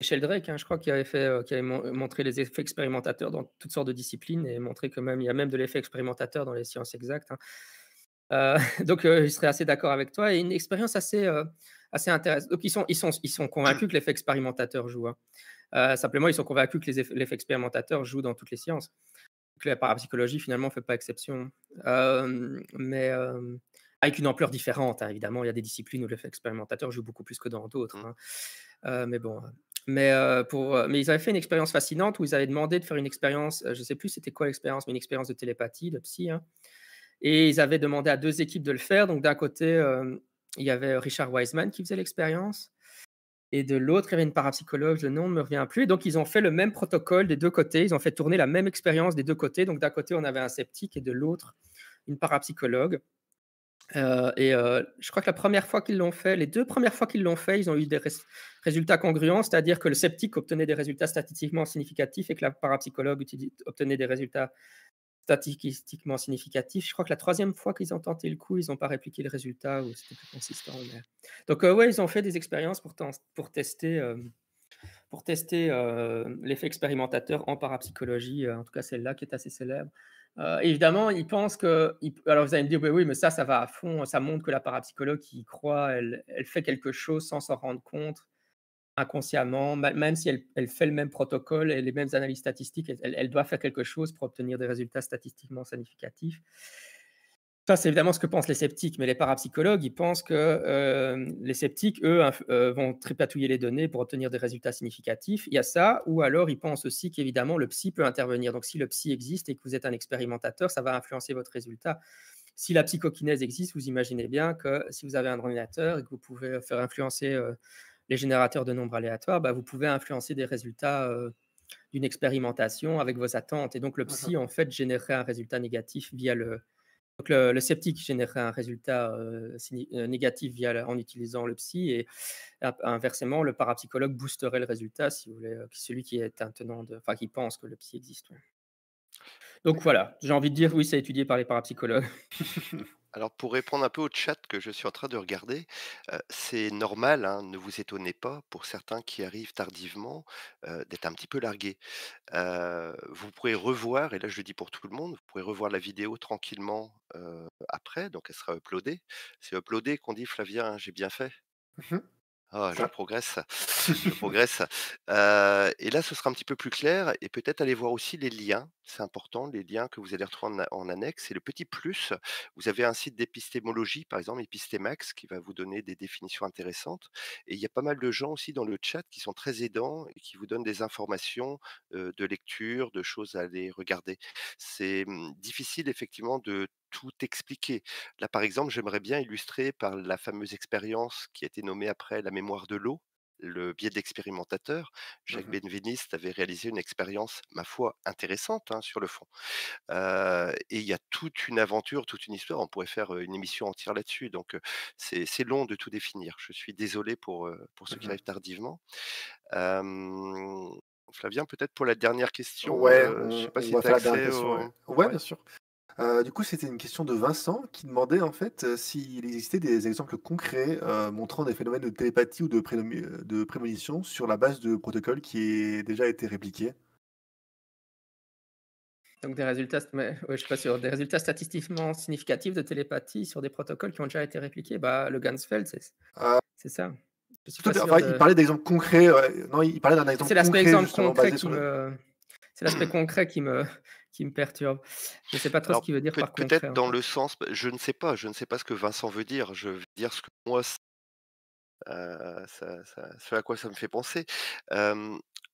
Michel Drake, hein, je crois, qui avait, fait, qui avait montré les effets expérimentateurs dans toutes sortes de disciplines et montré que même il y a même de l'effet expérimentateur dans les sciences exactes. Hein. (laughs) donc, je serais assez d'accord avec toi. Et une expérience assez assez intéressant. Donc, ils sont, ils sont, ils sont convaincus que l'effet expérimentateur joue. Hein. Euh, simplement, ils sont convaincus que l'effet expérimentateur joue dans toutes les sciences. Que la parapsychologie, finalement, ne fait pas exception. Euh, mais euh, avec une ampleur différente, hein, évidemment. Il y a des disciplines où l'effet expérimentateur joue beaucoup plus que dans d'autres. Mmh. Hein. mais bon. Mais, pour, mais ils avaient fait une expérience fascinante où ils avaient demandé de faire une expérience, je ne sais plus c'était quoi l'expérience, mais une expérience de télépathie, de psy. Et ils avaient demandé à deux équipes de le faire. Donc, d'un côté, il y avait euh, Richard Wiseman qui faisait l'expérience. Et de l'autre, il y avait une parapsychologue, le nom ne me revient plus. Et donc, ils ont fait le même protocole des deux côtés. Ils ont fait tourner la même expérience des deux côtés. Donc, d'un côté, on avait un sceptique et de l'autre, une parapsychologue. Euh, et euh, je crois que la première fois qu'ils l'ont fait, les deux premières fois qu'ils l'ont fait, ils ont eu des résultats congruents, c'est-à-dire que le sceptique obtenait des résultats statistiquement significatifs et que la parapsychologue obtenait des résultats statistiquement significatif. Je crois que la troisième fois qu'ils ont tenté le coup, ils n'ont pas répliqué le résultat ou c'était plus consistant. Donc, euh, ouais, ils ont fait des expériences pour, tester, euh, tester euh, l'effet expérimentateur en parapsychologie. Euh, en tout cas, celle-là qui est assez célèbre. évidemment, ils pensent que. Alors, vous allez me dire, oui, mais ça, ça va à fond. Ça montre que la parapsychologue qui y croit, elle fait quelque chose sans s'en rendre compte inconsciemment, même si elle, fait le même protocole et les mêmes analyses statistiques, elle, doit faire quelque chose pour obtenir des résultats statistiquement significatifs. Ça, c'est évidemment ce que pensent les sceptiques, mais les parapsychologues, ils pensent que euh, les sceptiques, eux, euh, vont trépatouiller les données pour obtenir des résultats significatifs. Il y a ça, ou alors ils pensent aussi qu'évidemment, le psy peut intervenir. Donc, si le psy existe et que vous êtes un expérimentateur, ça va influencer votre résultat si la psychokinèse existe, vous imaginez bien que si vous avez un ordinateur et que vous pouvez faire influencer euh, les générateurs de nombres aléatoires, bah, vous pouvez influencer des résultats euh, d'une expérimentation avec vos attentes. Et donc, le psy, en fait, générerait un résultat négatif via le. Donc, le, sceptique générerait un résultat euh, euh, négatif via en utilisant le psy. Et inversement, le parapsychologue boosterait le résultat, si vous voulez, celui qui est un tenant de. Enfin, qui pense que le psy existe. Donc, voilà. J'ai envie de dire, oui, c'est étudié par les parapsychologues. (laughs) Alors pour répondre un peu au chat que je suis en train de regarder, c'est normal, hein, ne vous étonnez pas, pour certains qui arrivent tardivement, d'être un petit peu largués. vous pourrez revoir, et là je le dis pour tout le monde, vous pourrez revoir la vidéo tranquillement après, donc elle sera uploadée. C'est uploadé, qu'on dit Flavien. Hein, j'ai bien fait. Mmh ah, je progresse, je (laughs) progresse. Euh, et là, ce sera un petit peu plus clair et peut-être aller voir aussi les liens. C'est important, les liens que vous allez retrouver en, annexe. Et le petit plus, vous avez un site d'épistémologie, par exemple, Epistemax, qui va vous donner des définitions intéressantes. Et il y a pas mal de gens aussi dans le chat qui sont très aidants et qui vous donnent des informations euh, de lecture, de choses à aller regarder. C'est mmh, difficile, effectivement, de tout expliquer. Là, par exemple, j'aimerais bien illustrer par la fameuse expérience qui a été nommée après la mémoire de l'eau, le biais d'expérimentateur mmh Jacques Benveniste avait réalisé une expérience, ma foi, intéressante hein, sur le fond. et il y a toute une aventure, toute une histoire. On pourrait faire une émission entière là-dessus. Donc, c'est long de tout définir. Je suis désolé pour, pour ceux mmh qui arrivent tardivement. Flavien, peut-être pour la dernière question. Ouais, ouais, bien sûr. Euh, du coup, c'était une question de Vincent qui demandait en fait euh, s'il existait des exemples concrets euh, montrant des phénomènes de télépathie ou de, prémonition sur la base de protocoles qui ont déjà été répliqués. Donc des résultats, je pas des résultats statistiquement significatifs de télépathie sur des protocoles qui ont déjà été répliqués. Bah, le Gansfeld, c'est ah. ça. Il parlait d'exemples concrets. d'un exemple. concret, C'est l'aspect concret qui me qui me perturbe. Je ne sais pas trop ce qu'il veut dire par contre. Peut-être dans le sens, bah, je ne sais pas, je ne sais pas ce que Vincent veut dire. Je veux dire ce que moi, euh, à quoi ça me fait penser.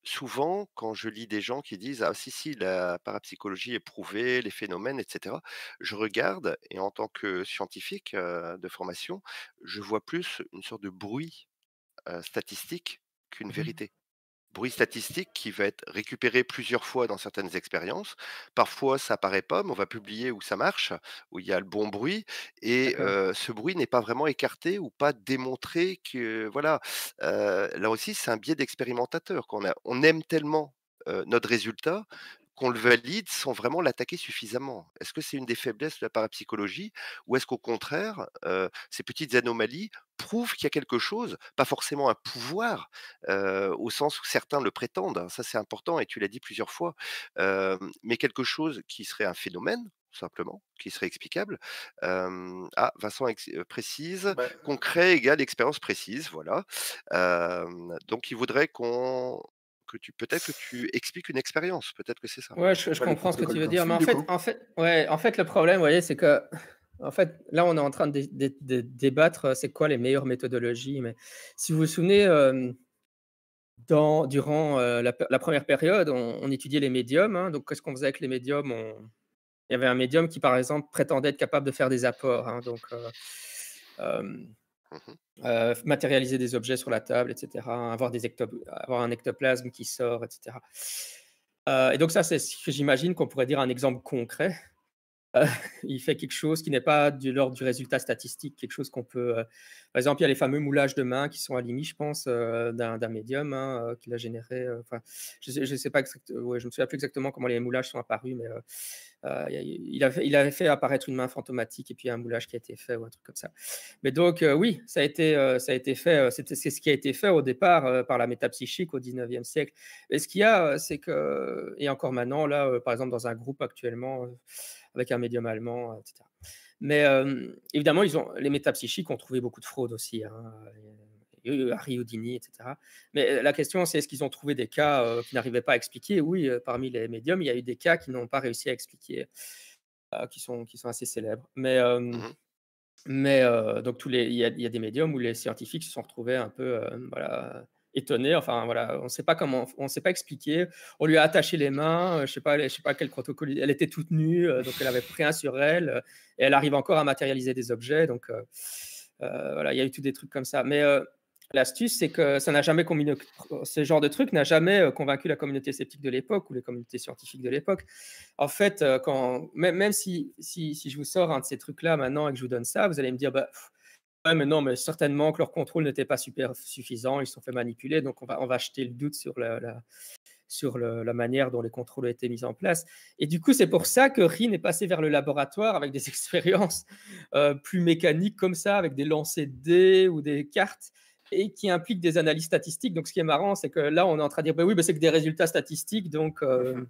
souvent, quand je lis des gens qui disent Ah, si, si, la parapsychologie est prouvée, les phénomènes, etc., je regarde et en tant que scientifique de formation, je vois plus une sorte de bruit statistique qu'une mmh vérité bruit statistique qui va être récupéré plusieurs fois dans certaines expériences. Parfois, ça apparaît pas, mais on va publier où ça marche, où il y a le bon bruit, et ce bruit n'est pas vraiment écarté ou pas démontré. Que voilà, là aussi, c'est un biais d'expérimentateur. Qu'on a, on aime tellement notre résultat qu'on le valide sans vraiment l'attaquer suffisamment Est-ce que c'est une des faiblesses de la parapsychologie ou est-ce qu'au contraire, ces petites anomalies prouvent qu'il y a quelque chose, pas forcément un pouvoir, au sens où certains le prétendent, hein, ça c'est important et tu l'as dit plusieurs fois, mais quelque chose qui serait un phénomène simplement, qui serait explicable. ah, Vincent précise, concret égale expérience précise, voilà. donc il voudrait qu'on que tu peut-être que tu expliques une expérience, peut-être que c'est ça. Ouais, je, comprends ce que tu veux dire, mais en fait, ouais, en fait, le problème, vous voyez, c'est que, en fait, là, on est en train de, débattre, euh, c'est quoi les meilleures méthodologies, mais si vous vous souvenez, euh, durant euh, la, première période, on, étudiait les médiums, hein, donc qu'est-ce qu'on faisait avec les médiums Il y avait un médium qui, par exemple, prétendait être capable de faire des apports, hein, donc. Mmh euh, matérialiser des objets sur la table, etc. Avoir, un ectoplasme qui sort, etc. Euh, et donc ça, c'est ce que j'imagine qu'on pourrait dire un exemple concret euh, (laughs) il fait quelque chose qui n'est pas de l'ordre du résultat statistique, quelque chose qu'on peut. Euh, par exemple, il y a les fameux moulages de mains qui sont à l'IMI, je pense, euh, d'un médium qui hein, qu'il a généré. Enfin, je ne sais, pas exactement, ouais, je me souviens plus exactement comment les moulages sont apparus, mais il, avait, il avait fait apparaître une main fantomatique et puis un moulage qui a été fait ou un truc comme ça. Mais donc, oui, ça a été, ça a été fait. C'est ce qui a été fait au départ par la métapsychique au 19e siècle. Et ce qu'il y a, c'est que, et encore maintenant, là, par exemple, dans un groupe actuellement, avec un médium allemand, etc. Mais euh, évidemment, ils ont, les métapsychiques ont trouvé beaucoup de fraudes aussi, hein, Harry Houdini, etc. Mais euh, la question, c'est est-ce qu'ils ont trouvé des cas qu'ils euh, qui n'arrivaient pas à expliquer Oui, parmi les médiums, il y a eu des cas qui n'ont pas réussi à expliquer, qui, sont, qui sont assez célèbres. Mais, mmh mais donc, tous les, il, y a, y a des médiums où les scientifiques se sont retrouvés un peu voilà, étonné. Enfin, voilà, on ne sait pas comment, on sait pas expliquer. On lui a attaché les mains, euh, je sais pas, je sais pas quel protocole. Elle était toute nue, euh, donc elle avait pris un sur elle, euh, et elle arrive encore à matérialiser des objets. Donc voilà, il y a eu tous des trucs comme ça. Mais l'astuce, c'est que ça n'a jamais combiné, ce genre de truc n'a jamais convaincu la communauté sceptique de l'époque ou les communautés scientifiques de l'époque. En fait, quand même, même si, si, si je vous sors un de ces trucs là maintenant et que je vous donne ça, vous allez me dire bah mais non, mais certainement que leur contrôle n'était pas super suffisant, ils se sont fait manipuler, donc on va, on va jeter le doute sur la, sur la manière dont les contrôles ont été mis en place. Et du coup, c'est pour ça que Rin est passé vers le laboratoire avec des (laughs) expériences euh, plus mécaniques comme ça, avec des lancers de dés ou des cartes, et qui impliquent des analyses statistiques. Donc, ce qui est marrant, c'est que là, on est en train de dire, bah oui, mais c'est que des résultats statistiques, donc... Euh, mm-hmm.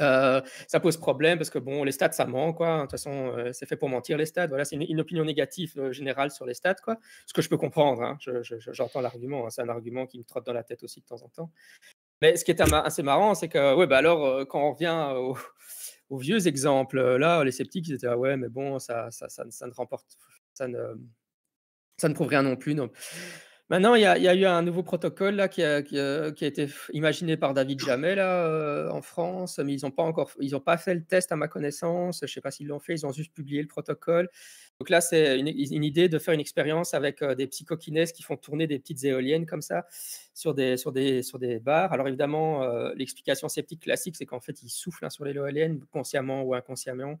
Euh, ça pose problème parce que bon, les stats, ça ment, quoi. De toute façon, euh, c'est fait pour mentir les stats. Voilà, c'est une, opinion négative euh, générale sur les stats, quoi. Ce que je peux comprendre. Hein. J'entends je, l'argument. Hein. C'est un argument qui me trotte dans la tête aussi de temps en temps. Mais ce qui est assez marrant, c'est que, ouais, bah alors, quand on revient aux, vieux exemples, là, les sceptiques, ils étaient, ah ouais, mais bon, ça, ça, ça, ça ne remporte, ça ne, ça ne prouve rien non plus. Non. Maintenant, il y, a, eu un nouveau protocole là, qui, a, été imaginé par David Jamet là, euh, en France, mais ils n'ont pas encore ils ont pas fait le test à ma connaissance. Je ne sais pas s'ils l'ont fait, ils ont juste publié le protocole. Donc là, c'est une, idée de faire une expérience avec euh, des psychokinèses qui font tourner des petites éoliennes comme ça sur des, sur des, sur des bars. Alors évidemment, euh, l'explication sceptique classique, c'est qu'en fait, ils soufflent hein, sur les éoliennes, consciemment ou inconsciemment.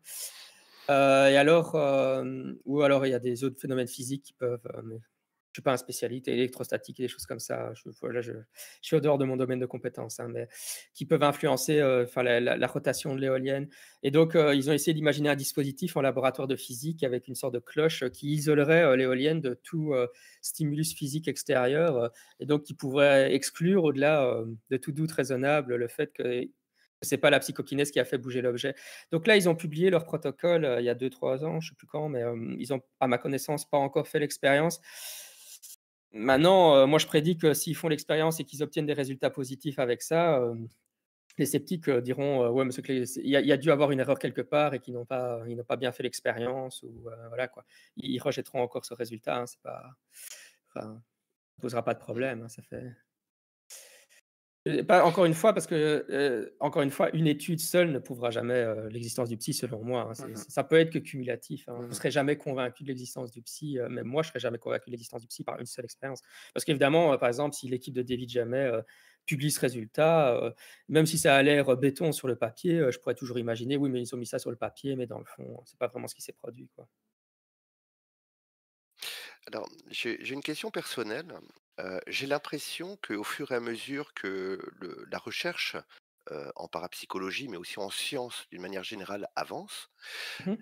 et alors, ou alors il y a des autres phénomènes physiques qui peuvent je suis pas un spécialiste électrostatique et des choses comme ça. Je, je, suis au dehors de mon domaine de compétences, hein, mais qui peuvent influencer euh, enfin, la, rotation de l'éolienne. Et donc, euh, ils ont essayé d'imaginer un dispositif en laboratoire de physique avec une sorte de cloche euh, qui isolerait l'éolienne de tout stimulus physique extérieur et donc qui pourrait exclure au-delà de tout doute raisonnable le fait que c'est pas la psychokinèse qui a fait bouger l'objet. Donc là, ils ont publié leur protocole il y a 2-3 ans, je sais plus quand, mais ils ont, à ma connaissance, pas encore fait l'expérience. Maintenant, euh, moi, je prédis que s'ils font l'expérience et qu'ils obtiennent des résultats positifs avec ça, euh, les sceptiques euh, diront Ouais, monsieur il y, a, y, dû avoir une erreur quelque part et qu'ils n'ont pas, ils n'ont pas bien fait l'expérience. ou voilà, quoi. Ils, rejetteront encore ce résultat. Hein, ça ne posera pas de problème. Hein, ça fait. Euh, pas encore une fois, parce que, euh, encore une fois, une étude seule ne prouvera jamais euh, l'existence du psy, selon moi. Hein. Mmh ça peut être que cumulatif. on ne serez jamais convaincu de l'existence du psy. même moi, je ne serais jamais convaincu de l'existence du psy par une seule expérience. Parce qu'évidemment, par exemple, si l'équipe de David Jamais publie ce résultat, même si ça a l'air béton sur le papier, je pourrais toujours imaginer, oui, mais ils ont mis ça sur le papier, mais dans le fond, ce n'est pas vraiment ce qui s'est produit. Alors, j'ai une question personnelle. Euh, j'ai l'impression qu'au fur et à mesure que la recherche euh, en parapsychologie, mais aussi en science d'une manière générale, avance, mmh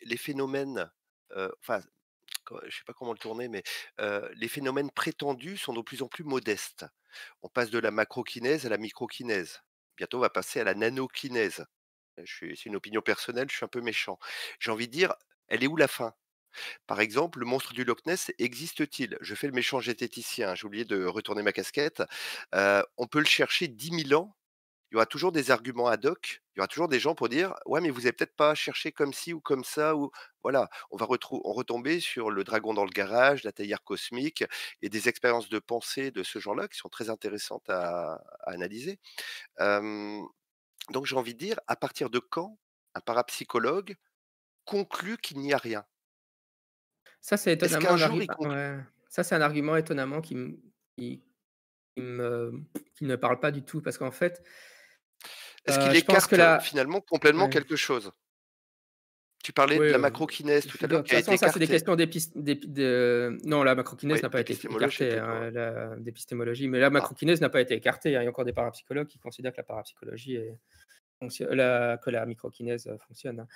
les, phénomènes, euh, enfin, je sais pas comment le tourner, mais les phénomènes prétendus sont de plus en plus modestes. On passe de la macrokinèse à la microkinèse. Bientôt, on va passer à la nanokinèse. C'est une opinion personnelle, je suis un peu méchant. J'ai envie de dire, elle est où la fin par exemple, le monstre du Loch Ness existe-t-il Je fais le méchant gététicien, j'ai oublié de retourner ma casquette. on peut le chercher dix mille ans. Il y aura toujours des arguments ad hoc. Il y aura toujours des gens pour dire Ouais, mais vous n'avez peut-être pas cherché comme ci ou comme ça. Ou... Voilà, on va on retomber sur le dragon dans le garage, la taillère cosmique et des expériences de pensée de ce genre-là qui sont très intéressantes à, analyser. donc j'ai envie de dire À partir de quand un parapsychologue conclut qu'il n'y a rien ça, c'est étonnamment. un, Ça, c'est un argument étonnamment qui, qui... me... ne parle pas du tout parce qu'en fait. Est-ce euh, qu'il est écarte finalement complètement quelque chose tu parlais de la macrokinèse tout à l'heure. ça, c'est des questions d'épistémologie. Non, la macrokinèse n'a pas été écartée, Mais la macrokinèse hein. n'a pas été écartée. Il y a encore des parapsychologues qui considèrent que la parapsychologie est... la... que la microkinèse euh, fonctionne. Hein.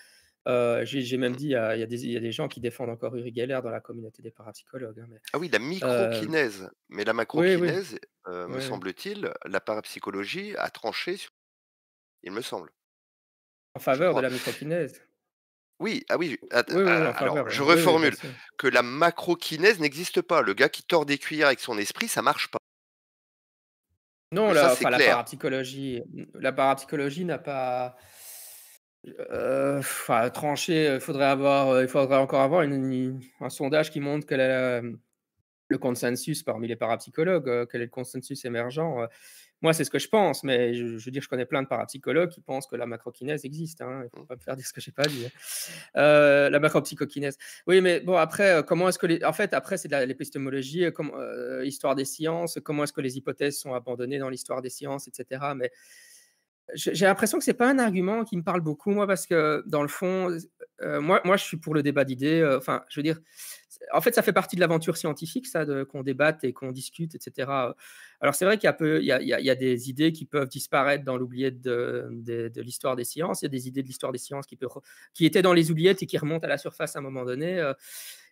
J'ai même mmh. dit, il y, a, des, gens qui défendent encore Uri Geller dans la communauté des parapsychologues. Hein, ah oui, la microkinèse. Mais la macrokinèse, me semble-t-il, la parapsychologie a tranché, sur... il me semble. En faveur de la microkinèse. Oui, ah oui, alors, je reformule que la macrokinèse n'existe pas. Le gars qui tord des cuillères avec son esprit, ça marche pas. Non, là, enfin, la, parapsychologie, la parapsychologie n'a pas euh, trancher, euh, il faudrait, avoir, euh, il faudrait encore avoir une, un sondage qui montre quel est euh, le consensus parmi les parapsychologues, quel est le consensus émergent. Moi, c'est ce que je pense, mais je, veux dire, je connais plein de parapsychologues qui pensent que la macrokinèse existe. Hein. Il ne faut pas me faire dire ce que je n'ai pas dit. Hein. Euh, la macropsychokinèse. Oui, mais bon, après, comment est-ce que En fait, après, c'est de l'épistémologie, euh, histoire des sciences, comment est-ce que les hypothèses sont abandonnées dans l'histoire des sciences, etc. Mais j'ai l'impression que c'est pas un argument qui me parle beaucoup, moi, parce que dans le fond, euh, moi, moi, je suis pour le débat d'idées. Euh, enfin, je veux dire, en fait, ça fait partie de l'aventure scientifique, ça, qu'on débatte et qu'on discute, etc. Alors, c'est vrai qu'il y a, il y, y a des idées qui peuvent disparaître dans l'oubliette de, de, l'histoire des sciences. Il y a des idées de l'histoire des sciences qui, peut qui étaient dans les oubliettes et qui remontent à la surface à un moment donné. Euh,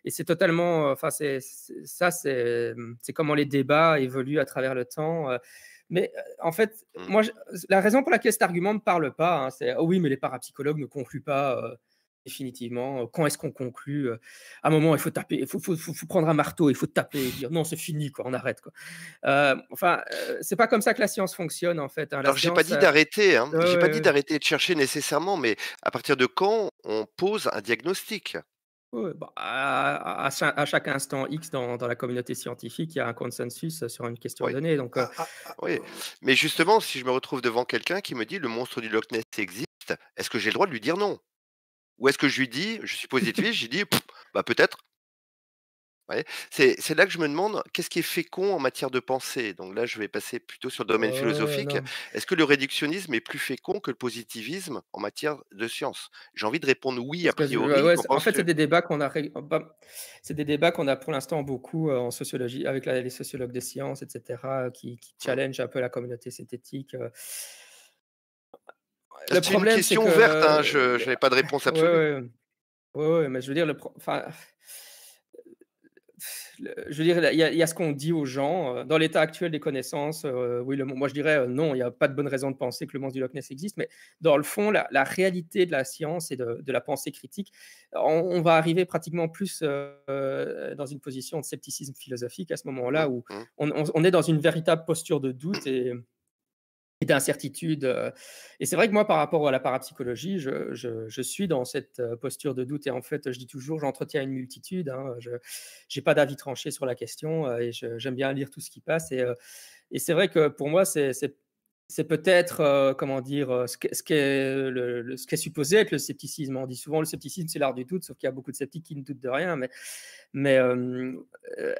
et c'est totalement. Enfin, c'est, ça, c'est comment les débats évoluent à travers le temps. Mais euh, en fait, mm. moi, la raison pour laquelle cet argument ne parle pas, hein, c'est oh oui, mais les parapsychologues ne concluent pas euh, définitivement. Euh, quand est-ce qu'on conclut À un moment, il faut taper, il faut, prendre un marteau, il faut taper et dire non, c'est fini, quoi, on arrête. Quoi. enfin, c'est pas comme ça que la science fonctionne, en fait. Hein. Alors, j'ai pas dit d'arrêter, hein. j'ai pas dit d'arrêter de chercher nécessairement, mais à partir de quand on pose un diagnostic bah, à, chaque, instant X dans, la communauté scientifique, il y a un consensus sur une question donnée. Donc, ah, euh ah, ah, oui, mais justement, si je me retrouve devant quelqu'un qui me dit le monstre du Loch Ness existe, est-ce que j'ai le droit de lui dire non Ou est-ce que je lui dis, je suis positif, je dis bah, peut-être, c'est là que je me demande qu'est-ce qui est fécond en matière de pensée. Donc là, je vais passer plutôt sur le domaine philosophique. Est-ce que le réductionnisme est plus fécond que le positivisme en matière de science J'ai envie de répondre oui a priori. en fait, c'est des débats qu'on a, c'est des débats qu'on a pour l'instant beaucoup euh, en sociologie avec les sociologues des sciences, etc., euh, qui, mmh. challenge un peu la communauté synthétique. Euh. Ah, le problème, c'est une question ouverte. Hein, je n'ai pas de réponse absolue. Oui, mais je veux dire, le je veux dire, il y, a ce qu'on dit aux gens. Euh, dans l'état actuel des connaissances, euh, oui, le, moi je dirais euh, non, il n'y a pas de bonne raison de penser que le monstre du Loch Ness existe, mais dans le fond, la, réalité de la science et de, la pensée critique, on, va arriver pratiquement plus dans une position de scepticisme philosophique à ce moment-là, mmh, où mmh. on, on, est dans une véritable posture de doute et d'incertitude. Euh, et c'est vrai que moi, par rapport à la parapsychologie, je, suis dans cette euh, posture de doute. Et en fait, je dis toujours, j'entretiens une multitude. Hein. Je n'ai pas d'avis tranché sur la question euh, et j'aime bien lire tout ce qui passe. Et, et c'est vrai que pour moi, c'est c'est peut-être, euh, comment dire, euh, ce qui est supposé être le scepticisme. On dit souvent le scepticisme, c'est l'art du doute, sauf qu'il y a beaucoup de sceptiques qui ne doutent de rien. Mais, euh,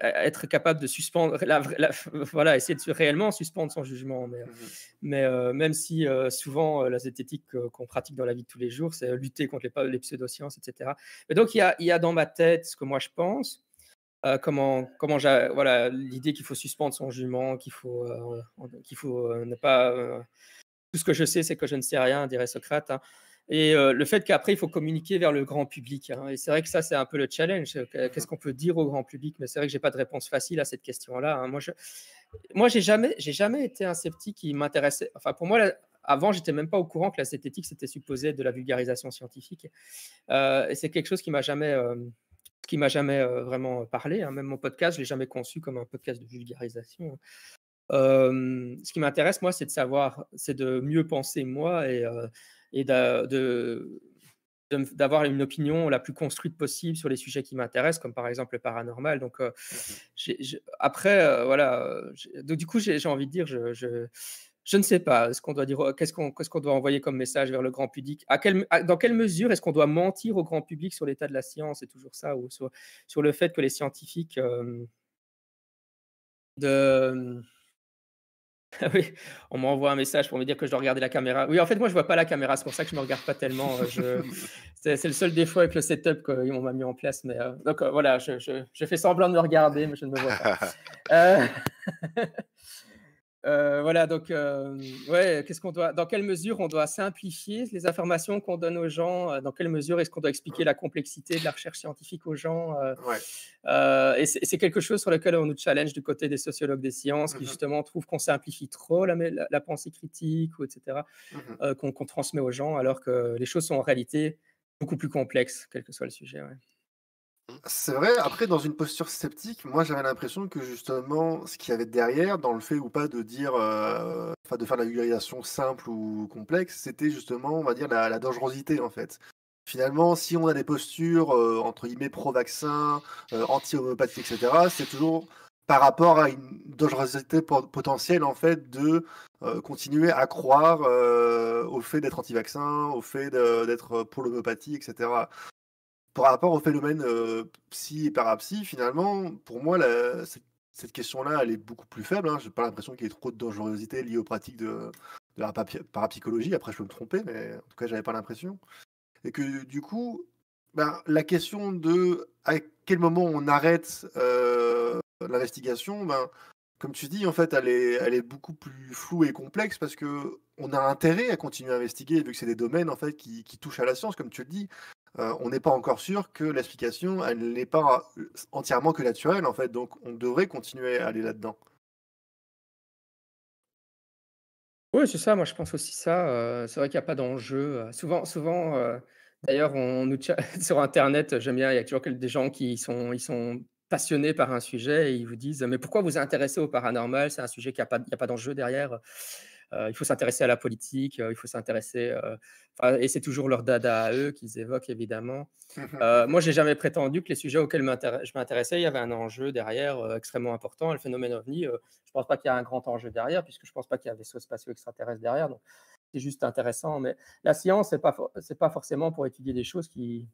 être capable de suspendre, voilà, essayer de réellement suspendre son jugement. Mais, mmh même si souvent la zététique qu'on pratique dans la vie de tous les jours, c'est lutter contre les, les pseudosciences, etc. donc, il y, a, il y a dans ma tête ce que moi je pense. Euh, comment, comment voilà, l'idée qu'il faut suspendre son jument, qu'il faut, euh, qu'il faut euh, ne pas. tout ce que je sais, c'est que je ne sais rien, dirait Socrate. Hein. Et le fait qu'après, il faut communiquer vers le grand public. Hein. Et c'est vrai que ça, c'est un peu le challenge. Qu'est-ce qu'on peut dire au grand public Mais c'est vrai que je n'ai pas de réponse facile à cette question-là. Hein. Moi, je moi, j'ai jamais, j'ai jamais été un sceptique qui m'intéressait. Enfin, pour moi, avant, j'étais même pas au courant que la sceptique c'était supposé de la vulgarisation scientifique. et c'est quelque chose qui m'a jamais qui m'a jamais vraiment parlé. Hein. Même mon podcast, je l'ai jamais conçu comme un podcast de vulgarisation. Hein. ce qui m'intéresse, moi, c'est de savoir, c'est de mieux penser moi et, et d'avoir de, une opinion la plus construite possible sur les sujets qui m'intéressent, comme par exemple le paranormal. Donc, mmh après, voilà. Donc, du coup, j'ai envie de dire, je je ne sais pas ce qu'on doit dire, euh, qu'est-ce qu'on qu'est-ce qu'on doit envoyer comme message vers le grand public. À quel, dans quelle mesure est-ce qu'on doit mentir au grand public sur l'état de la science et toujours ça, ou sur, sur le fait que les scientifiques euh, de (laughs) oui, on m'envoie un message pour me dire que je dois regarder la caméra. Oui, en fait, moi, je vois pas la caméra, c'est pour ça que je me regarde pas tellement. Euh, je... (laughs) C'est le seul défaut avec le setup qu'on m'a mis en place. Mais donc voilà, je, je, fais semblant de me regarder, mais je ne me vois pas. (laughs) Euh, voilà, donc, euh, ce qu'on doit, dans quelle mesure on doit simplifier les informations qu'on donne aux gens euh, Dans quelle mesure est-ce qu'on doit expliquer la complexité de la recherche scientifique aux gens Et c'est quelque chose sur lequel on nous challenge du côté des sociologues des sciences qui, mmh justement, trouvent qu'on simplifie trop la, pensée critique, ou etc., mmh qu'on transmet aux gens, alors que les choses sont en réalité beaucoup plus complexes, quel que soit le sujet. C'est vrai, après, dans une posture sceptique, moi j'avais l'impression que justement, ce qu'il y avait derrière, dans le fait ou pas de dire, euh, de faire la vulgarisation simple ou complexe, c'était justement, on va dire, la, dangerosité en fait finalement, si on a des postures euh, entre guillemets pro-vaccin, euh, anti-homéopathie, etc., c'est toujours par rapport à une dangerosité potentielle en fait de continuer à croire au fait d'être anti-vaccin, au fait d'être pour l'homéopathie, etc par rapport au phénomène psy et parapsy, finalement, pour moi, cette, question-là, elle est beaucoup plus faible. Hein. Je n'ai pas l'impression qu'il y ait trop de dangerosité liée aux pratiques de, la parapsychologie. Après, je peux me tromper, mais en tout cas, j'avais pas l'impression. Et que du coup, ben, la question de à quel moment on arrête l'investigation, ben, comme tu dis, en fait, elle est, elle est beaucoup plus floue et complexe parce que on a intérêt à continuer à investiguer vu que c'est des domaines en fait qui, qui touchent à la science, comme tu le dis. Euh, on n'est pas encore sûr que l'explication, elle n'est pas euh, entièrement que naturelle, en fait. Donc, on devrait continuer à aller là-dedans. Oui, c'est ça. Moi, je pense aussi ça. Euh, c'est vrai qu'il n'y a pas d'enjeu. souvent, souvent d'ailleurs, on nous (laughs) sur Internet, j'aime bien, il y a toujours des gens qui sont, passionnés par un sujet et ils vous disent Mais pourquoi vous intéressez au paranormal C'est un sujet qui n'a a pas d'enjeu derrière. Euh, il faut s'intéresser à la politique, euh, il faut s'intéresser. Euh, et c'est toujours leur dada à eux qu'ils évoquent, évidemment. Mmh moi, j'ai jamais prétendu que les sujets auxquels je m'intéressais, il y avait un enjeu derrière extrêmement important. Le phénomène ovni, je ne pense pas qu'il y a un grand enjeu derrière, puisque je ne pense pas qu'il y a un vaisseau spatiaux extraterrestre derrière. Donc, c'est juste intéressant. Mais la science, ce n'est pas, pas forcément pour étudier des choses qui,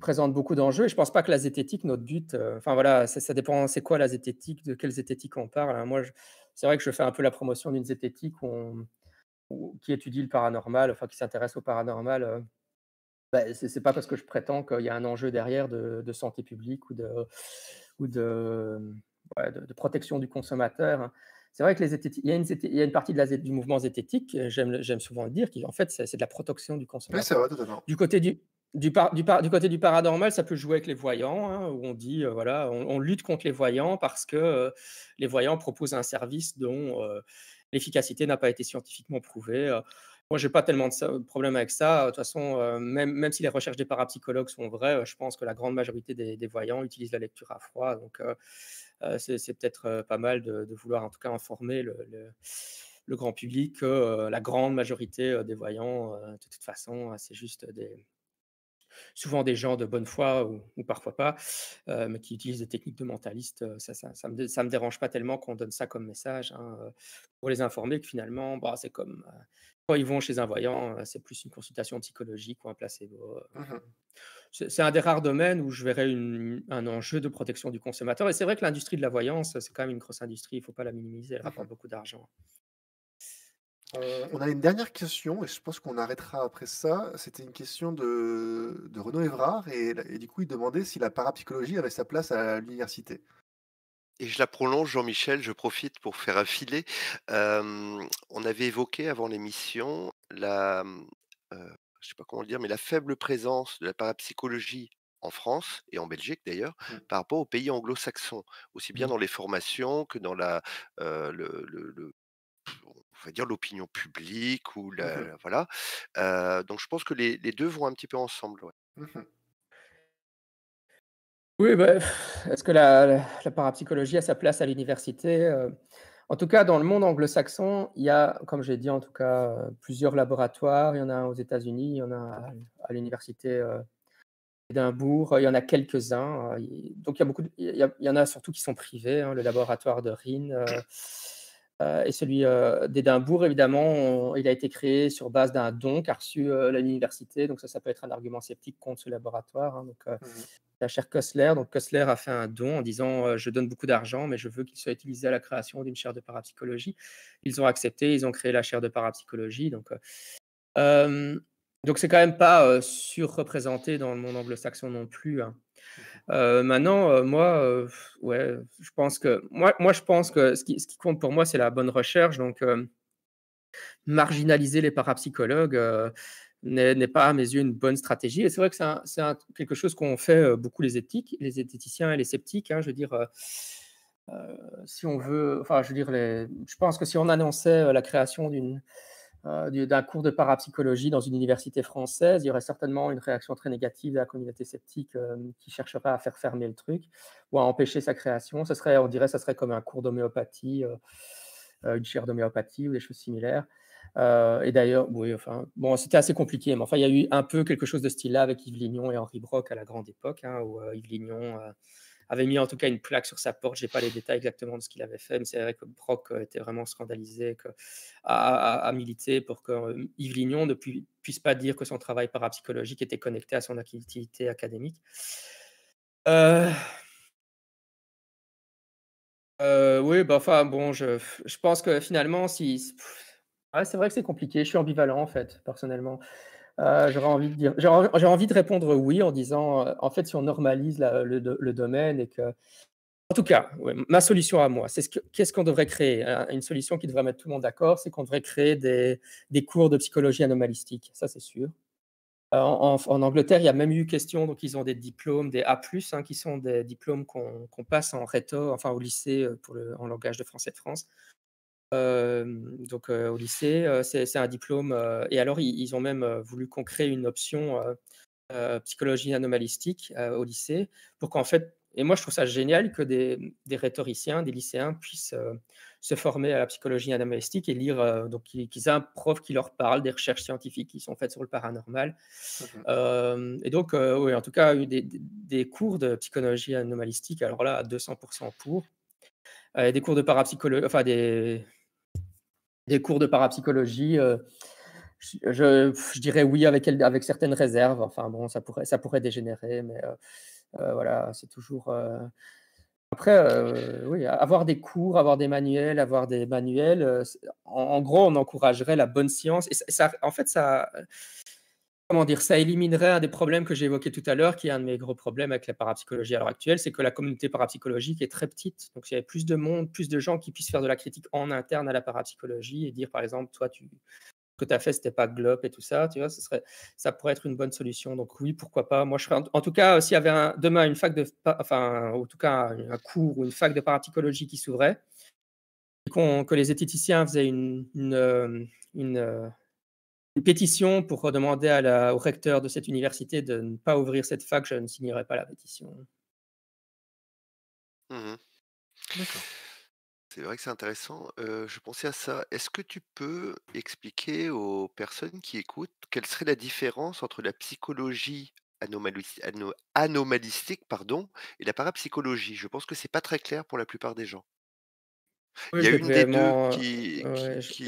présente beaucoup d'enjeux. Et je pense pas que la zététique, notre but, euh, enfin voilà, ça, dépend c'est quoi la zététique, de quelle zététique on parle. Hein. Moi, c'est vrai que je fais un peu la promotion d'une zététique qui étudie le paranormal, enfin qui s'intéresse au paranormal. Euh. Bah, Ce n'est c'est pas parce que je prétends qu'il y a un enjeu derrière de, santé publique ou de, ou de, de, protection du consommateur. Hein. C'est vrai que les il, y a une, il y a une partie de la, du mouvement zététique, euh, j'aime souvent le dire, qui en fait c'est de la protection du consommateur. vrai, du côté du, du, du, côté du paranormal, ça peut jouer avec les voyants, hein, où on dit, euh, voilà, on, lutte contre les voyants parce que euh, les voyants proposent un service dont euh, l'efficacité n'a pas été scientifiquement prouvée. moi, je n'ai pas tellement de, problème avec ça. De toute façon, même, même, si les recherches des parapsychologues sont vraies, je pense que la grande majorité des, voyants utilisent la lecture à froid. Donc, c'est peut-être pas mal de, vouloir en tout cas informer le, grand public, que la grande majorité des voyants, de toute façon, hein, c'est juste des, souvent des gens de bonne foi ou, parfois pas, euh, mais qui utilisent des techniques de mentaliste. Euh, ça, ça, me, dérange pas tellement qu'on donne ça comme message hein, euh, pour les informer que finalement, bah, c'est comme quand ils vont chez un voyant, c'est plus une consultation psychologique ou un placebo. Mmh c'est un des rares domaines où je verrais un enjeu de protection du consommateur. Et c'est vrai que l'industrie de la voyance, c'est quand même une grosse industrie, il ne faut pas la minimiser, elle rapporte mmh beaucoup d'argent. Euh, on a une dernière question, et je pense qu'on arrêtera après ça. C'était une question de, Renaud Évrard, et, du coup, il demandait si la parapsychologie avait sa place à l'université. Et je la prolonge, Jean-Michel, je profite pour faire un filet. Euh, on avait évoqué avant l'émission la, euh, je sais pas comment le dire, mais la faible présence de la parapsychologie en France et en Belgique d'ailleurs, mm. par rapport aux pays anglo-saxons, aussi bien mm. dans les formations que dans la, le, dire l'opinion publique ou mmh le voilà. donc je pense que les, deux vont un petit peu ensemble. Mmh oui, bref bah, est-ce que la, la, parapsychologie a sa place à l'université En tout cas, dans le monde anglo-saxon, il y a, comme j'ai dit, en tout cas, plusieurs laboratoires. Il y en a aux États-Unis, il y en a à, l'université d'Edimbourg, il y en a quelques-uns. donc, il y, beaucoup il, y, en a surtout qui sont privés, hein, le laboratoire de Rhin, mmh. Euh, et celui euh, d'Edimbourg, évidemment, il a été créé sur base d'un don qu'a reçu euh, l'université. Donc ça, ça peut être un argument sceptique contre ce laboratoire. Hein. donc, mmh la chaire Kossler. donc Kossler a fait un don en disant je donne beaucoup d'argent, mais je veux qu'il soit utilisé à la création d'une chaire de parapsychologie. Ils ont accepté, ils ont créé la chaire de parapsychologie. Donc donc c'est quand même pas surreprésenté dans le monde anglo-saxon non plus. Hein. Mmh. Euh, maintenant, euh, moi, euh, ouais, je pense que moi, moi, je pense que ce qui, compte pour moi, c'est la bonne recherche. Donc, marginaliser les parapsychologues n'est pas à mes yeux une bonne stratégie. Et c'est vrai que c'est quelque chose qu'on fait beaucoup les éthiques, les et les sceptiques. Hein. je veux dire. si on veut, enfin, je veux dire, je pense que si on annonçait la création d'une euh, d'un cours de parapsychologie dans une université française, il y aurait certainement une réaction très négative de la communauté sceptique ne euh, qui pas à faire fermer le truc ou à empêcher sa création. Ce serait, on dirait, ça serait comme un cours d'homéopathie, euh, une chaire d'homéopathie ou des choses similaires. et d'ailleurs, enfin, bon, c'était assez compliqué, mais enfin, il y a eu un peu quelque chose de style là avec Yves Lignon et Henri Brock à la grande époque, hein, où Yves Lignon avait mis en tout cas une plaque sur sa porte. J'ai pas les détails exactement de ce qu'il avait fait, mais c'est vrai que Brock euh, était vraiment scandalisé, que, à, militer pour que euh, Yves Lignon ne puisse pas dire que son travail parapsychologique était connecté à son activité académique. Euh, oui, bah, enfin bon, je, je pense que finalement, si. Ah, c'est vrai que c'est compliqué. Je suis ambivalent en fait, personnellement. Euh, j'aurais envie de dire, j'ai envie de répondre oui en disant, euh, en fait, si on normalise le, domaine et que, en tout cas, ma solution à moi, c'est qu'est-ce qu'on devrait créer, hein, une solution qui devrait mettre tout le monde d'accord, c'est qu'on devrait créer des, cours de psychologie anomalistique, ça c'est sûr. Euh, en, Angleterre, il y a même eu question, donc ils ont des diplômes, des A+, hein, qui sont des diplômes qu'on passe en réto, enfin au lycée pour en langage de français de France, donc au lycée, c'est un diplôme. et alors, ils, ont même voulu qu'on crée une option psychologie anomalistique au lycée pour qu'en fait, et moi, je trouve ça génial que des, des rhétoriciens, des lycéens puissent se former à la psychologie anomalistique et lire, donc qu'ils aient un prof qui leur parle des recherches scientifiques qui sont faites sur le paranormal. et donc, oui, en tout cas, eu des, des, cours de psychologie anomalistique, alors là, à 200% pour. des cours de parapsychologie, enfin des, des cours de parapsychologie. Euh, je, dirais oui avec, certaines réserves. Enfin bon, ça pourrait, ça pourrait dégénérer, mais euh, euh, voilà, c'est toujours. Après, oui, avoir des cours, avoir des manuels, avoir des manuels, en, gros, on encouragerait la bonne science. Et ça en fait, ça, comment dire, ça éliminerait un des problèmes que j'ai évoqué tout à l'heure, qui est un de mes gros problèmes avec la parapsychologie à l'heure actuelle, c'est que la communauté parapsychologique est très petite. Donc, s'il y avait plus de monde, plus de gens qui puissent faire de la critique en interne à la parapsychologie et dire, par exemple, toi, tu, ce que tu as fait, c'était pas Glop et tout ça, tu vois, serait, ça pourrait être une bonne solution. Donc oui, pourquoi pas. Moi, je en, tout cas, euh, s'il y avait demain une fac de, enfin, en tout cas, un, cours ou une fac de parapsychologie qui s'ouvrait, qu que les éthéticiens faisaient une euh, euh, une pétition pour demander au recteur de cette université de ne pas ouvrir cette fac, je ne signerai pas la pétition. Mmh c'est vrai que c'est intéressant. Euh, je pensais à ça. Est-ce que tu peux expliquer aux personnes qui écoutent quelle serait la différence entre la psychologie anomalistique, pardon, et la parapsychologie Je pense que ce n'est pas très clair pour la plupart des gens. Il y a une des deux qui,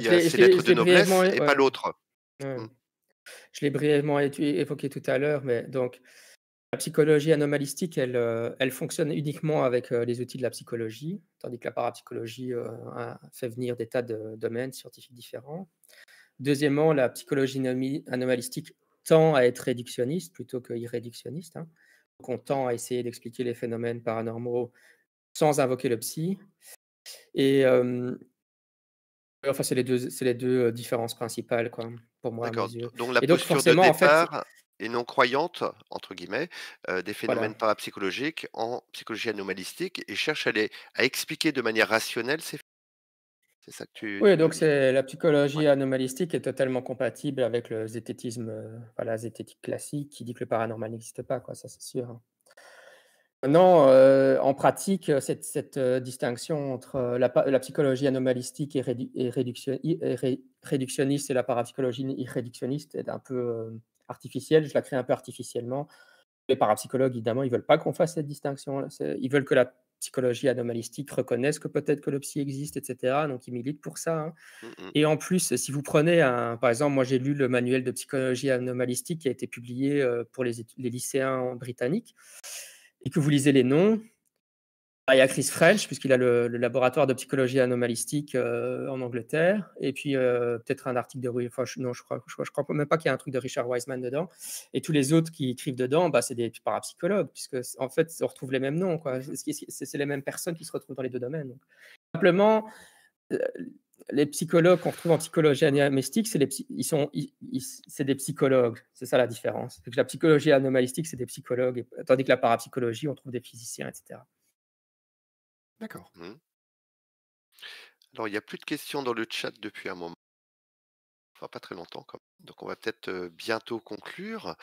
a ses lettres de noblesse et pas l'autre. Mmh. Je l'ai brièvement évoqué tout à l'heure, mais donc la psychologie anomalistique, elle, euh, elle fonctionne uniquement avec euh, les outils de la psychologie, tandis que la parapsychologie euh, fait venir des tas de domaines scientifiques différents. Deuxièmement, la psychologie anomalistique tend à être réductionniste plutôt que irréductionniste. Hein. Donc on tend à essayer d'expliquer les phénomènes paranormaux sans invoquer le psy. Et enfin, c'est les deux, les deux différences principales, quoi. D'accord. Donc la et posture de départ est non croyante, entre guillemets, euh, des phénomènes parapsychologiques en psychologie anomalistique et cherche à, à expliquer de manière rationnelle ces c'est ça que tu. Oui, donc c'est la psychologie anomalistique est totalement compatible avec le zététisme, voilà, euh, zététique classique qui dit que le paranormal n'existe pas, quoi. Ça, c'est sûr. Hein. Non, euh, en pratique, euh, cette, euh, distinction entre la, psychologie anomalistique et, réductionniste et la parapsychologie irréductionniste est un peu artificielle. Je la crée un peu artificiellement. Les parapsychologues, évidemment, ils ne veulent pas qu'on fasse cette distinction. Ils veulent que la psychologie anomalistique reconnaisse que peut-être que le psy existe, etc. Donc, ils militent pour ça. Hein. Mmh, mmh. Et en plus, si vous prenez, un, par exemple, moi j'ai lu le manuel de psychologie anomalistique qui a été publié pour les lycéens britanniques et que vous lisez les noms, il y a Chris French, puisqu'il a le, laboratoire de psychologie anomalistique euh, en Angleterre, et puis euh, peut-être un article de... non, je crois, je, crois même pas qu'il y a un truc de Richard Wiseman dedans. Et tous les autres qui écrivent dedans, bah, c'est des parapsychologues, puisque en fait, on retrouve les mêmes noms. C'est les mêmes personnes qui se retrouvent dans les deux domaines. Donc. Simplement, euh, les psychologues qu'on retrouve en psychologie anomalistique, c'est des psychologues. C'est ça la différence. la psychologie anomalistique, c'est des psychologues, et, tandis que la parapsychologie, on trouve des physiciens, etc. D'accord. Mmh. Alors, il n'y a plus de questions dans le chat depuis un moment. pas très longtemps, quand Donc, on va peut-être euh, bientôt conclure.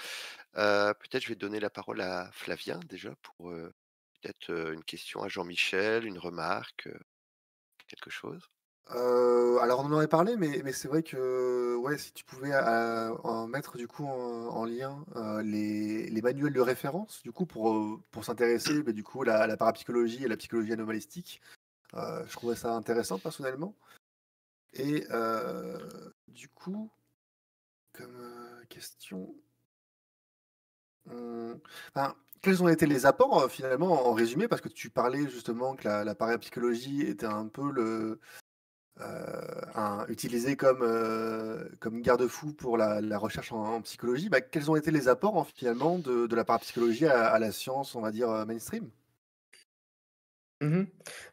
Euh, peut-être je vais donner la parole à Flavien, déjà, pour euh, peut-être une question à Jean-Michel, une remarque, quelque chose. Euh, alors on en aurait parlé, mais, c'est vrai que ouais, si tu pouvais euh, mettre du coup en, lien euh, les, manuels de référence, du coup pour, pour s'intéresser bah, du coup à la, parapsychologie et la psychologie anomalistique, je trouvais ça intéressant personnellement. Et du coup, comme question, hmm, quels ont été les apports finalement en résumé Parce que tu parlais justement que la parapsychologie était un peu le, euh, utilisé comme, euh, comme garde-fou pour la, recherche en, psychologie, bah, quels ont été les apports finalement de, de, la parapsychologie à, à, la science, on va dire, euh, mainstream mmh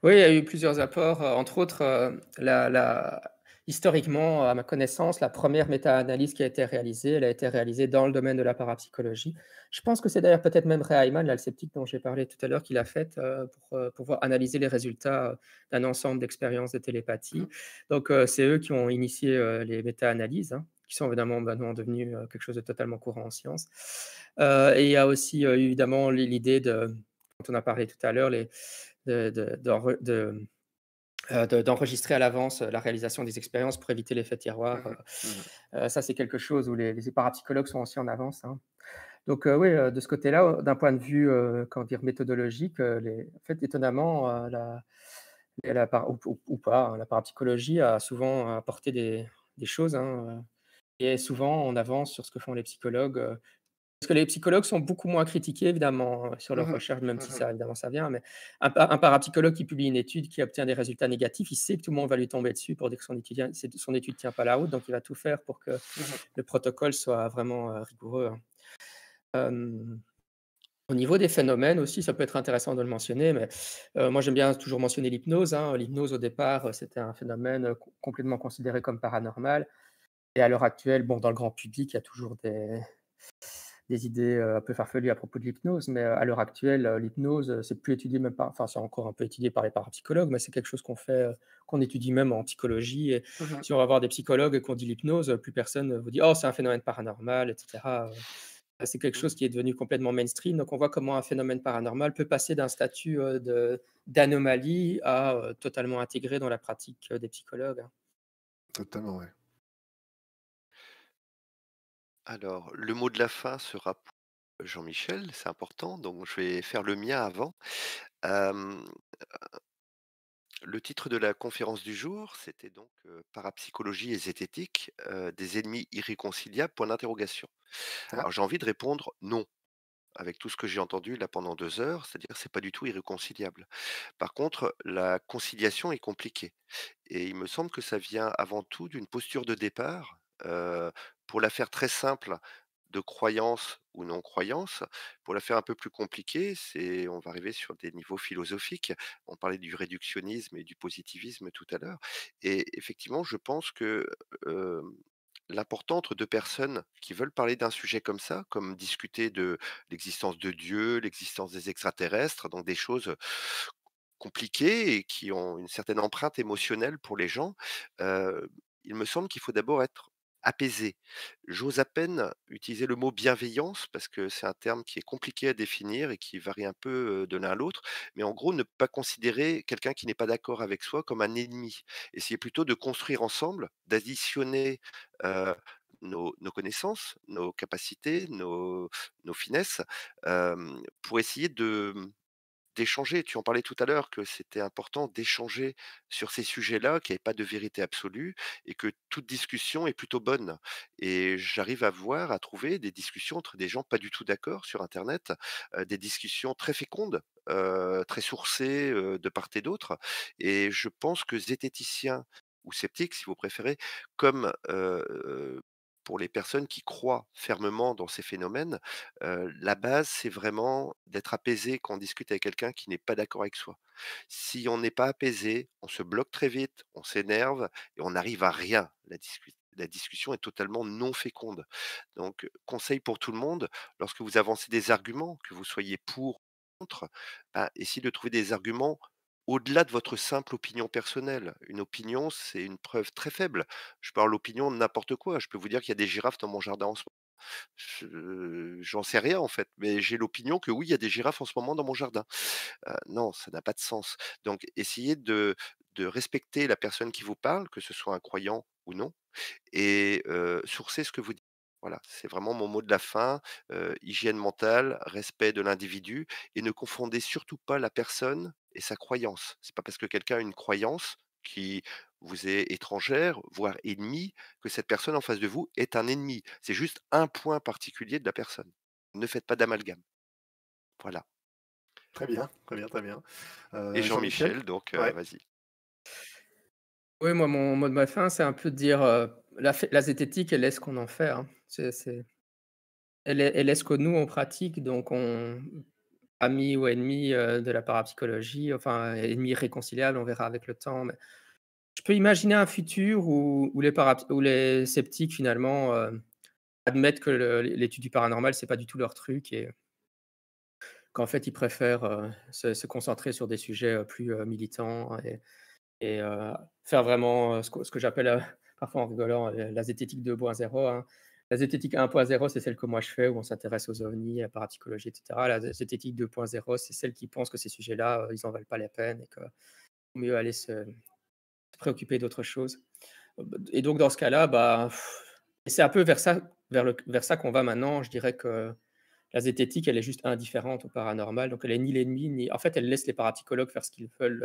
Oui, il y a eu plusieurs apports, entre autres la, la, historiquement, à ma connaissance, la première méta-analyse qui a été réalisée, elle a été réalisée dans le domaine de la parapsychologie. Je pense que c'est d'ailleurs peut-être même Ray l'alceptique dont j'ai parlé tout à l'heure, qui l'a faite euh, pour euh, pouvoir analyser les résultats euh, d'un ensemble d'expériences de télépathie. Donc, c'est eux qui ont initié les méta-analyses. Hein, qui sont évidemment maintenant devenus quelque chose de totalement courant en science. et il y a aussi évidemment l'idée de, dont on a parlé tout à l'heure, de euh, d'enregistrer à l'avance euh, la réalisation des expériences pour éviter l'effet tiroir. Mhm. Euh, ça, c'est quelque chose où les, les, parapsychologues sont aussi en avance. Hein. Donc oui, de ce côté-là, d'un point de vue dire, méthodologique, les, fait, étonnamment, la, la, ou, pas, hein, la parapsychologie a souvent apporté des, des choses. Hein, et souvent, on avance sur ce que font les psychologues. Parce que les psychologues sont beaucoup moins critiqués, évidemment, euh, sur leurs mmh recherches, même si mmh ça, ça vient. Mais un, parapsychologue qui publie une étude qui obtient des résultats négatifs, il sait que tout le monde va lui tomber dessus pour dire que son, étude ne tient pas la route. Donc, il va tout faire pour que mmh le protocole soit vraiment euh, rigoureux. Hein. au niveau des phénomènes aussi, ça peut être intéressant de le mentionner, mais euh, moi j'aime bien toujours mentionner l'hypnose. Hein. L'hypnose au départ, c'était un phénomène complètement considéré comme paranormal. Et à l'heure actuelle, bon, dans le grand public, il y a toujours des, des idées euh, un peu farfelues à propos de l'hypnose, mais euh, à l'heure actuelle, euh, l'hypnose, c'est plus étudié même pas. enfin, c'est encore un peu étudié par les parapsychologues, mais c'est quelque chose qu'on fait, qu'on étudie même en psychologie. Et mmh Si on va voir des psychologues et qu'on dit l'hypnose, plus personne vous dit, oh, c'est un phénomène paranormal, etc. Bah, c'est quelque mmh. chose qui est devenu complètement mainstream. Donc, on voit comment un phénomène paranormal peut passer d'un statut d'anomalie à totalement intégré dans la pratique des psychologues. Hein. Totalement, oui. Alors, le mot de la fin sera pour Jean-Michel, c'est important, donc je vais faire le mien avant. le titre de la conférence du jour, c'était donc Parapsychologie et zététique, des ennemis irréconciliables, point d'interrogation. Ah. Alors j'ai envie de répondre non, avec tout ce que j'ai entendu là pendant deux heures, c'est-à-dire c'est pas du tout irréconciliable. Par contre, la conciliation est compliquée. Et il me semble que ça vient avant tout d'une posture de départ. Ah pour la faire très simple, de croyance ou non-croyance. Pour la faire un peu plus compliquée, c'est, on va arriver sur des niveaux philosophiques. On parlait du réductionnisme et du positivisme tout à l'heure. Et effectivement, je pense que euh, l'important entre deux personnes qui veulent parler d'un sujet comme ça, comme discuter de l'existence de Dieu, l'existence des extraterrestres, donc des choses compliquées et qui ont une certaine empreinte émotionnelle pour les gens, euh, il me semble qu'il faut d'abord être apaisé. J'ose à peine utiliser le mot bienveillance parce que c'est un terme qui est compliqué à définir et qui varie un peu de l'un à l'autre, mais en gros ne pas considérer quelqu'un qui n'est pas d'accord avec soi comme un ennemi. Essayer plutôt de construire ensemble, d'additionner nos, connaissances, nos capacités, nos, finesses, pour essayer de, mmh, d'échanger. Tu en parlais tout à l'heure que c'était important d'échanger sur ces sujets-là, qu'il n'y avait pas de vérité absolue et que toute discussion est plutôt bonne. Et j'arrive à voir, à trouver des discussions entre des gens pas du tout d'accord sur Internet, des discussions très fécondes, très sourcées de part et d'autre. Et je pense que zététiciens ou sceptiques, si vous préférez, comme pour les personnes qui croient fermement dans ces phénomènes, la base, c'est vraiment d'être apaisé quand on discute avec quelqu'un qui n'est pas d'accord avec soi. Si on n'est pas apaisé, on se bloque très vite, on s'énerve et on n'arrive à rien. La, la discussion est totalement non féconde. Donc, conseil pour tout le monde, lorsque vous avancez des arguments, que vous soyez pour ou contre, ben, essayez de trouver des arguments au-delà de votre simple opinion personnelle. Une opinion, c'est une preuve très faible. Je parle d'opinion de n'importe quoi. Je peux vous dire qu'il y a des girafes dans mon jardin en ce moment. Euh, j'en sais rien en fait, mais j'ai l'opinion que oui, il y a des girafes en ce moment dans mon jardin. Euh, non, ça n'a pas de sens. Donc, essayez de, respecter la personne qui vous parle, que ce soit un croyant ou non, et euh, sourcez ce que vous dites. Voilà, c'est vraiment mon mot de la fin. hygiène mentale, respect de l'individu, et ne confondez surtout pas la personne et sa croyance. C'est pas parce que quelqu'un a une croyance qui vous est étrangère, voire ennemie, que cette personne en face de vous est un ennemi. C'est juste un point particulier de la personne. Ne faites pas d'amalgame. Voilà. Très bien, très bien, très bien. et euh, Jean-Michel, donc, euh, vas-y. Oui, moi, mon mot de ma fin, c'est un peu de dire euh, la, zététique, elle est ce qu'on en fait. Hein. Elle, est, elle est ce que nous, on pratique. Donc, on, amis ou ennemis de la parapsychologie, enfin ennemis réconciliable, on verra avec le temps. Mais je peux imaginer un futur où, les, les, sceptiques finalement admettent que l'étude du paranormal c'est pas du tout leur truc et qu'en fait ils préfèrent se, concentrer sur des sujets plus militants et, faire vraiment ce que, j'appelle parfois en rigolant la zététique 2.0. La zététique 1.0, c'est celle que moi je fais, où on s'intéresse aux ovnis, à la parapsychologie, etc. La zététique 2.0, c'est celle qui pense que ces sujets-là, euh, ils n'en valent pas la peine et qu'il vaut mieux aller se, préoccuper d'autres choses. Euh, et donc, dans ce cas-là, bah, c'est un peu vers ça, vers vers ça qu'on va maintenant. Je dirais que la zététique, elle est juste indifférente au paranormal. Donc, elle est ni l'ennemi, ni. En fait, elle laisse les parapsychologues faire ce qu'ils veulent.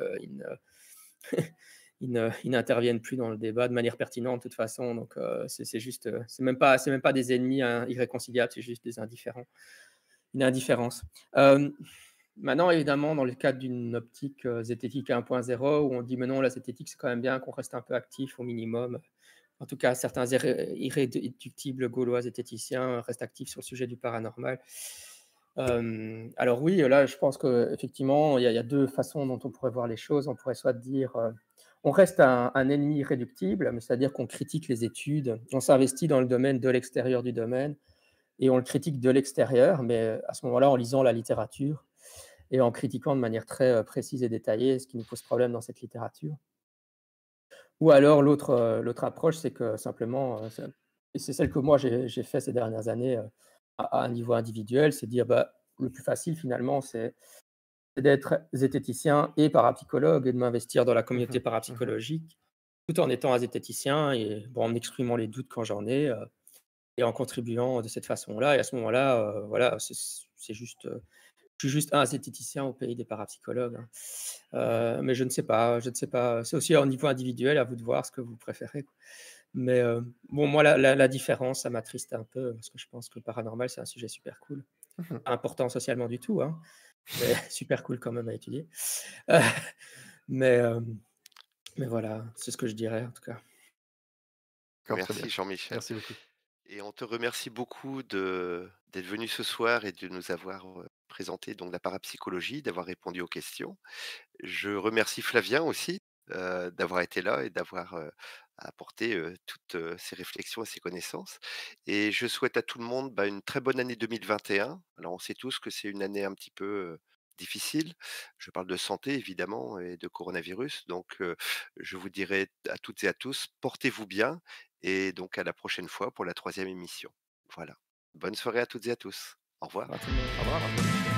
Euh, (laughs) ils n'interviennent plus dans le débat de manière pertinente de toute façon. Donc euh, c'est juste, euh, c'est même pas, c'est même pas des ennemis hein, irréconciliables, c'est juste des indifférents, une indifférence. Euh, maintenant, évidemment, dans le cadre d'une optique euh, zététique 1.0, où on dit maintenant la zététique c'est quand même bien qu'on reste un peu actif au minimum. En tout cas, certains irréductibles gaulois zététiciens restent actifs sur le sujet du paranormal. alors oui, là, je pense qu'effectivement, il y, a deux façons dont on pourrait voir les choses. On pourrait soit dire on reste un, ennemi irréductible, c'est-à-dire qu'on critique les études, on s'investit dans le domaine de l'extérieur du domaine, et on le critique de l'extérieur, mais euh, à ce moment-là en lisant la littérature et en critiquant de manière très euh, précise et détaillée ce qui nous pose problème dans cette littérature. Ou alors l'autre euh, approche, c'est que simplement, et c'est celle que moi j'ai fait ces dernières années à, un niveau individuel, c'est dire bah, le plus facile finalement, c'est d'être zététicien et parapsychologue et de m'investir dans la mmh communauté mmh parapsychologique tout en étant zététicien et en exprimant les doutes quand j'en ai euh, et en contribuant de cette façon-là. Et à ce moment-là, euh, voilà, c'est juste. Euh, je suis juste un zététicien au pays des parapsychologues. Hein. mais je ne sais pas, je ne sais pas. C'est aussi au niveau individuel, à vous de voir ce que vous préférez. Mais bon, moi, la, différence, ça m'attriste un peu, parce que je pense que le paranormal, c'est un sujet super cool. Mmh Important socialement du tout. Hein. (laughs) super cool quand même à étudier. Euh, mais, euh, mais voilà, c'est ce que je dirais en tout cas. Merci Jean-Michel. Merci beaucoup. Et on te remercie beaucoup d'être venu ce soir et de nous avoir euh, présenté donc la parapsychologie, d'avoir répondu aux questions. Je remercie Flavien aussi d'avoir été là et d'avoir à apporter toutes ces réflexions et ses connaissances. Et je souhaite à tout le monde bah, une très bonne année 2021. Alors on sait tous que c'est une année un petit peu difficile. Je parle de santé évidemment et de coronavirus. Donc je vous dirai à toutes et à tous, portez-vous bien et donc à la prochaine fois pour la troisième émission. Voilà. Bonne soirée à toutes et à tous. Au revoir. Au revoir.